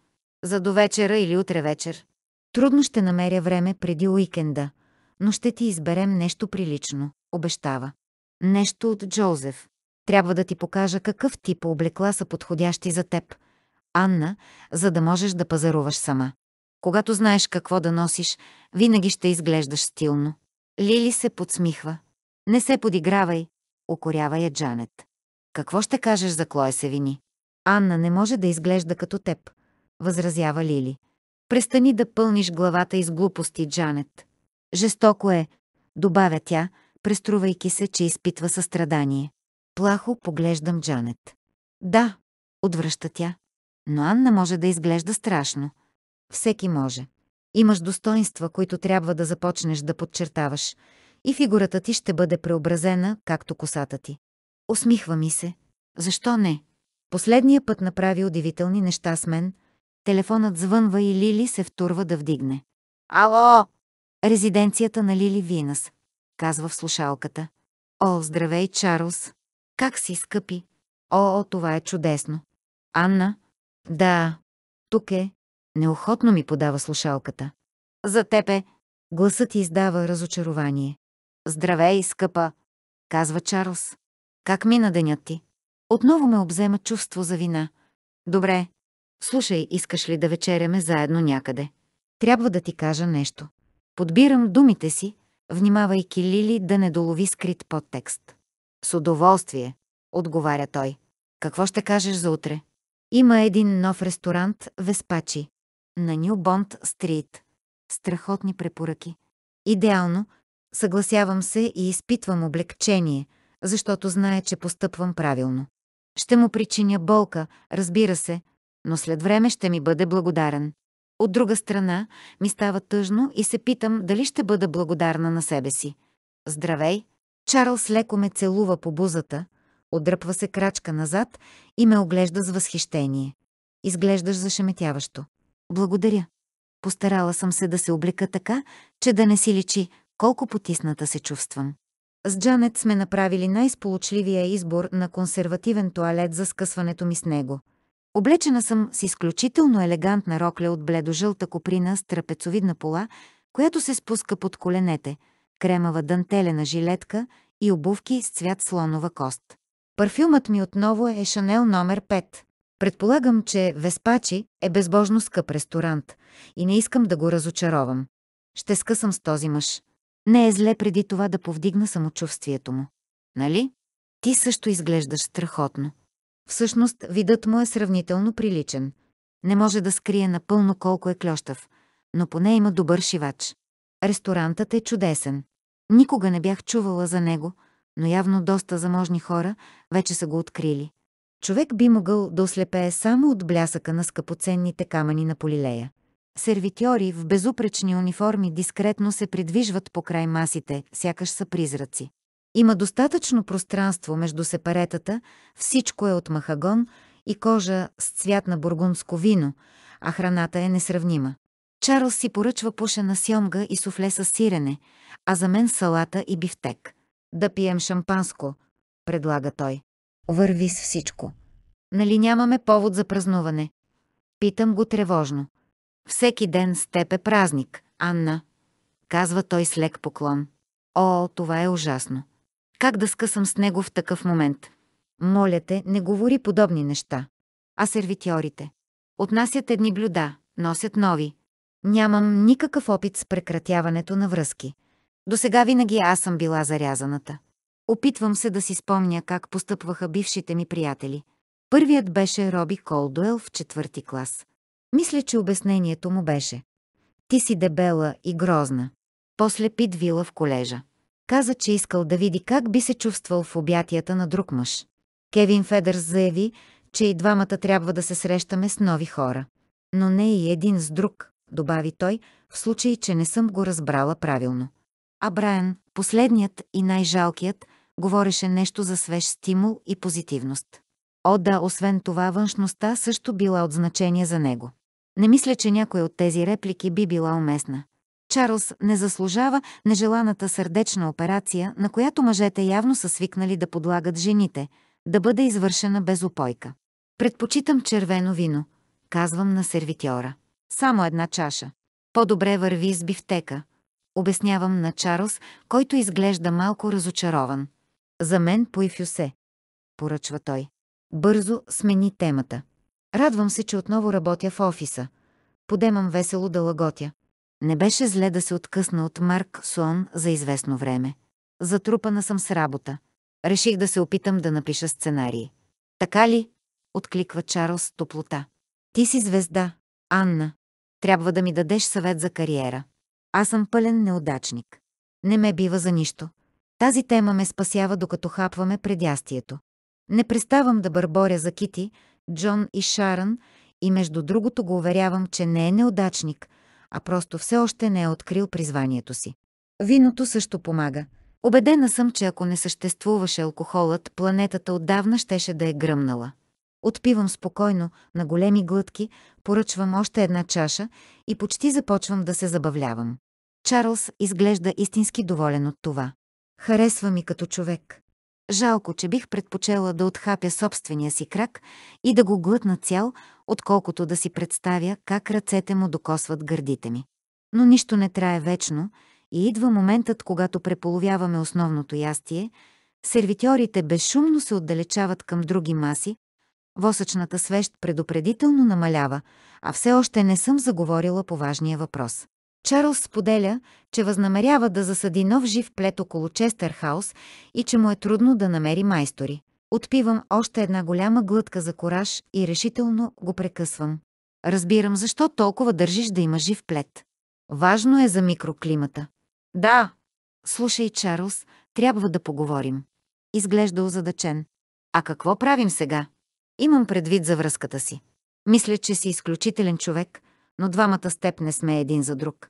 За до вечера или утре вечер. Трудно ще намеря време преди уикенда, но ще ти изберем нещо прилично, обещава. Нещо от Джозеф. Трябва да ти покажа какъв тип облекла са подходящи за теб, Анна, за да можеш да пазаруваш сама. Когато знаеш какво да носиш, винаги ще изглеждаш стилно. Лили се подсмихва. Не се подигравай, укорява я Джанет. Какво ще кажеш за Клое Севини? Анна не може да изглежда като теб, възразява Лили. Престани да пълниш главата из глупости, Джанет. Жестоко е, добавя тя, преструвайки се, че изпитва състрадание. Плахо поглеждам Джанет. Да, отвръща тя. Но Анна може да изглежда страшно. Всеки може. Имаш достоинства, които трябва да започнеш да подчертаваш, и фигурата ти ще бъде преобразена, както косата ти. Усмихва ми се. Защо не? Последния път направи удивителни неща с мен. Телефонът звънва и Лили се втурва да вдигне. Ало! Резиденцията на Лили Винас, казва в слушалката. О, здравей, Чарлз! Как си, скъпи? О, о, това е чудесно! Анна? Да, тук е, Неохотно ми подава слушалката. За тебе! Гласът издава разочарование. Здравей, скъпа! Казва Чарлз. Как мина денят ти? Отново ме обзема чувство за вина. Добре. Слушай, искаш ли да вечеряме заедно някъде? Трябва да ти кажа нещо. Подбирам думите си, внимавайки Лили да не долови скрит подтекст. С удоволствие, отговаря той. Какво ще кажеш за утре? Има един нов ресторант, Веспачи на Ню Бонд Стрит. Страхотни препоръки. Идеално, съгласявам се и изпитвам облегчение, защото знае, че постъпвам правилно. Ще му причиня болка, разбира се, но след време ще ми бъде благодарен. От друга страна, ми става тъжно и се питам дали ще бъда благодарна на себе си. Здравей! Чарлз леко ме целува по бузата, отдръпва се крачка назад и ме оглежда с възхищение. Изглеждаш зашеметяващо. Благодаря. Постарала съм се да се облека така, че да не си личи колко потисната се чувствам. С Джанет сме направили най-сполучливия избор на консервативен туалет за скъсването ми с него. Облечена съм с изключително елегантна рокля от бледожълта коприна с трапецовидна пола, която се спуска под коленете, кремава дантелена жилетка и обувки с цвят слонова кост. Парфюмът ми отново е Шанел номер 5. Предполагам, че Веспачи е безбожно скъп ресторант и не искам да го разочаровам. Ще скъсам с този мъж. Не е зле преди това да повдигна самочувствието му. Нали? Ти също изглеждаш страхотно. Всъщност, видът му е сравнително приличен. Не може да скрие напълно колко е клющав, но поне има добър шивач. Ресторантът е чудесен. Никога не бях чувала за него, но явно доста заможни хора вече са го открили човек би могъл да ослепее само от блясъка на скъпоценните камъни на полилея. Сервитьори в безупречни униформи дискретно се придвижват по край масите, сякаш са призраци. Има достатъчно пространство между сепаретата, всичко е от махагон и кожа с цвят на бургундско вино, а храната е несравнима. Чарлз си поръчва пушена сьомга и суфле с сирене, а за мен салата и бифтек. Да пием шампанско, предлага той. Върви с всичко. Нали нямаме повод за празнуване? Питам го тревожно. Всеки ден с теб е празник, Анна, казва той с лек поклон. О, това е ужасно. Как да скъсам с него в такъв момент? Моля те, не говори подобни неща. А сервитьорите? Отнасят едни блюда, носят нови. Нямам никакъв опит с прекратяването на връзки. До сега винаги аз съм била зарязаната. Опитвам се да си спомня как постъпваха бившите ми приятели. Първият беше Роби Колдуел в четвърти клас. Мисля, че обяснението му беше. Ти си дебела и грозна. После Пит вила в колежа. Каза, че искал да види как би се чувствал в обятията на друг мъж. Кевин Федърс заяви, че и двамата трябва да се срещаме с нови хора. Но не и един с друг, добави той, в случай, че не съм го разбрала правилно. А Брайан, последният и най-жалкият, говореше нещо за свеж стимул и позитивност. О да, освен това външността също била от значение за него. Не мисля, че някоя от тези реплики би била уместна. Чарлз не заслужава нежеланата сърдечна операция, на която мъжете явно са свикнали да подлагат жените, да бъде извършена без опойка. Предпочитам червено вино, казвам на сервитьора. Само една чаша. По-добре върви с бифтека. Обяснявам на Чарлз, който изглежда малко разочарован. За мен по Ифюсе. Поръчва той. Бързо смени темата. Радвам се, че отново работя в офиса. Подемам весело да лаготя. Не беше зле да се откъсна от Марк Суон за известно време. Затрупана съм с работа. Реших да се опитам да напиша сценарии. Така ли? Откликва Чарлз с топлота. Ти си звезда, Анна. Трябва да ми дадеш съвет за кариера. Аз съм пълен неудачник. Не ме бива за нищо. Тази тема ме спасява, докато хапваме предястието. Не преставам да бърборя за Кити, Джон и Шаран, и между другото го уверявам, че не е неудачник, а просто все още не е открил призванието си. Виното също помага. Обедена съм, че ако не съществуваше алкохолът, планетата отдавна щеше да е гръмнала. Отпивам спокойно, на големи глътки, поръчвам още една чаша и почти започвам да се забавлявам. Чарлз изглежда истински доволен от това. Харесва ми като човек. Жалко, че бих предпочела да отхапя собствения си крак и да го глътна цял, отколкото да си представя как ръцете му докосват гърдите ми. Но нищо не трае вечно и идва моментът, когато преполовяваме основното ястие, сервитьорите безшумно се отдалечават към други маси, восъчната свещ предупредително намалява, а все още не съм заговорила по важния въпрос. Чарлз споделя, че възнамерява да засади нов жив плет около Хаус и че му е трудно да намери майстори. Отпивам още една голяма глътка за кораж и решително го прекъсвам. Разбирам защо толкова държиш да има жив плет. Важно е за микроклимата. Да. Слушай, Чарлз, трябва да поговорим. Изглежда озадачен. А какво правим сега? Имам предвид за връзката си. Мисля, че си изключителен човек, но двамата степ не сме един за друг.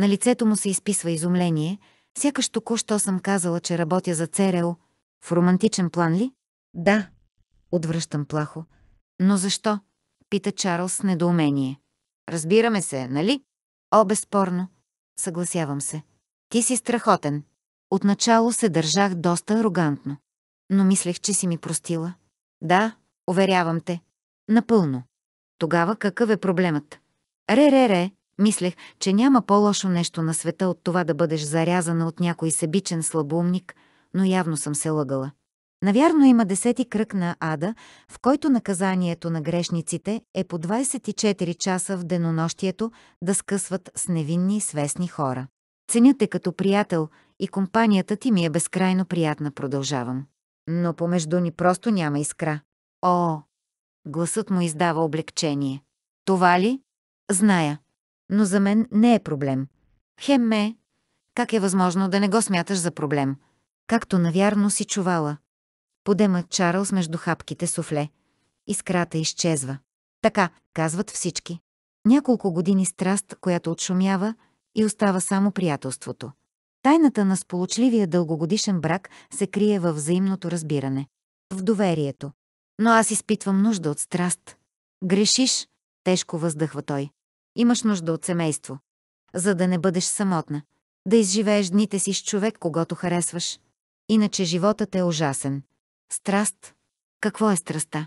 На лицето му се изписва изумление, сякаш току-що съм казала, че работя за ЦРУ. В романтичен план ли? Да, отвръщам плахо. Но защо? Пита Чарлз с недоумение. Разбираме се, нали? О, безспорно. Съгласявам се. Ти си страхотен. Отначало се държах доста арогантно. Но мислех, че си ми простила. Да, уверявам те. Напълно. Тогава какъв е проблемът? Ре-ре-ре, Мислех, че няма по-лошо нещо на света от това да бъдеш зарязана от някой себичен слабоумник, но явно съм се лъгала. Навярно има десети кръг на Ада, в който наказанието на грешниците е по 24 часа в денонощието да скъсват с невинни и свестни хора. Ценя те като приятел и компанията ти ми е безкрайно приятна, продължавам. Но помежду ни просто няма искра. О! Гласът му издава облегчение. Това ли? Зная но за мен не е проблем. Хемме, как е възможно да не го смяташ за проблем? Както навярно си чувала. Подема Чарлз между хапките суфле. Искрата изчезва. Така, казват всички. Няколко години страст, която отшумява и остава само приятелството. Тайната на сполучливия дългогодишен брак се крие във взаимното разбиране. В доверието. Но аз изпитвам нужда от страст. Грешиш, тежко въздъхва той. Имаш нужда от семейство. За да не бъдеш самотна. Да изживееш дните си с човек, когато харесваш. Иначе животът е ужасен. Страст. Какво е страста?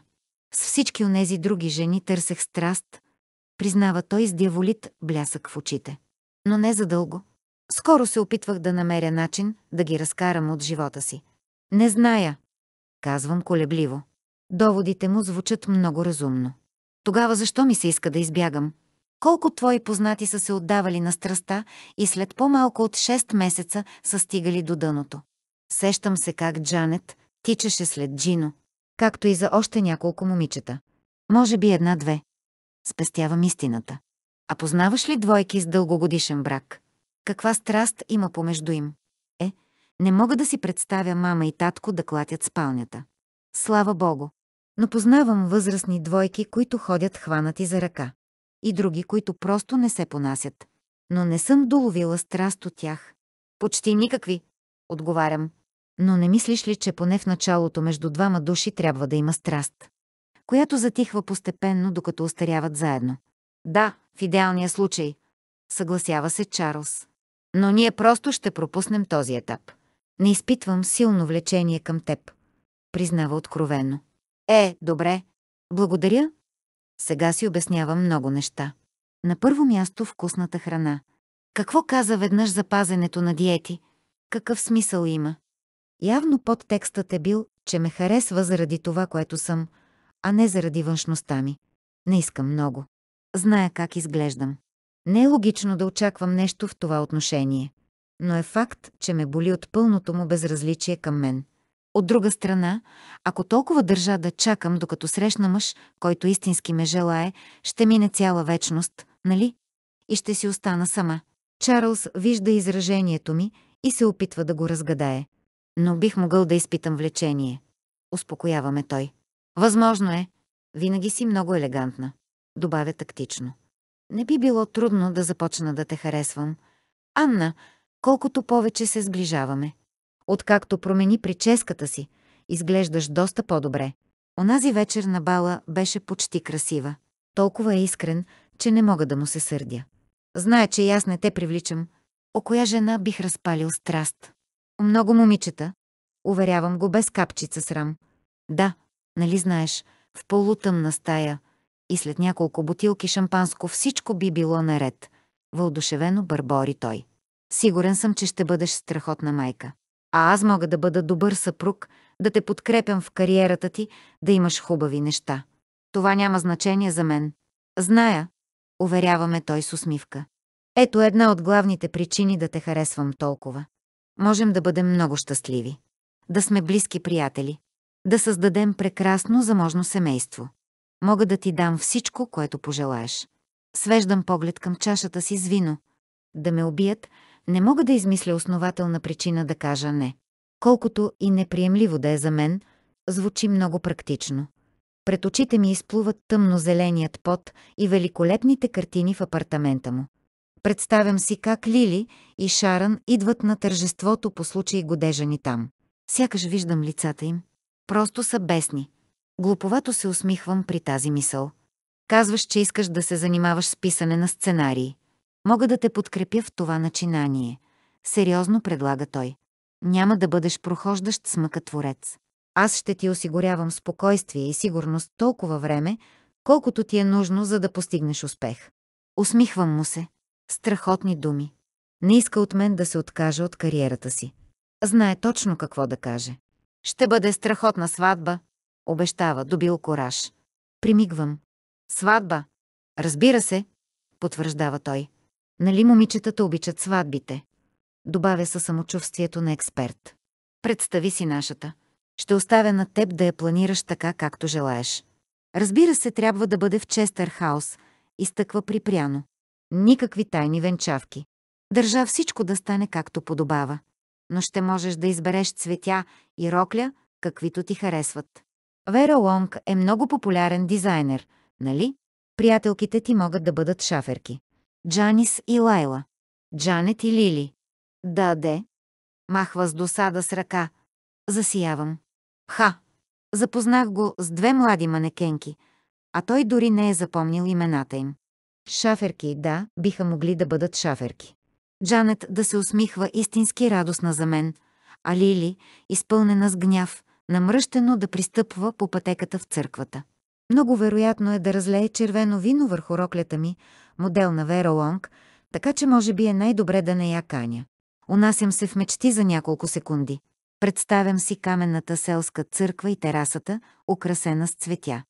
С всички онези други жени търсех страст, признава той с дяволит блясък в очите. Но не задълго. Скоро се опитвах да намеря начин да ги разкарам от живота си. Не зная, казвам колебливо. Доводите му звучат много разумно. Тогава защо ми се иска да избягам? Колко твои познати са се отдавали на страста и след по-малко от 6 месеца са стигали до дъното. Сещам се как Джанет тичаше след Джино, както и за още няколко момичета. Може би една-две. Спестявам истината. А познаваш ли двойки с дългогодишен брак? Каква страст има помежду им? Е, не мога да си представя мама и татко да клатят спалнята. Слава Богу! Но познавам възрастни двойки, които ходят хванати за ръка и други, които просто не се понасят. Но не съм доловила страст от тях. Почти никакви, отговарям. Но не мислиш ли, че поне в началото между двама души трябва да има страст? Която затихва постепенно, докато остаряват заедно. Да, в идеалния случай, съгласява се Чарлз. Но ние просто ще пропуснем този етап. Не изпитвам силно влечение към теб, признава откровено. Е, добре. Благодаря, сега си обяснявам много неща. На първо място вкусната храна. Какво каза веднъж за пазенето на диети? Какъв смисъл има? Явно подтекстът е бил, че ме харесва заради това, което съм, а не заради външността ми. Не искам много. Зная как изглеждам. Не е логично да очаквам нещо в това отношение. Но е факт, че ме боли от пълното му безразличие към мен. От друга страна, ако толкова държа да чакам, докато срещна мъж, който истински ме желае, ще мине цяла вечност, нали? И ще си остана сама. Чарлз вижда изражението ми и се опитва да го разгадае. Но бих могъл да изпитам влечение. Успокояваме той. Възможно е. Винаги си много елегантна. Добавя тактично. Не би било трудно да започна да те харесвам. Анна, колкото повече се сближаваме. Откакто промени прическата си, изглеждаш доста по-добре. Онази вечер на бала беше почти красива. Толкова е искрен, че не мога да му се сърдя. Знае, че и аз не те привличам. О коя жена бих разпалил страст? Много момичета. Уверявам го без капчица срам. Да, нали знаеш, в полутъмна стая и след няколко бутилки шампанско всичко би било наред. Вълдушевено бърбори той. Сигурен съм, че ще бъдеш страхотна майка а аз мога да бъда добър съпруг, да те подкрепям в кариерата ти, да имаш хубави неща. Това няма значение за мен. Зная, уверяваме той с усмивка. Ето една от главните причини да те харесвам толкова. Можем да бъдем много щастливи. Да сме близки приятели. Да създадем прекрасно заможно семейство. Мога да ти дам всичко, което пожелаеш. Свеждам поглед към чашата си с вино. Да ме убият, не мога да измисля основателна причина да кажа не. Колкото и неприемливо да е за мен, звучи много практично. Пред очите ми изплуват тъмно-зеленият пот и великолепните картини в апартамента му. Представям си как Лили и Шаран идват на тържеството по случай годежа ни там. Сякаш виждам лицата им. Просто са бесни. Глуповато се усмихвам при тази мисъл. Казваш, че искаш да се занимаваш с писане на сценарии. Мога да те подкрепя в това начинание. Сериозно предлага той. Няма да бъдеш прохождащ смъка творец. Аз ще ти осигурявам спокойствие и сигурност толкова време, колкото ти е нужно, за да постигнеш успех. Усмихвам му се. Страхотни думи. Не иска от мен да се откаже от кариерата си. Знае точно какво да каже. Ще бъде страхотна сватба, обещава, добил кораж. Примигвам. Сватба. Разбира се, потвърждава той. Нали момичетата обичат сватбите? Добавя със самочувствието на експерт. Представи си нашата. Ще оставя на теб да я планираш така, както желаеш. Разбира се, трябва да бъде в Честър Хаус, изтъква припряно. Никакви тайни венчавки. Държа всичко да стане както подобава. Но ще можеш да избереш цветя и рокля, каквито ти харесват. Вера Лонг е много популярен дизайнер, нали? Приятелките ти могат да бъдат шаферки. Джанис и Лайла. Джанет и Лили. Да, де. Махва с досада с ръка. Засиявам. Ха! Запознах го с две млади манекенки, а той дори не е запомнил имената им. Шаферки, да, биха могли да бъдат шаферки. Джанет да се усмихва истински радостна за мен, а Лили, изпълнена с гняв, намръщено да пристъпва по пътеката в църквата. Много вероятно е да разлее червено вино върху роклята ми, модел на Вера Лонг, така че може би е най-добре да не я каня. Унасям се в мечти за няколко секунди. Представям си каменната селска църква и терасата, украсена с цветя.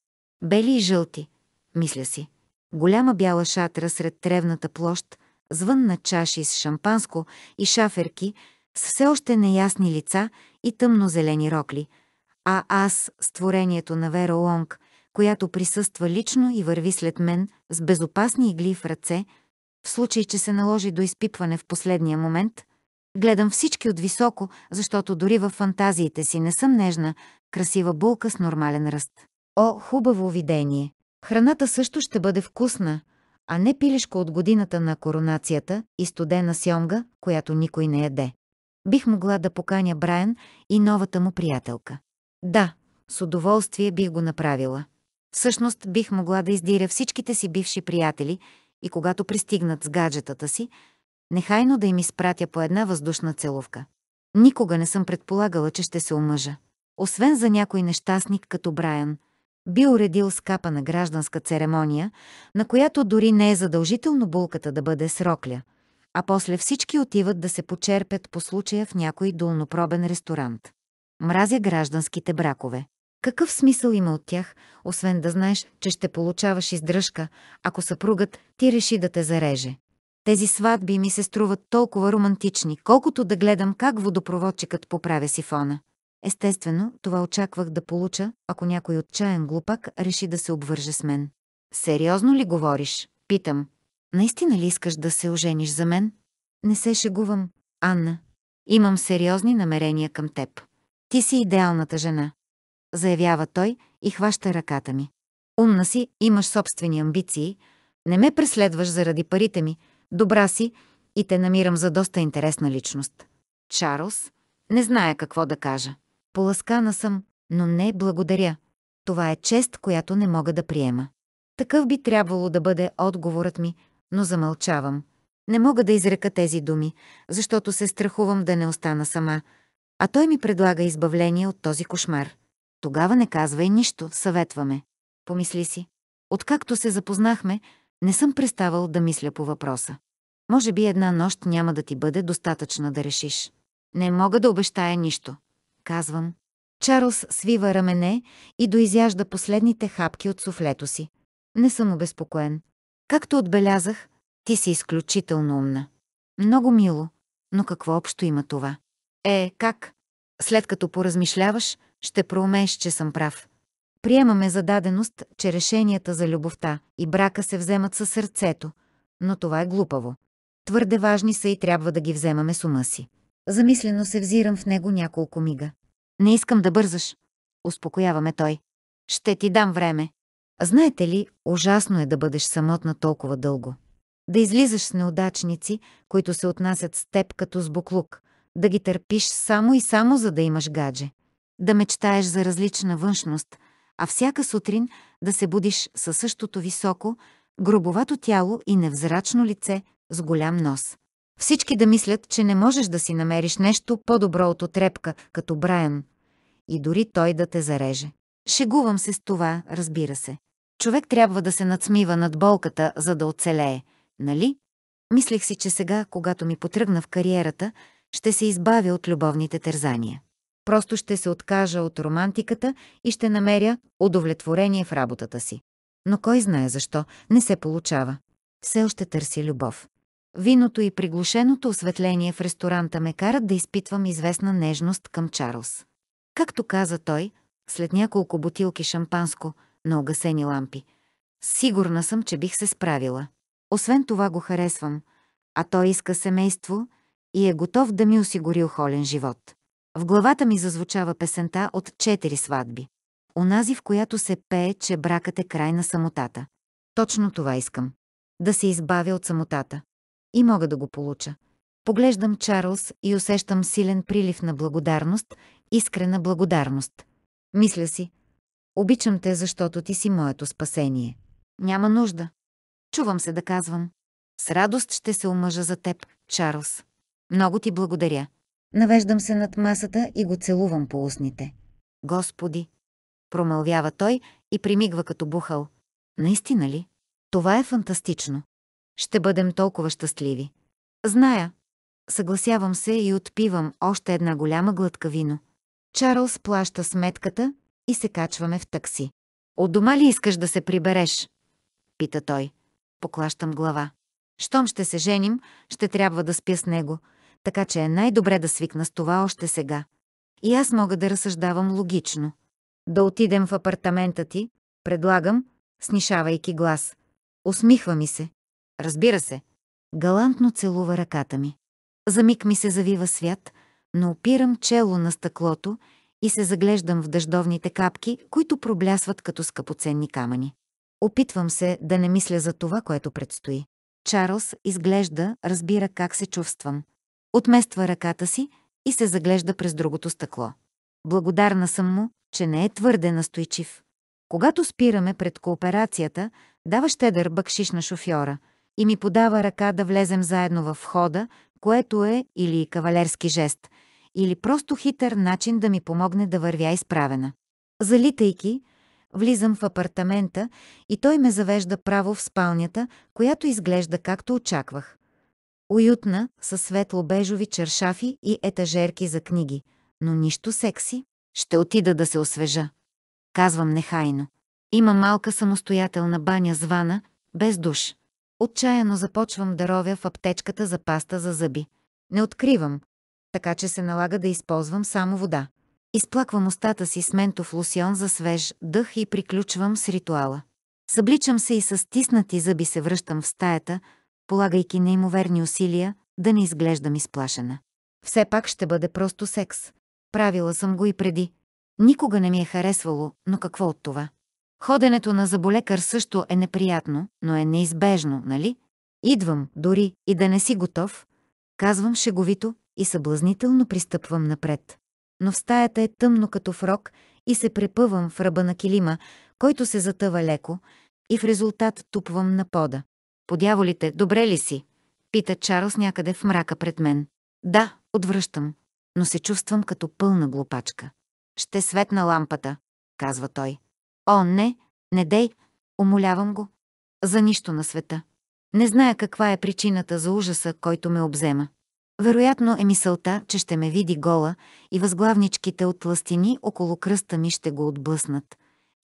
Бели и жълти, мисля си. Голяма бяла шатра сред тревната площ, звън на чаши с шампанско и шаферки, с все още неясни лица и тъмно-зелени рокли. А аз, створението на Вера Лонг, която присъства лично и върви след мен с безопасни игли в ръце, в случай, че се наложи до изпипване в последния момент. Гледам всички от високо, защото дори във фантазиите си не съм нежна, красива булка с нормален ръст. О, хубаво видение! Храната също ще бъде вкусна, а не пилешко от годината на коронацията и студена сьомга, която никой не яде. Бих могла да поканя Брайан и новата му приятелка. Да, с удоволствие бих го направила. Всъщност бих могла да издиря всичките си бивши приятели и когато пристигнат с гаджетата си, нехайно да им изпратя по една въздушна целувка. Никога не съм предполагала, че ще се омъжа. Освен за някой нещастник като Брайан, би уредил скапа на гражданска церемония, на която дори не е задължително булката да бъде срокля, а после всички отиват да се почерпят по случая в някой долнопробен ресторант. Мразя гражданските бракове. Какъв смисъл има от тях, освен да знаеш, че ще получаваш издръжка, ако съпругът ти реши да те зареже? Тези сватби ми се струват толкова романтични, колкото да гледам как водопроводчикът поправя сифона. Естествено, това очаквах да получа, ако някой отчаян глупак реши да се обвърже с мен. Сериозно ли говориш? Питам. Наистина ли искаш да се ожениш за мен? Не се шегувам, Анна. Имам сериозни намерения към теб. Ти си идеалната жена заявява той и хваща ръката ми. Умна си, имаш собствени амбиции, не ме преследваш заради парите ми, добра си и те намирам за доста интересна личност. Чарлз, не зная какво да кажа. Поласкана съм, но не благодаря. Това е чест, която не мога да приема. Такъв би трябвало да бъде отговорът ми, но замълчавам. Не мога да изрека тези думи, защото се страхувам да не остана сама, а той ми предлага избавление от този кошмар. Тогава не казвай нищо, съветваме. Помисли си. Откакто се запознахме, не съм преставал да мисля по въпроса. Може би една нощ няма да ти бъде достатъчна да решиш. Не мога да обещая нищо, казвам. Чарлз свива рамене и доизяжда последните хапки от суфлето си. Не съм обезпокоен. Както отбелязах, ти си изключително умна. Много мило, но какво общо има това? Е, как? След като поразмишляваш, ще проумееш, че съм прав. Приемаме за даденост, че решенията за любовта и брака се вземат със сърцето, но това е глупаво. Твърде важни са и трябва да ги вземаме с ума си. Замислено се взирам в него няколко мига. Не искам да бързаш, успокояваме той. Ще ти дам време. Знаете ли, ужасно е да бъдеш самотна толкова дълго. Да излизаш с неудачници, които се отнасят с теб като с буклук, да ги търпиш само и само за да имаш гадже да мечтаеш за различна външност, а всяка сутрин да се будиш със същото високо, грубовато тяло и невзрачно лице с голям нос. Всички да мислят, че не можеш да си намериш нещо по-добро от отрепка, като Брайан, и дори той да те зареже. Шегувам се с това, разбира се. Човек трябва да се надсмива над болката, за да оцелее, нали? Мислех си, че сега, когато ми потръгна в кариерата, ще се избавя от любовните тързания. Просто ще се откажа от романтиката и ще намеря удовлетворение в работата си. Но кой знае защо не се получава. Все още търси любов. Виното и приглушеното осветление в ресторанта ме карат да изпитвам известна нежност към Чарлз. Както каза той, след няколко бутилки шампанско на огасени лампи, сигурна съм, че бих се справила. Освен това го харесвам, а той иска семейство и е готов да ми осигури охолен живот. В главата ми зазвучава песента от четири сватби. Онази, в която се пее, че бракът е край на самотата. Точно това искам. Да се избавя от самотата. И мога да го получа. Поглеждам Чарлз и усещам силен прилив на благодарност, искрена благодарност. Мисля си, обичам те, защото ти си моето спасение. Няма нужда. Чувам се да казвам. С радост ще се омъжа за теб, Чарлз. Много ти благодаря. Навеждам се над масата и го целувам по устните. Господи! Промълвява той и примигва като бухал. Наистина ли? Това е фантастично. Ще бъдем толкова щастливи. Зная. Съгласявам се и отпивам още една голяма глътка вино. Чарлз плаща сметката и се качваме в такси. От дома ли искаш да се прибереш? Пита той. Поклащам глава. Щом ще се женим, ще трябва да спя с него – така че е най-добре да свикна с това още сега. И аз мога да разсъждавам логично. Да отидем в апартамента ти, предлагам, снишавайки глас. Усмихва ми се. Разбира се. Галантно целува ръката ми. За миг ми се завива свят, но опирам чело на стъклото и се заглеждам в дъждовните капки, които проблясват като скъпоценни камъни. Опитвам се да не мисля за това, което предстои. Чарлз изглежда, разбира как се чувствам. Отмества ръката си и се заглежда през другото стъкло. Благодарна съм му, че не е твърде настойчив. Когато спираме пред кооперацията, дава щедър бъкшиш на шофьора и ми подава ръка да влезем заедно във входа, което е или кавалерски жест, или просто хитър начин да ми помогне да вървя изправена. Залитайки, влизам в апартамента и той ме завежда право в спалнята, която изглежда както очаквах. Уютна, със светло-бежови чершафи и етажерки за книги, но нищо секси. Ще отида да се освежа. Казвам нехайно. Има малка самостоятелна баня с вана, без душ. Отчаяно започвам да ровя в аптечката за паста за зъби. Не откривам, така че се налага да използвам само вода. Изплаквам устата си с ментов лусион за свеж дъх и приключвам с ритуала. Събличам се и с стиснати зъби се връщам в стаята, полагайки неимоверни усилия да не изглеждам изплашена. Все пак ще бъде просто секс. Правила съм го и преди. Никога не ми е харесвало, но какво от това? Ходенето на заболекар също е неприятно, но е неизбежно, нали? Идвам, дори и да не си готов, казвам шеговито и съблазнително пристъпвам напред. Но в стаята е тъмно като в рок и се препъвам в ръба на килима, който се затъва леко, и в резултат тупвам на пода. Подяволите, добре ли си? Пита Чарлз някъде в мрака пред мен. Да, отвръщам, но се чувствам като пълна глупачка. Ще светна лампата, казва той. О, не, не дей, умолявам го. За нищо на света. Не зная каква е причината за ужаса, който ме обзема. Вероятно е мисълта, че ще ме види гола и възглавничките от ластини около кръста ми ще го отблъснат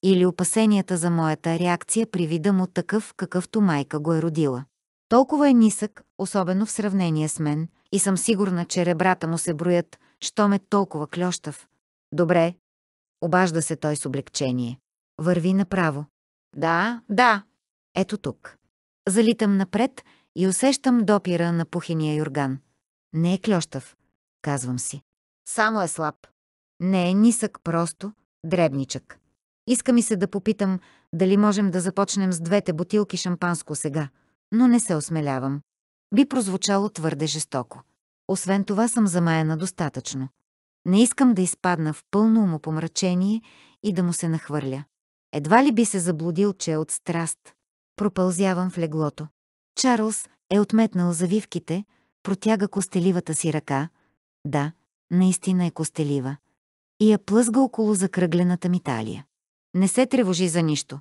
или опасенията за моята реакция при вида му такъв, какъвто майка го е родила. Толкова е нисък, особено в сравнение с мен, и съм сигурна, че ребрата му се броят, щом е толкова клющав. Добре. Обажда се той с облегчение. Върви направо. Да, да. Ето тук. Залитам напред и усещам допира на пухения юрган. Не е клющав, казвам си. Само е слаб. Не е нисък просто, дребничък. Иска ми се да попитам дали можем да започнем с двете бутилки шампанско сега, но не се осмелявам. Би прозвучало твърде жестоко. Освен това съм замаяна достатъчно. Не искам да изпадна в пълно умопомрачение и да му се нахвърля. Едва ли би се заблудил, че е от страст. Пропълзявам в леглото. Чарлз е отметнал завивките, протяга костеливата си ръка. Да, наистина е костелива. И я плъзга около закръглената ми талия. Не се тревожи за нищо.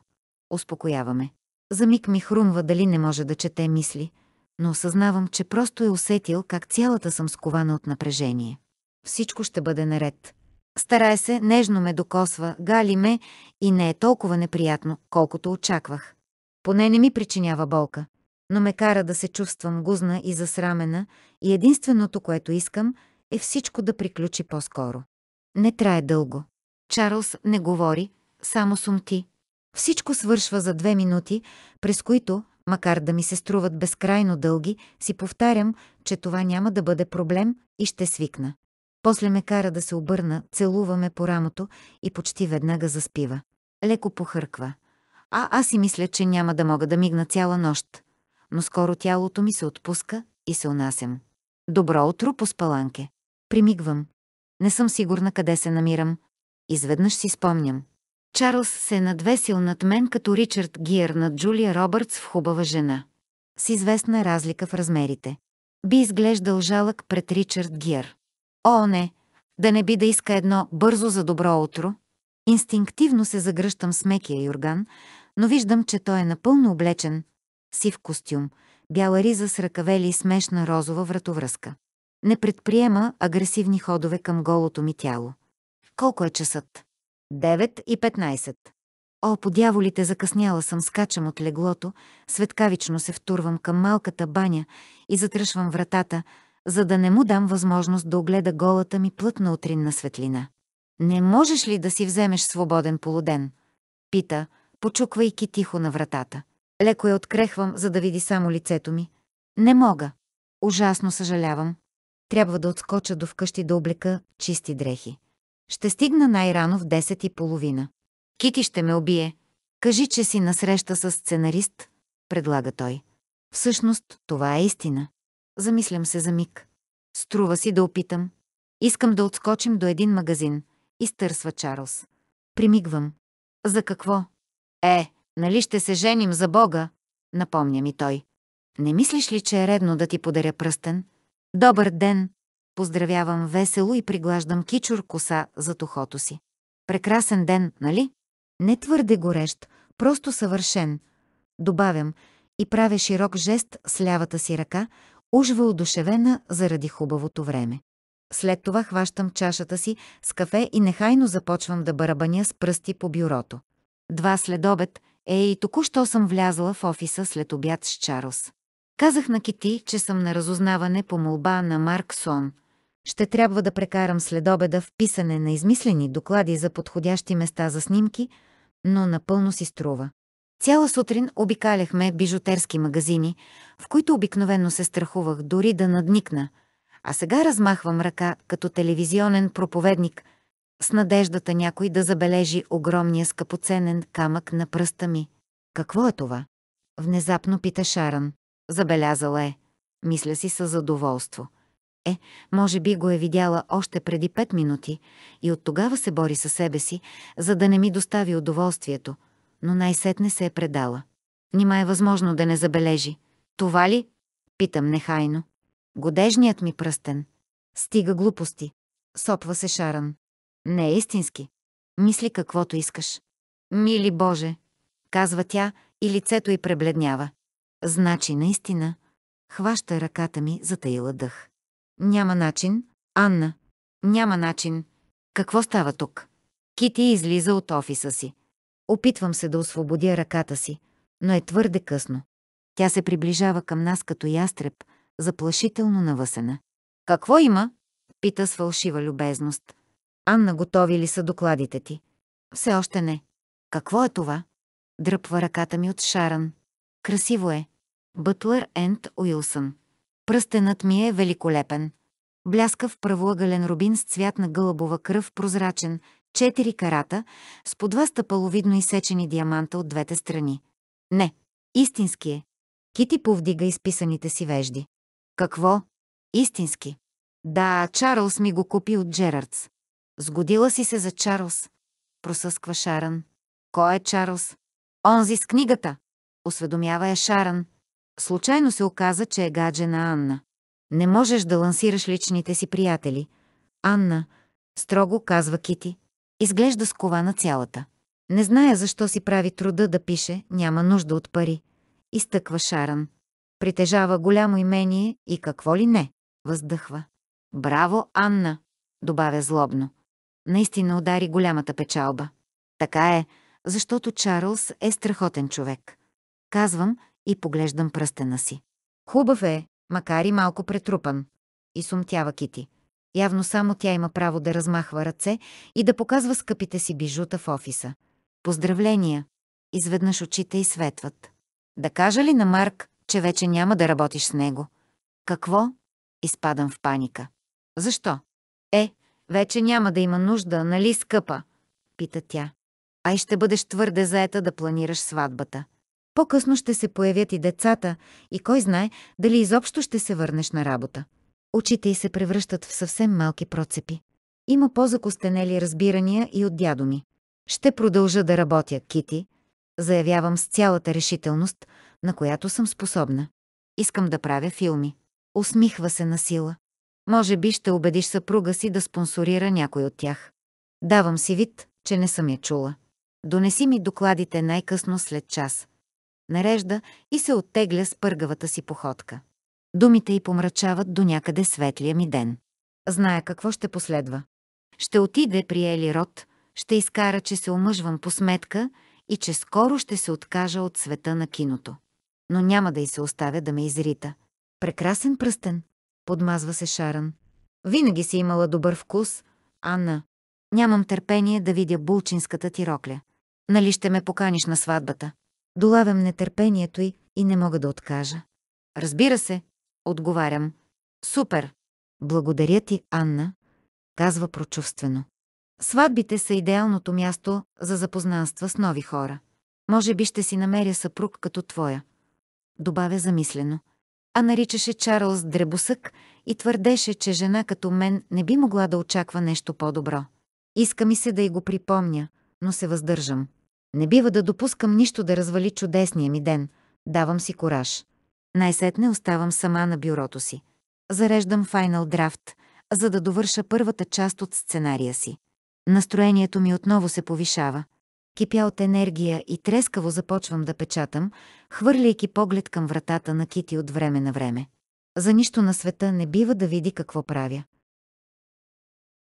Успокояваме. За миг ми хрумва дали не може да чете мисли, но осъзнавам, че просто е усетил как цялата съм скована от напрежение. Всичко ще бъде наред. Старае се, нежно ме докосва, гали ме и не е толкова неприятно, колкото очаквах. Поне не ми причинява болка, но ме кара да се чувствам гузна и засрамена и единственото, което искам, е всичко да приключи по-скоро. Не трае дълго. Чарлз не говори, само сумти. Всичко свършва за две минути, през които, макар да ми се струват безкрайно дълги, си повтарям, че това няма да бъде проблем и ще свикна. После ме кара да се обърна, целуваме по рамото и почти веднага заспива. Леко похърква. А аз си мисля, че няма да мога да мигна цяла нощ. Но скоро тялото ми се отпуска и се унасям. Добро утро, спаланке. Примигвам. Не съм сигурна къде се намирам. Изведнъж си спомням. Чарлз се надвесил над мен като Ричард Гиер над Джулия Робъртс в хубава жена. С известна разлика в размерите. Би изглеждал жалък пред Ричард Гиер. О, не! Да не би да иска едно бързо за добро утро. Инстинктивно се загръщам с мекия юрган, но виждам, че той е напълно облечен, сив костюм, бяла риза с ръкавели и смешна розова вратовръзка. Не предприема агресивни ходове към голото ми тяло. Колко е часът? 9 и 15. О, по дяволите, закъсняла съм, скачам от леглото, светкавично се втурвам към малката баня и затръшвам вратата, за да не му дам възможност да огледа голата ми плътна утринна светлина. «Не можеш ли да си вземеш свободен полуден?» Пита, почуквайки тихо на вратата. Леко я открехвам, за да види само лицето ми. «Не мога. Ужасно съжалявам. Трябва да отскоча до вкъщи да облека чисти дрехи. Ще стигна най-рано в 10 и половина. Кити ще ме убие. Кажи, че си насреща с сценарист, предлага той. Всъщност, това е истина. Замислям се за миг. Струва си да опитам. Искам да отскочим до един магазин. Изтърсва Чарлз. Примигвам. За какво? Е, нали ще се женим за Бога? Напомня ми той. Не мислиш ли, че е редно да ти подаря пръстен? Добър ден, Поздравявам весело и приглаждам кичур коса за тухото си. Прекрасен ден, нали? Не твърде горещ, просто съвършен. Добавям и правя широк жест с лявата си ръка, уж удушевена заради хубавото време. След това хващам чашата си с кафе и нехайно започвам да барабаня с пръсти по бюрото. Два след обед е и току-що съм влязла в офиса след обяд с Чарлз. Казах на Кити, че съм на разузнаване по молба на Марк Сон – ще трябва да прекарам следобеда в писане на измислени доклади за подходящи места за снимки, но напълно си струва. Цяла сутрин обикаляхме бижутерски магазини, в които обикновено се страхувах дори да надникна, а сега размахвам ръка като телевизионен проповедник с надеждата някой да забележи огромния скъпоценен камък на пръста ми. Какво е това? Внезапно пита Шаран. Забелязала е. Мисля си със задоволство. Е, може би го е видяла още преди пет минути и от тогава се бори със себе си, за да не ми достави удоволствието, но най-сетне се е предала. Нима е възможно да не забележи. Това ли? Питам нехайно. Годежният ми пръстен. Стига глупости. Сопва се Шаран. Не е истински. Мисли каквото искаш. Мили Боже, казва тя и лицето й пребледнява. Значи наистина, хваща ръката ми, затаила дъх. Няма начин. Анна. Няма начин. Какво става тук? Кити излиза от офиса си. Опитвам се да освободя ръката си, но е твърде късно. Тя се приближава към нас като ястреб, заплашително навъсена. Какво има? Пита с фалшива любезност. Анна, готови ли са докладите ти? Все още не. Какво е това? Дръпва ръката ми от Шаран. Красиво е. Бътлър Енд Уилсън. Пръстенът ми е великолепен. Бляскав правоъгълен рубин с цвят на гълъбова кръв, прозрачен, четири карата, с по два стъпаловидно изсечени диаманта от двете страни. Не, истински е. Кити повдига изписаните си вежди. Какво? Истински. Да, Чарлз ми го купи от Джерардс. Сгодила си се за Чарлз. Просъсква Шаран. Кой е Чарлз? Онзи с книгата. Осведомява е Шаран. Случайно се оказа, че е гадже на Анна. Не можеш да лансираш личните си приятели. Анна, строго казва Кити, изглежда на цялата. Не зная защо си прави труда да пише, няма нужда от пари. Изтъква Шаран. Притежава голямо имение и какво ли не. Въздъхва. Браво, Анна, добавя злобно. Наистина удари голямата печалба. Така е, защото Чарлз е страхотен човек. Казвам, и поглеждам пръстена си. Хубав е, макар и малко претрупан. И сумтява Кити. Явно само тя има право да размахва ръце и да показва скъпите си бижута в офиса. Поздравления! Изведнъж очите й светват. Да кажа ли на Марк, че вече няма да работиш с него? Какво? Изпадам в паника. Защо? Е, вече няма да има нужда, нали, скъпа? Пита тя. Ай ще бъдеш твърде заета да планираш сватбата. По-късно ще се появят и децата, и кой знае дали изобщо ще се върнеш на работа. Очите й се превръщат в съвсем малки процепи. Има по-закостенели разбирания и от дядо ми. Ще продължа да работя, Кити, заявявам с цялата решителност, на която съм способна. Искам да правя филми. Усмихва се на сила. Може би ще убедиш съпруга си да спонсорира някой от тях. Давам си вид, че не съм я чула. Донеси ми докладите най-късно след час нарежда и се оттегля с пъргавата си походка. Думите й помрачават до някъде светлия ми ден. Зная какво ще последва. Ще отиде при Ели Рот, ще изкара, че се омъжвам по сметка и че скоро ще се откажа от света на киното. Но няма да й се оставя да ме изрита. Прекрасен пръстен, подмазва се Шаран. Винаги си имала добър вкус, Анна. Нямам търпение да видя булчинската ти рокля. Нали ще ме поканиш на сватбата? Долавям нетърпението й и не мога да откажа. Разбира се, отговарям. Супер! Благодаря ти, Анна, казва прочувствено. Сватбите са идеалното място за запознанства с нови хора. Може би ще си намеря съпруг като твоя. Добавя замислено. А наричаше Чарлз дребосък и твърдеше, че жена като мен не би могла да очаква нещо по-добро. Иска ми се да й го припомня, но се въздържам. Не бива да допускам нищо да развали чудесния ми ден. Давам си кораж. Най-сетне оставам сама на бюрото си. Зареждам Final Draft, за да довърша първата част от сценария си. Настроението ми отново се повишава. Кипя от енергия и трескаво започвам да печатам, хвърляйки поглед към вратата на Кити от време на време. За нищо на света не бива да види какво правя.